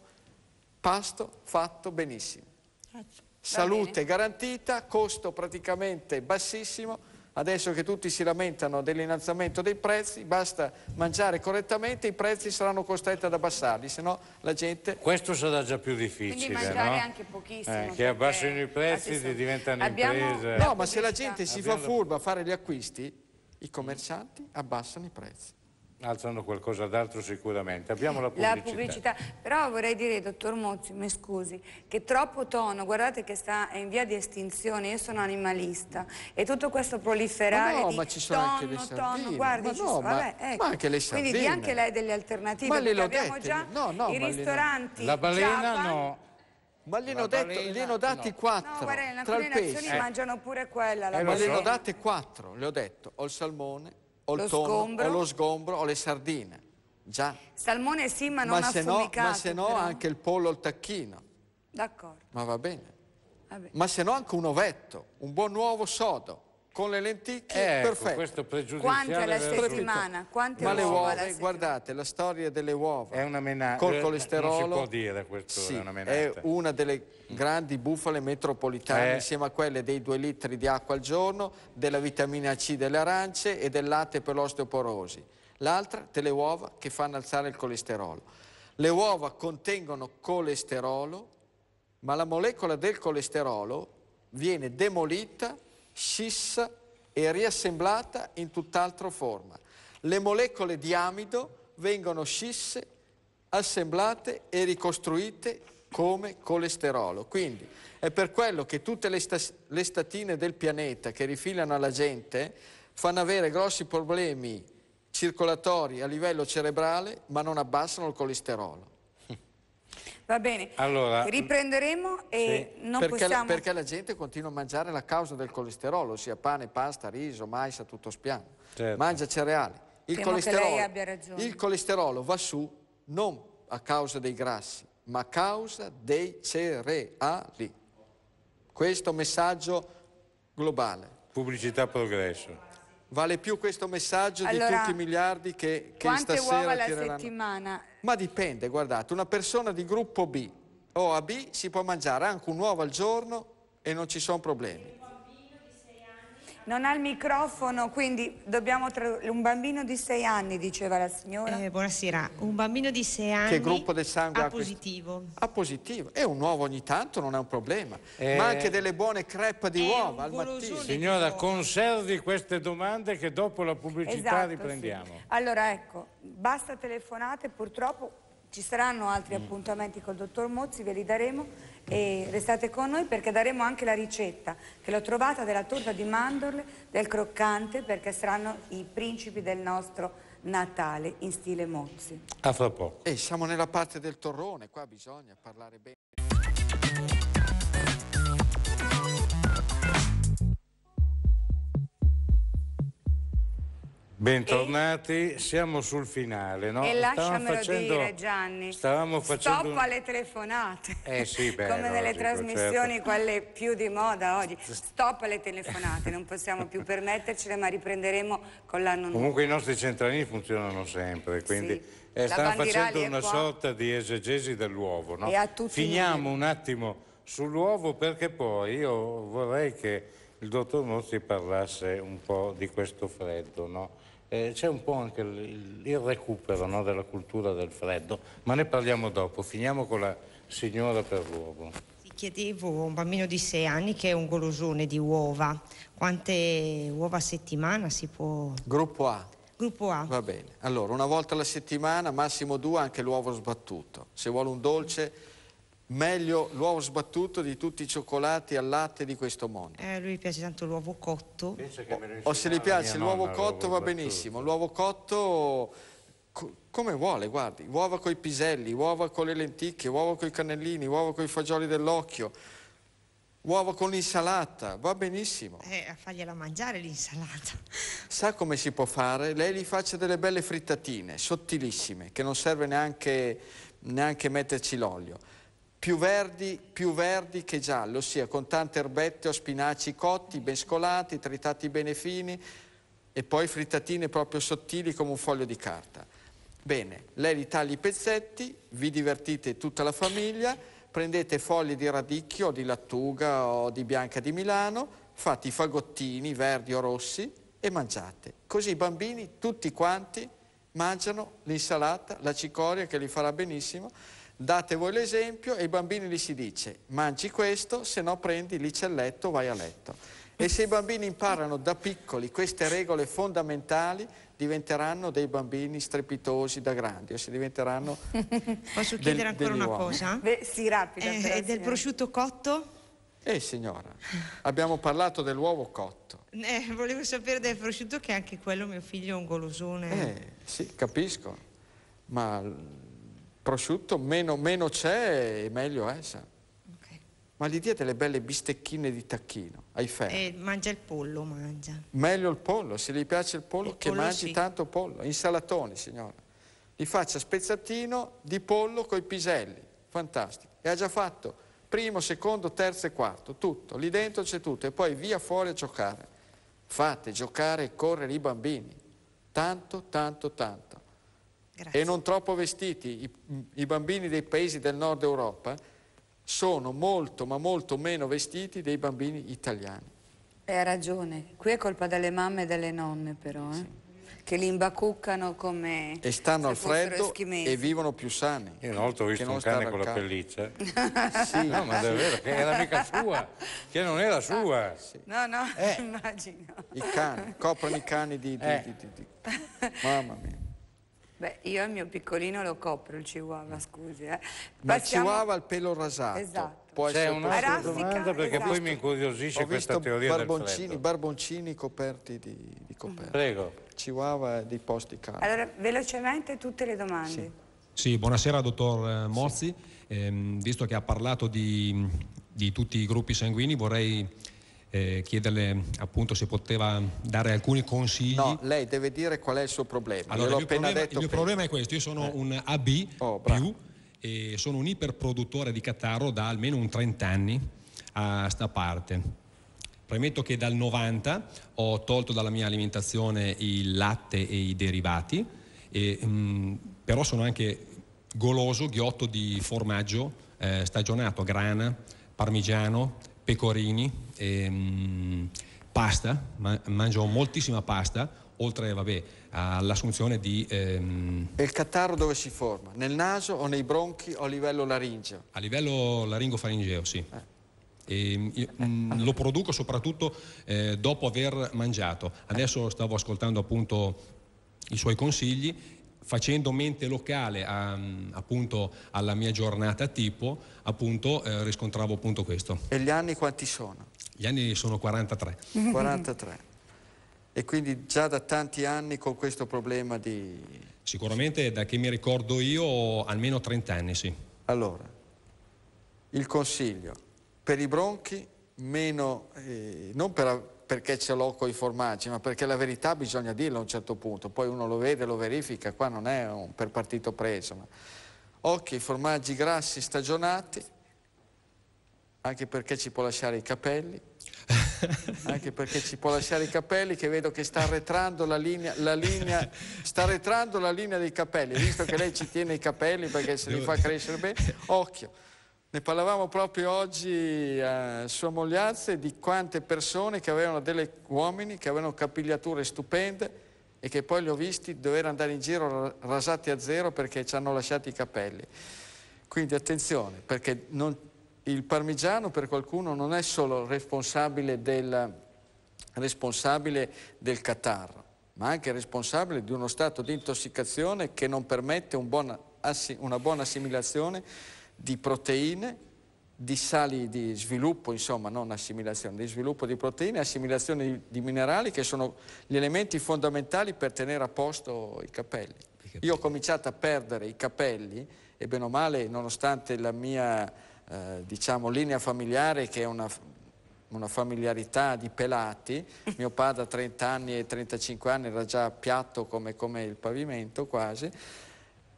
Pasto fatto benissimo. Ah, Salute garantita, costo praticamente bassissimo Adesso che tutti si lamentano dell'innalzamento dei prezzi, basta mangiare correttamente, i prezzi saranno costretti ad abbassarli, se no la gente... Questo sarà già più difficile, Quindi mangiare no? anche pochissimo. Eh, che abbassino i prezzi sono... diventano Abbiamo... imprese. No, ma se la gente si Abbiamo... fa furba a fare gli acquisti, i commercianti abbassano i prezzi alzano qualcosa d'altro sicuramente. Abbiamo la pubblicità. La pubblicità, però vorrei dire, dottor Mozzi, mi scusi, che troppo tono, guardate che sta, è in via di estinzione, io sono animalista e tutto questo proliferare ma no, ma ci sono tonno, anche le sardine. Tonno, guardi, ma no, sono, ma, vabbè, ecco. ma anche le sardine. Quindi dia anche lei delle alternative, ma le perché abbiamo dette, già no, no, i ristoranti. La balena Japan, no. Ma le ho, detto, le ho, dati quattro. No, guarda, le nazioni eh. mangiano pure quella. La eh, Ma le ho date quattro, le ho detto. Ho il salmone, o lo tonno, sgombro. o lo sgombro, o le sardine. Già. Salmone sì, ma non ma affumicato. No, ma se no però. anche il pollo o il tacchino. D'accordo. Ma va bene. Vabbè. Ma se no anche un ovetto, un buon uovo sodo con le lenticchie, ecco, perfetto. Questo pregiudiziale Quante alla settimana? Quante Ma le uova, eh, guardate, la storia delle uova è una menata. col colesterolo. Eh, non si può dire questo, sì, è una menata. È una delle grandi bufale metropolitane eh. insieme a quelle dei due litri di acqua al giorno, della vitamina C delle arance e del latte per l'osteoporosi. L'altra, delle uova che fanno alzare il colesterolo. Le uova contengono colesterolo, ma la molecola del colesterolo viene demolita scissa e riassemblata in tutt'altra forma. Le molecole di amido vengono scisse, assemblate e ricostruite come colesterolo. Quindi è per quello che tutte le, stas- le statine del pianeta che rifilano alla gente fanno avere grossi problemi circolatori a livello cerebrale ma non abbassano il colesterolo. Va bene, allora, mm, riprenderemo e sì, non perché, possiamo... Perché la gente continua a mangiare la causa del colesterolo, ossia pane, pasta, riso, mais, a tutto spiano. Certo. Mangia cereali. Il abbia ragione. il colesterolo va su non a causa dei grassi, ma a causa dei cereali. Questo messaggio globale. Pubblicità progresso. Vale più questo messaggio allora, di tutti i miliardi che, che stasera uova alla settimana? Ma dipende, guardate, una persona di gruppo B o AB si può mangiare anche un uovo al giorno e non ci sono problemi non ha il microfono, quindi dobbiamo... Tra... Un bambino di sei anni, diceva la signora. Eh, buonasera, un bambino di sei anni... Che gruppo del sangue ha positivo. Ha positivo. E un uovo ogni tanto non è un problema. Eh... Ma anche delle buone crepe di uova al mattino. Signora, conservi queste domande che dopo la pubblicità esatto, riprendiamo. Sì. Allora, ecco, basta telefonate, purtroppo ci saranno altri mm. appuntamenti col dottor Mozzi, ve li daremo e restate con noi perché daremo anche la ricetta che l'ho trovata della torta di mandorle, del croccante perché saranno i principi del nostro Natale in stile Mozzi. A fra poco. E siamo nella parte del torrone, qua bisogna parlare bene. Bentornati, e... siamo sul finale, no? E lasciamelo facendo... dire Gianni, stavamo facendo... stop alle telefonate, eh sì, beh, come nelle trasmissioni certo. quelle più di moda oggi, stop alle telefonate, non possiamo più permettercele ma riprenderemo con l'anno nuovo. Comunque i nostri centralini funzionano sempre, quindi sì. eh, stanno facendo una qua. sorta di esegesi dell'uovo, no? Finiamo un attimo sull'uovo perché poi io vorrei che il dottor Mozzi parlasse un po' di questo freddo, no? eh, c'è un po' anche il, il recupero no, della cultura del freddo, ma ne parliamo dopo, finiamo con la signora per l'uovo. Ti Chiedevo un bambino di sei anni che è un golosone di uova, quante uova a settimana si può... Gruppo A. Gruppo A. Va bene, allora una volta alla settimana, massimo due anche l'uovo sbattuto. Se vuole un dolce meglio l'uovo sbattuto di tutti i cioccolati al latte di questo mondo. Eh, a lui piace tanto l'uovo cotto. O, o se gli piace l'uovo cotto va benissimo. L'uovo cotto come vuole, guardi. Uova con i piselli, uova con le lenticchie, uova con i cannellini, uova con i fagioli dell'occhio. Uova con l'insalata, va benissimo. Eh, a fargliela mangiare l'insalata. Sa come si può fare? Lei gli faccia delle belle frittatine, sottilissime, che non serve neanche, neanche metterci l'olio più verdi, più verdi, che giallo, ossia con tante erbette o spinaci cotti, ben scolati, tritati bene fini e poi frittatine proprio sottili come un foglio di carta. Bene, lei li taglia i pezzetti, vi divertite tutta la famiglia, prendete foglie di radicchio o di lattuga o di bianca di Milano, fate i fagottini verdi o rossi e mangiate. Così i bambini, tutti quanti, mangiano l'insalata, la cicoria che li farà benissimo Date voi l'esempio e ai bambini gli si dice mangi questo, se no prendi l'icelletto, vai a letto. E se i bambini imparano da piccoli queste regole fondamentali, diventeranno dei bambini strepitosi da grandi, o se diventeranno Posso chiedere ancora una uomini. cosa? Beh, sì, rapida. Eh, eh, del signora. prosciutto cotto? Eh signora, abbiamo parlato dell'uovo cotto. Eh, volevo sapere del prosciutto che anche quello mio figlio è un golosone. Eh, sì, capisco, ma prosciutto, meno, meno c'è e meglio è, sa. Okay. Ma gli diete le belle bistecchine di tacchino, ai ferri. Eh, mangia il pollo, mangia. Meglio il pollo, se gli piace il pollo, il che pollo mangi sì. tanto pollo. Insalatoni, signora. Gli faccia spezzatino di pollo con i piselli. Fantastico. E ha già fatto primo, secondo, terzo e quarto, tutto. Lì dentro c'è tutto. E poi via fuori a giocare. Fate giocare e correre i bambini. Tanto, tanto, tanto. Grazie. e non troppo vestiti. I, I bambini dei paesi del nord Europa sono molto ma molto meno vestiti dei bambini italiani. E eh, ha ragione, qui è colpa delle mamme e delle nonne però, eh? sì. che li imbacuccano come... E stanno al freddo e vivono più sani. Io una volta ho visto un cane con la pelliccia. sì. No, ma davvero, che era mica sua, che non era sua. Ah, sì. No, no, eh. immagino. I cani, coprono i cani di... di, eh. di, di mamma mia. Beh, io il mio piccolino lo copro il chihuahua, scusi. Eh. Ma il chihuahua ha il pelo rasato. Esatto. Può C'è un'altra domanda perché esatto. poi mi incuriosisce Ho questa teoria barboncini, del barboncini coperti di, di coperta. Mm. Prego. Chihuahua di posti caldi. Allora, velocemente tutte le domande. Sì, sì buonasera dottor eh, Mozzi. Sì. Eh, visto che ha parlato di, di tutti i gruppi sanguigni, vorrei eh, chiederle appunto se poteva dare alcuni consigli. No, lei deve dire qual è il suo problema. Allora, il mio problema, il mio problema, è questo, io sono eh. un AB oh, più, e sono un iperproduttore di catarro da almeno un 30 anni a sta parte. Premetto che dal 90 ho tolto dalla mia alimentazione il latte e i derivati, e, mh, mm, però sono anche goloso, ghiotto di formaggio eh, stagionato, grana, parmigiano, pecorini, ehm, pasta, ma- mangio moltissima pasta, oltre vabbè, all'assunzione di... Ehm... E il catarro dove si forma? Nel naso o nei bronchi o a livello laringeo? A livello laringofaringeo, sì. Eh. E, ehm, io, mh, eh, mm, lo produco soprattutto eh, dopo aver mangiato. Adesso stavo ascoltando appunto i suoi consigli facendo mente locale a, mm, appunto alla mia giornata tipo, appunto eh, riscontravo appunto questo. E gli anni quanti sono? Gli anni sono 43. 43. E quindi già da tanti anni con questo problema di... Sicuramente da che mi ricordo io almeno 30 anni, sì. Allora, il consiglio per i bronchi, meno, eh, non per perché ce l'ho con i formaggi, ma perché la verità bisogna dirla a un certo punto, poi uno lo vede, lo verifica, qua non è un per partito preso. Ma... Occhi, formaggi grassi stagionati, anche perché ci può lasciare i capelli, anche perché ci può lasciare i capelli che vedo che sta arretrando la linea, la linea, sta arretrando la linea dei capelli, visto che lei ci tiene i capelli perché se li fa crescere bene, occhio. Ne parlavamo proprio oggi a eh, sua mogliazza di quante persone che avevano delle uomini che avevano capigliature stupende e che poi li ho visti dover andare in giro rasati a zero perché ci hanno lasciati i capelli. Quindi attenzione, perché non, il parmigiano per qualcuno non è solo responsabile del, responsabile del catarro, ma anche responsabile di uno stato di intossicazione che non permette un buona, una buona assimilazione di proteine, di sali di sviluppo, insomma non assimilazione, di sviluppo di proteine, assimilazione di, di minerali che sono gli elementi fondamentali per tenere a posto i capelli. Io ho cominciato a perdere i capelli e bene o male, nonostante la mia eh, diciamo, linea familiare che è una, una familiarità di pelati, mio padre a 30 anni e 35 anni era già piatto come, come il pavimento quasi,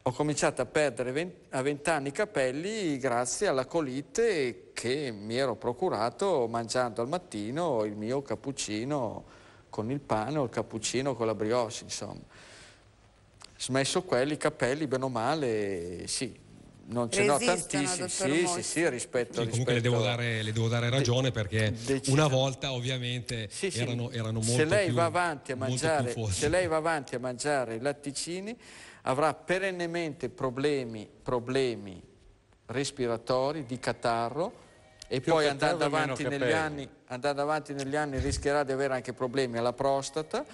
ho cominciato a perdere a 20 anni i capelli grazie alla colite che mi ero procurato mangiando al mattino il mio cappuccino con il pane o il cappuccino con la brioche, insomma. Smesso quelli, i capelli, bene o male, sì, non ce n'ho tantissimi, sì, sì, sì, rispetto, sì, comunque rispetto... Le, devo dare, le, devo dare, ragione perché Decina. una volta ovviamente sì, erano, erano molto se lei più, va avanti a mangiare, Se lei va avanti a mangiare i latticini avrà perennemente problemi, problemi respiratori, di catarro e Più poi andando avanti, anni, andando avanti negli anni rischierà di avere anche problemi alla prostata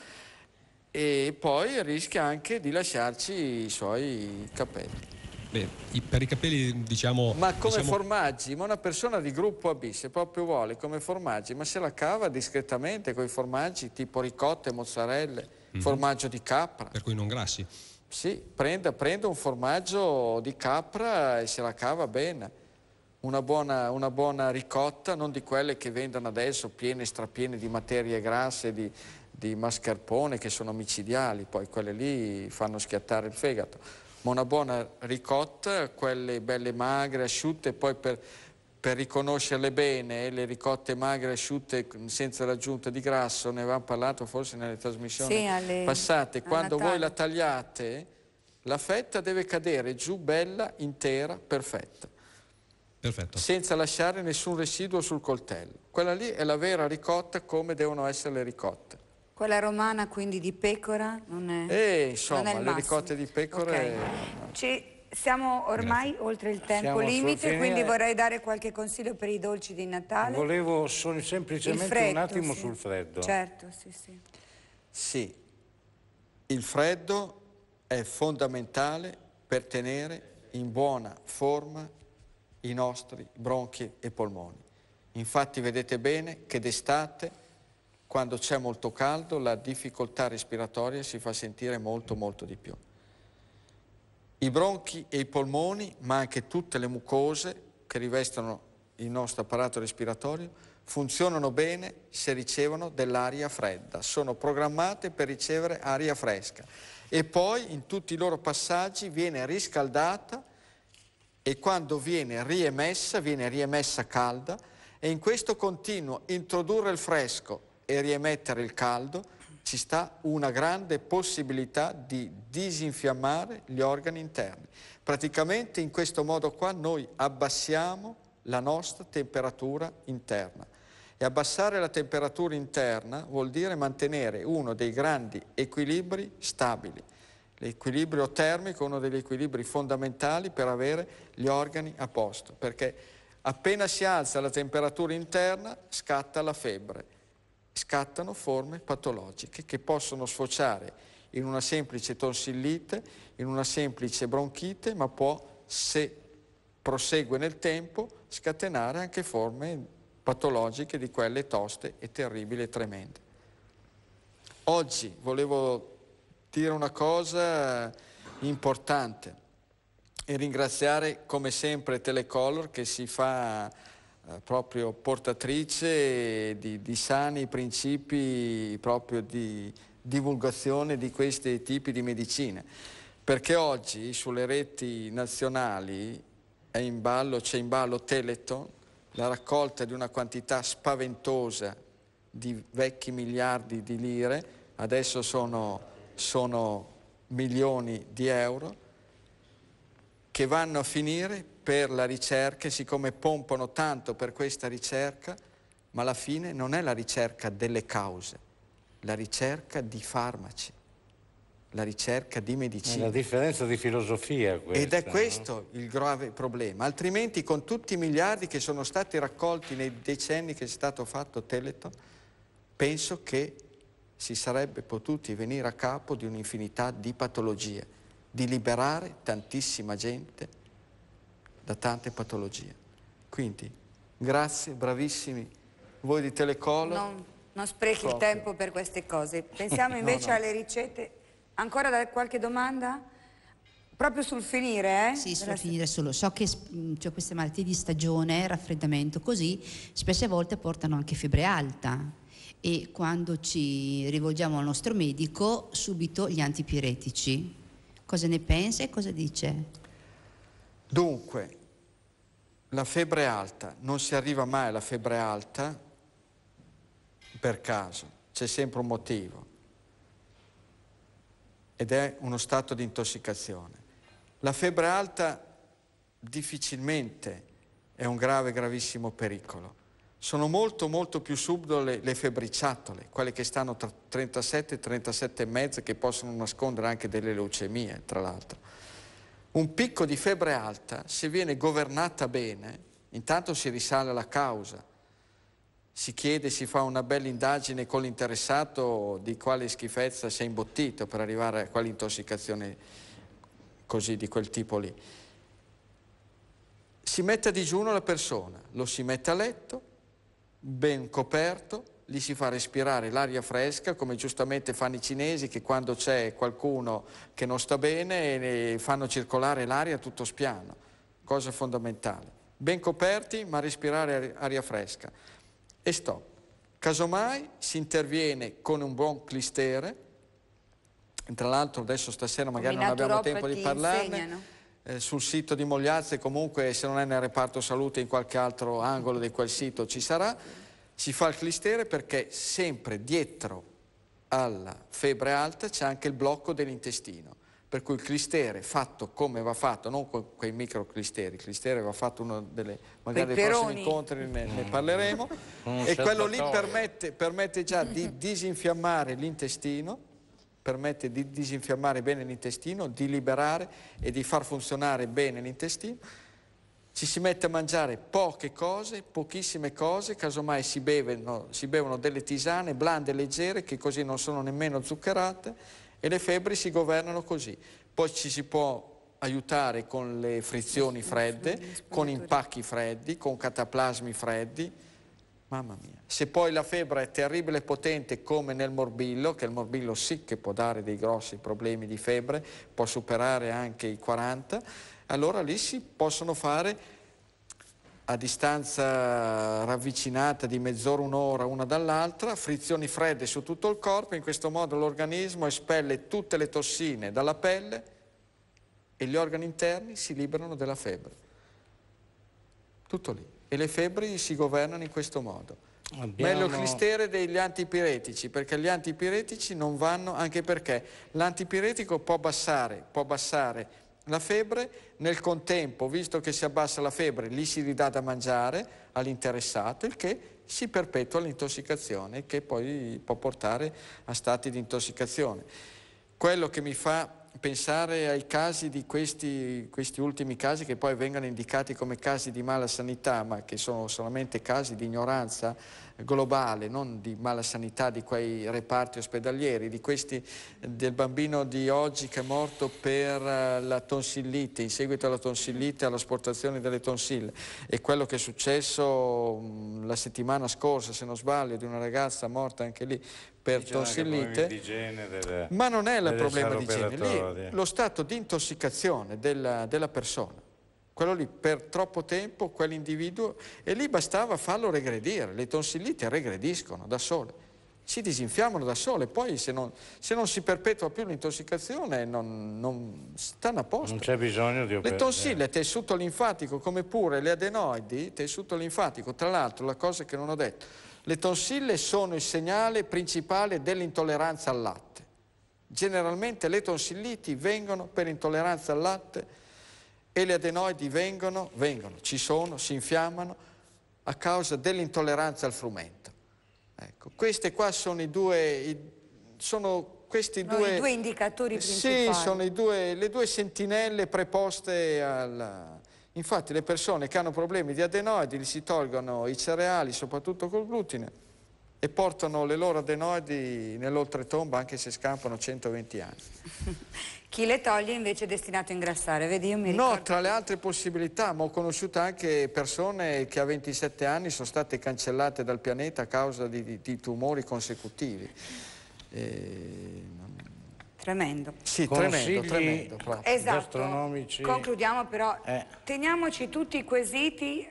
e poi rischia anche di lasciarci i suoi capelli. Beh, per i capelli diciamo... Ma come diciamo... formaggi, ma una persona di gruppo AB se proprio vuole come formaggi, ma se la cava discretamente con i formaggi tipo ricotte, mozzarelle, mm -hmm. formaggio di capra. Per cui non grassi. Sì, prenda, prenda, un formaggio di capra e se la cava bene. Una buona, una buona, ricotta, non di quelle che vendono adesso, piene e strapiene di materie grasse, di, di mascarpone, che sono micidiali, poi quelle lì fanno schiattare il fegato. Ma una buona ricotta, quelle belle magre, asciutte, poi per per riconoscerle bene, le ricotte magre, asciutte, senza l'aggiunta di grasso, ne avevamo parlato forse nelle trasmissioni sì, alle... passate, quando voi la tagliate, la fetta deve cadere giù bella, intera, perfetta. Perfetto. Senza lasciare nessun residuo sul coltello. Quella lì è la vera ricotta come devono essere le ricotte. Quella romana quindi di pecora non è... Eh, insomma, non è le ricotte di pecora... Okay. È... Ci siamo ormai Grazie. oltre il tempo Siamo limite, quindi vorrei dare qualche consiglio per i dolci di Natale. Volevo semplicemente freddo, un attimo sì. sul freddo. Certo, sì, sì. Sì, il freddo è fondamentale per tenere in buona forma i nostri bronchi e polmoni. Infatti vedete bene che d'estate, quando c'è molto caldo, la difficoltà respiratoria si fa sentire molto molto di più i bronchi e i polmoni, ma anche tutte le mucose che rivestono il nostro apparato respiratorio, funzionano bene se ricevono dell'aria fredda, sono programmate per ricevere aria fresca e poi in tutti i loro passaggi viene riscaldata e quando viene riemessa, viene riemessa calda e in questo continuo introdurre il fresco e riemettere il caldo ci sta una grande possibilità di disinfiammare gli organi interni. Praticamente in questo modo qua noi abbassiamo la nostra temperatura interna. E abbassare la temperatura interna vuol dire mantenere uno dei grandi equilibri stabili. L'equilibrio termico è uno degli equilibri fondamentali per avere gli organi a posto, perché appena si alza la temperatura interna scatta la febbre scattano forme patologiche che possono sfociare in una semplice tonsillite, in una semplice bronchite, ma può, se prosegue nel tempo, scatenare anche forme patologiche di quelle toste e terribili e tremende. Oggi volevo dire una cosa importante e ringraziare come sempre Telecolor che si fa eh, proprio portatrice di, di, sani principi proprio di divulgazione di questi tipi di medicina. Perché oggi sulle reti nazionali c'è in ballo, in ballo Teleton, la raccolta di una quantità spaventosa di vecchi miliardi di lire, adesso sono, sono milioni di euro, che vanno a finire per la ricerca e siccome pompano tanto per questa ricerca, ma alla fine non è la ricerca delle cause, la ricerca di farmaci, la ricerca di medicina. È una differenza di filosofia questa. Ed è questo no? il grave problema, altrimenti con tutti i miliardi che sono stati raccolti nei decenni che è stato fatto Teleton, penso che si sarebbe potuti venire a capo di un'infinità di patologie, di liberare tantissima gente da tante patologie. Quindi, grazie, bravissimi voi di Telecolo. Non, non sprechi proprio. il tempo per queste cose. Pensiamo invece no, no. alle ricette. Ancora da qualche domanda? Proprio sul finire, eh? Sì, sul finire solo. So che mm, cioè, queste malattie di stagione, raffreddamento così, spesse volte portano anche febbre alta e quando ci rivolgiamo al nostro medico subito gli antipiretici. Cosa ne pensa e cosa dice? Dunque, la febbre alta, non si arriva mai alla febbre alta per caso, c'è sempre un motivo ed è uno stato di intossicazione. La febbre alta difficilmente è un grave, gravissimo pericolo. Sono molto, molto più subdole le febbriciatole, quelle che stanno tra 37 e 37,5, che possono nascondere anche delle leucemie, tra l'altro un picco di febbre alta, se viene governata bene, intanto si risale alla causa, si chiede, si fa una bella indagine con l'interessato di quale schifezza si è imbottito per arrivare a quell'intossicazione così di quel tipo lì. Si mette a digiuno la persona, lo si mette a letto, ben coperto, li si fa respirare l'aria fresca, come giustamente fanno i cinesi che quando c'è qualcuno che non sta bene fanno circolare l'aria tutto spiano, cosa fondamentale. Ben coperti ma respirare aria fresca. E stop. Casomai si interviene con un buon clistere, tra l'altro adesso stasera magari non abbiamo tempo di parlarne. Eh, sul sito di Mogliazze comunque se non è nel reparto salute in qualche altro angolo di quel sito ci sarà si fa il clistere perché sempre dietro alla febbre alta c'è anche il blocco dell'intestino, per cui il clistere fatto come va fatto, non con quei micro clisteri, il clistere va fatto uno delle, magari dei prossimi incontri ne, ne parleremo, e certo quello lì permette, permette già di disinfiammare l'intestino, permette di disinfiammare bene l'intestino, di liberare e di far funzionare bene l'intestino ci si mette a mangiare poche cose, pochissime cose, casomai si bevono, si bevono delle tisane blande e leggere che così non sono nemmeno zuccherate e le febbri si governano così. Poi ci si può aiutare con le frizioni fredde, con impacchi freddi, con cataplasmi freddi. Mamma mia. Se poi la febbre è terribile e potente come nel morbillo, che il morbillo sì che può dare dei grossi problemi di febbre, può superare anche i 40, allora lì si possono fare a distanza ravvicinata di mezz'ora, un'ora, una dall'altra, frizioni fredde su tutto il corpo, in questo modo l'organismo espelle tutte le tossine dalla pelle e gli organi interni si liberano della febbre. Tutto lì. E le febbri si governano in questo modo. Abbiamo... Meglio il clistere degli antipiretici, perché gli antipiretici non vanno, anche perché l'antipiretico può abbassare, può abbassare la febbre, nel contempo, visto che si abbassa la febbre, lì si ridà da mangiare all'interessato, il che si perpetua l'intossicazione, che poi può portare a stati di intossicazione. Quello che mi fa pensare ai casi di questi, questi, ultimi casi che poi vengono indicati come casi di mala sanità, ma che sono solamente casi di ignoranza globale, non di mala sanità di quei reparti ospedalieri, di questi del bambino di oggi che è morto per eh, la tonsillite, in seguito alla tonsillite, all'asportazione delle tonsille e quello che è successo mm, la settimana scorsa, se non sbaglio, di una ragazza morta anche lì per torsillite, ma non è il problema di genere, lì lo stato di intossicazione della, della persona quello lì per troppo tempo, quell'individuo, e lì bastava farlo regredire, le tonsillite regrediscono da sole, si disinfiammano da sole, poi se non, se non si perpetua più l'intossicazione non, non, stanno a posto. Non c'è bisogno di operare. Le tonsille, eh. tessuto linfatico, come pure le adenoidi, tessuto linfatico, tra l'altro la cosa che non ho detto, le tonsille sono il segnale principale dell'intolleranza al latte. Generalmente le tonsilliti vengono per intolleranza al latte e le adenoidi vengono, vengono, ci sono, si infiammano a causa dell'intolleranza al frumento. Ecco, queste qua sono i due, i, sono questi no, due, i due indicatori principali. Sì, sono due, le due sentinelle preposte alla Infatti le persone che hanno problemi di adenoidi gli si tolgono i cereali, soprattutto col glutine, e portano le loro adenoidi nell'oltretomba anche se scampano 120 anni. Chi le toglie invece è destinato a ingrassare, vedi io mi ricordo... No, tra le altre possibilità, ma ho conosciuto anche persone che a 27 anni sono state cancellate dal pianeta a causa di, di, di tumori consecutivi. E... Tremendo. Sì, tremendo, tremendo. Esatto. Gastronomici. Concludiamo però, eh. teniamoci tutti i quesiti,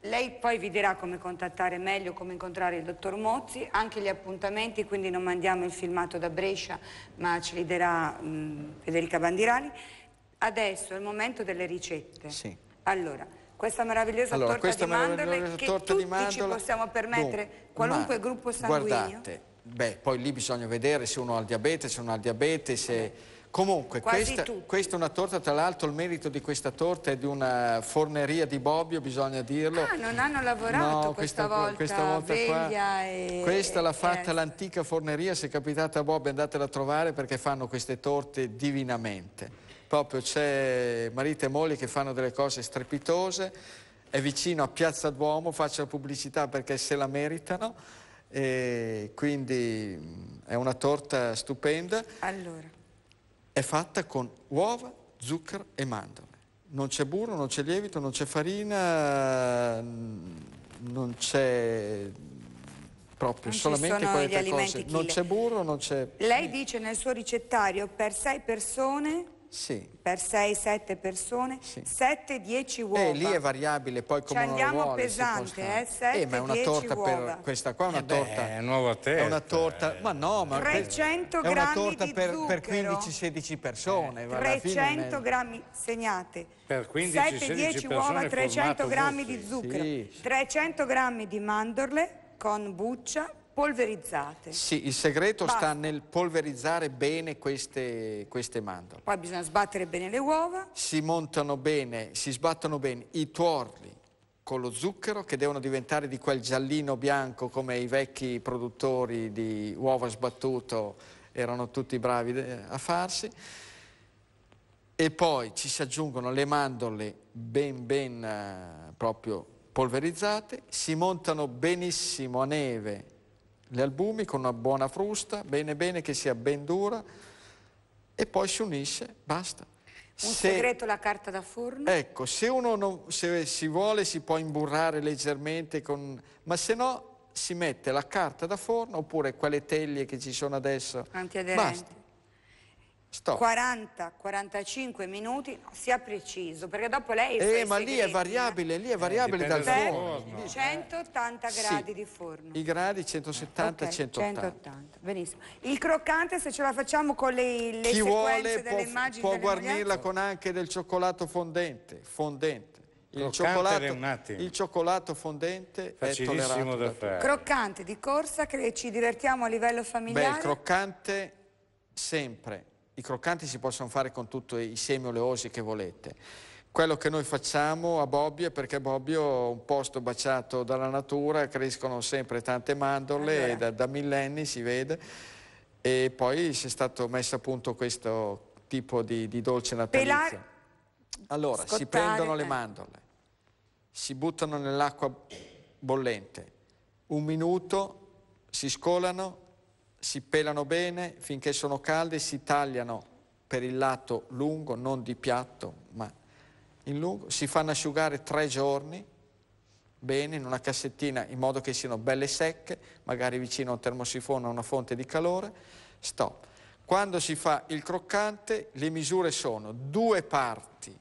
lei poi vi dirà come contattare meglio, come incontrare il dottor Mozzi, anche gli appuntamenti, quindi non mandiamo il filmato da Brescia, ma ce li darà mh, mm, Federica Bandirani. Adesso è il momento delle ricette. Sì. Allora, questa meravigliosa allora, torta questa di mandorle che torta tutti di mandorle, ci possiamo permettere, Dunque, qualunque gruppo sanguigno. Guardate, Beh, poi lì bisogna vedere se uno ha il diabete, se uno ha il diabete, se... Comunque, questa, questa, è una torta, tra l'altro il merito di questa torta è di una forneria di Bobbio, bisogna dirlo. Ah, non hanno lavorato no, questa, questa, volta, questa volta qua. E... Questa l'ha fatta eh. l'antica forneria, se capitate a Bobbio andatela a trovare perché fanno queste torte divinamente. Proprio c'è marito e moglie che fanno delle cose strepitose, è vicino a Piazza Duomo, faccio la pubblicità perché se la meritano e quindi è una torta stupenda. Allora. È fatta con uova, zucchero e mandorle. Non c'è burro, non c'è lievito, non c'è farina, non c'è proprio non solamente quelle cose. Non c'è burro, non c'è... Lei dice nel suo ricettario per sei persone sì. per 6-7 persone, sì. 7-10 uova. Eh, lì è variabile, poi come Ci andiamo vuole, pesante, eh, 7, eh, ma è una torta uova. per questa qua, è una eh torta. Beh, è nuova testa. È una torta, eh. ma no, ma 300 è una torta per, per 15-16 persone. 300 eh, grammi, segnate. Per 7-10 uova, 300 grammi di zucchero, sì, 300 grammi di mandorle con buccia, polverizzate. Sì, il segreto Basta. sta nel polverizzare bene queste, queste, mandorle. Poi bisogna sbattere bene le uova. Si montano bene, si sbattono bene i tuorli con lo zucchero che devono diventare di quel giallino bianco come i vecchi produttori di uova sbattuto erano tutti bravi eh, a farsi. E poi ci si aggiungono le mandorle ben ben eh, proprio polverizzate, si montano benissimo a neve gli albumi con una buona frusta, bene bene che sia ben dura e poi si unisce, basta. Un se, segreto la carta da forno? Ecco, se uno non, se si vuole si può imburrare leggermente, con, ma se no si mette la carta da forno oppure quelle teglie che ci sono adesso. Antiaderenti. Basta. 40-45 minuti, no, sia preciso, perché dopo lei... Eh, ma lì è variabile, lì è eh, variabile eh, dal forno. 180 eh. gradi sì. di forno. I gradi 170 okay, 180. 180. Benissimo. Il croccante se ce la facciamo con le, le Chi vuole può, immagini può guarnirla con anche del cioccolato fondente, fondente. Il cioccolato, il cioccolato, fondente è tollerato da fare. Croccante di corsa che ci divertiamo a livello familiare. Beh, il croccante sempre i croccanti si possono fare con tutti i semi oleosi che volete. Quello che noi facciamo a Bobbio è perché Bobbio è un posto baciato dalla natura, crescono sempre tante mandorle allora. da, da millenni si vede e poi si è stato messo a punto questo tipo di, di dolce natalizio. Pelare. Allora, Scottare. si prendono le mandorle, si buttano nell'acqua bollente, un minuto, si scolano, si pelano bene finché sono calde, si tagliano per il lato lungo, non di piatto, ma in lungo, si fanno asciugare tre giorni bene in una cassettina in modo che siano belle secche, magari vicino a un termosifone o a una fonte di calore, stop. Quando si fa il croccante le misure sono due parti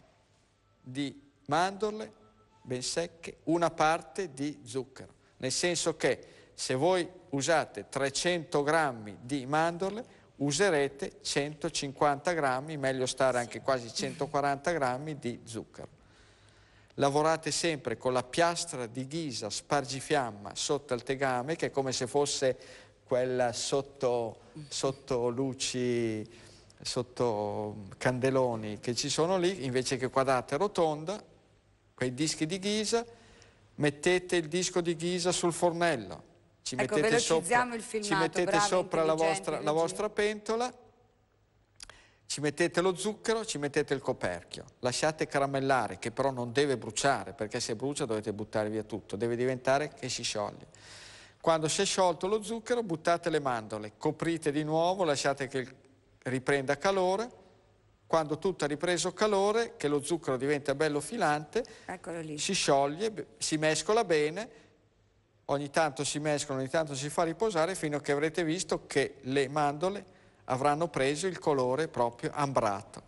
di mandorle ben secche, una parte di zucchero, nel senso che se voi usate 300 grammi di mandorle userete 150 grammi, meglio stare anche quasi 140 grammi di zucchero. Lavorate sempre con la piastra di ghisa spargifiamma sotto al tegame che è come se fosse quella sotto, sotto luci, sotto mm, candeloni che ci sono lì, invece che quadrata rotonda, quei dischi di ghisa, mettete il disco di ghisa sul fornello ci ecco, mettete sopra, filmato, ci mettete bravo, sopra la, vostra, la vostra pentola, ci mettete lo zucchero, ci mettete il coperchio, lasciate caramellare che però non deve bruciare perché se brucia dovete buttare via tutto, deve diventare che si scioglie. Quando si è sciolto lo zucchero buttate le mandorle, coprite di nuovo, lasciate che riprenda calore, quando tutto ha ripreso calore, che lo zucchero diventa bello filante, si scioglie, si mescola bene ogni tanto si mescolano, ogni tanto si fa riposare fino a che avrete visto che le mandorle avranno preso il colore proprio ambrato.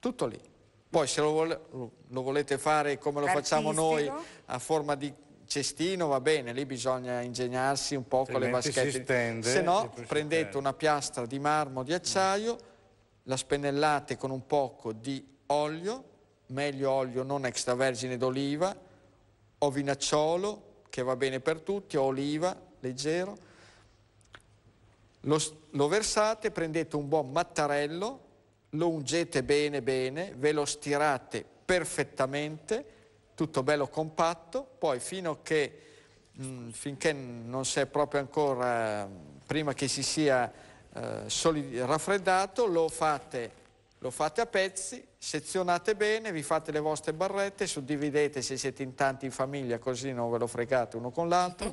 Tutto lì. Poi se lo, vole lo volete fare come lo facciamo noi a forma di cestino va bene, lì bisogna ingegnarsi un po' con le vaschette. Stende, se no prendete una piastra di marmo di acciaio, la spennellate con un poco di olio, meglio olio non extravergine d'oliva, o vinacciolo che va bene per tutti, oliva, leggero. Lo, lo versate, prendete un buon mattarello, lo ungete bene bene, ve lo stirate perfettamente, tutto bello compatto, poi fino a che mm, finché non si è proprio ancora, prima che si sia eh, solidi, raffreddato, lo fate lo fate a pezzi, sezionate bene, vi fate le vostre barrette, suddividete se siete in tanti in famiglia così non ve lo fregate uno con l'altro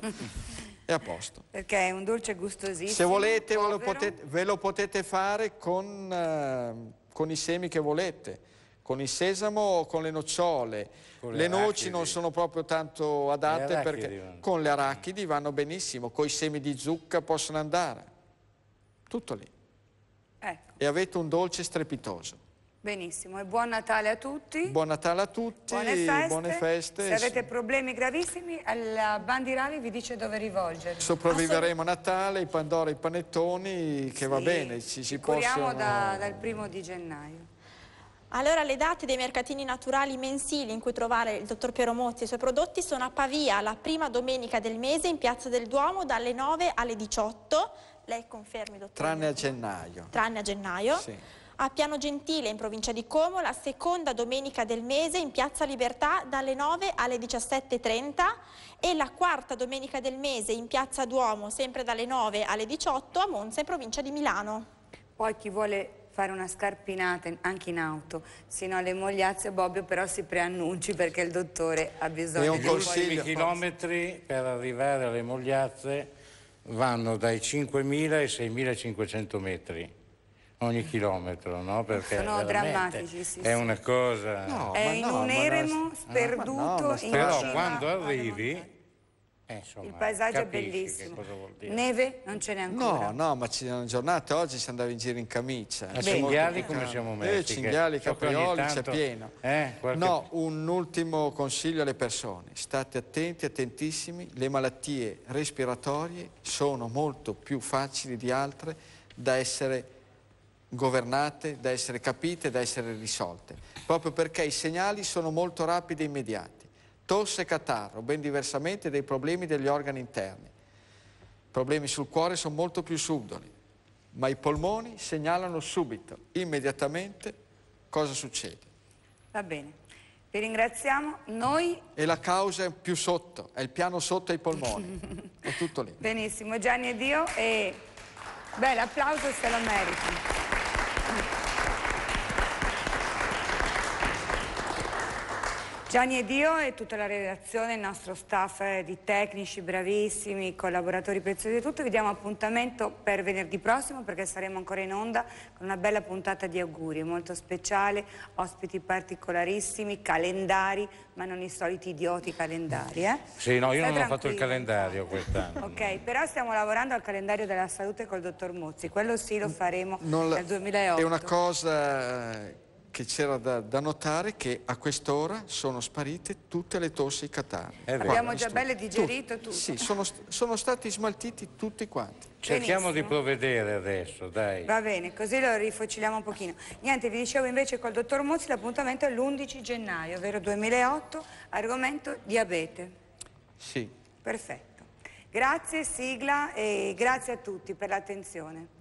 e a posto. Perché è un dolce gustosissimo. Se volete ve lo, potete, ve lo, potete, fare con, eh, con i semi che volete con il sesamo o con le nocciole. Con le, le noci non sono proprio tanto adatte perché con le arachidi vanno benissimo, con i semi di zucca possono andare. Tutto lì e avete un dolce strepitoso. Benissimo, e buon Natale a tutti. Buon Natale a tutti, buone feste. Buone feste. Se avete problemi gravissimi, la Bandirali vi dice dove rivolgervi. Sopravviveremo a Natale, i Pandora, i panettoni, che sì. va bene, ci si può. possono... Da, dal primo di gennaio. Allora le date dei mercatini naturali mensili in cui trovare il dottor Piero Mozzi e i suoi prodotti sono a Pavia la prima domenica del mese in Piazza del Duomo dalle 9 alle 18 lei confermi, dottore? Tranne a gennaio. Tranne a gennaio? Sì. A Piano Gentile, in provincia di Como, la seconda domenica del mese in Piazza Libertà dalle 9 alle 17.30 e la quarta domenica del mese in Piazza Duomo, sempre dalle 9 alle 18 a Monza, in provincia di Milano. Poi chi vuole fare una scarpinata anche in auto, sino alle mogliazze Bobbio però si preannunci perché il dottore ha bisogno di un po' consiglio. chilometri per arrivare alle mogliazze vanno dai 5.000 ai 6.500 metri ogni chilometro, no? Perché Sono drammatici, sì, È una cosa... No, è in no, un eremo sperduto no, in Però quando arrivi eh, insomma, il paesaggio è bellissimo. Neve non ce n'è ancora. No, no, ma ci sono giornate oggi si andava in giro in camicia. A cinghiali come siamo eh, messi? Eh, cinghiali, caprioli, c'è pieno. Eh, qualche... No, un ultimo consiglio alle persone. State attenti, attentissimi. Le malattie respiratorie sono molto più facili di altre da essere governate, da essere capite, da essere risolte. Proprio perché i segnali sono molto rapidi e immediati tosse e catarro, ben diversamente dai problemi degli organi interni. I problemi sul cuore sono molto più subdoli, ma i polmoni segnalano subito, immediatamente, cosa succede. Va bene. Vi ringraziamo. Noi... E la causa è più sotto, è il piano sotto ai polmoni. è tutto lì. Benissimo, Gianni ed io, E... Beh, l'applauso se lo meriti. Gianni ed io e tutta la redazione, il nostro staff di tecnici bravissimi, collaboratori preziosi e tutto, vi diamo appuntamento per venerdì prossimo perché saremo ancora in onda con una bella puntata di auguri, molto speciale, ospiti particolarissimi, calendari, ma non i soliti idioti calendari. Eh? Sì, no, io Stai non ho fatto il calendario quest'anno. ok, però stiamo lavorando al calendario della salute col dottor Mozzi, quello sì lo faremo non nel 2008. È una cosa eh, che c'era da, da, notare che a quest'ora sono sparite tutte le tosse catarre. Abbiamo già belle digerito tutto. tutto. Sì, sono, sono, stati smaltiti tutti quanti. Cerchiamo Benissimo. di provvedere adesso, dai. Va bene, così lo rifociliamo un pochino. Niente, vi dicevo invece col dottor Mozzi l'appuntamento è l'11 gennaio, ovvero 2008, argomento diabete. Sì. Perfetto. Grazie, sigla e grazie a tutti per l'attenzione.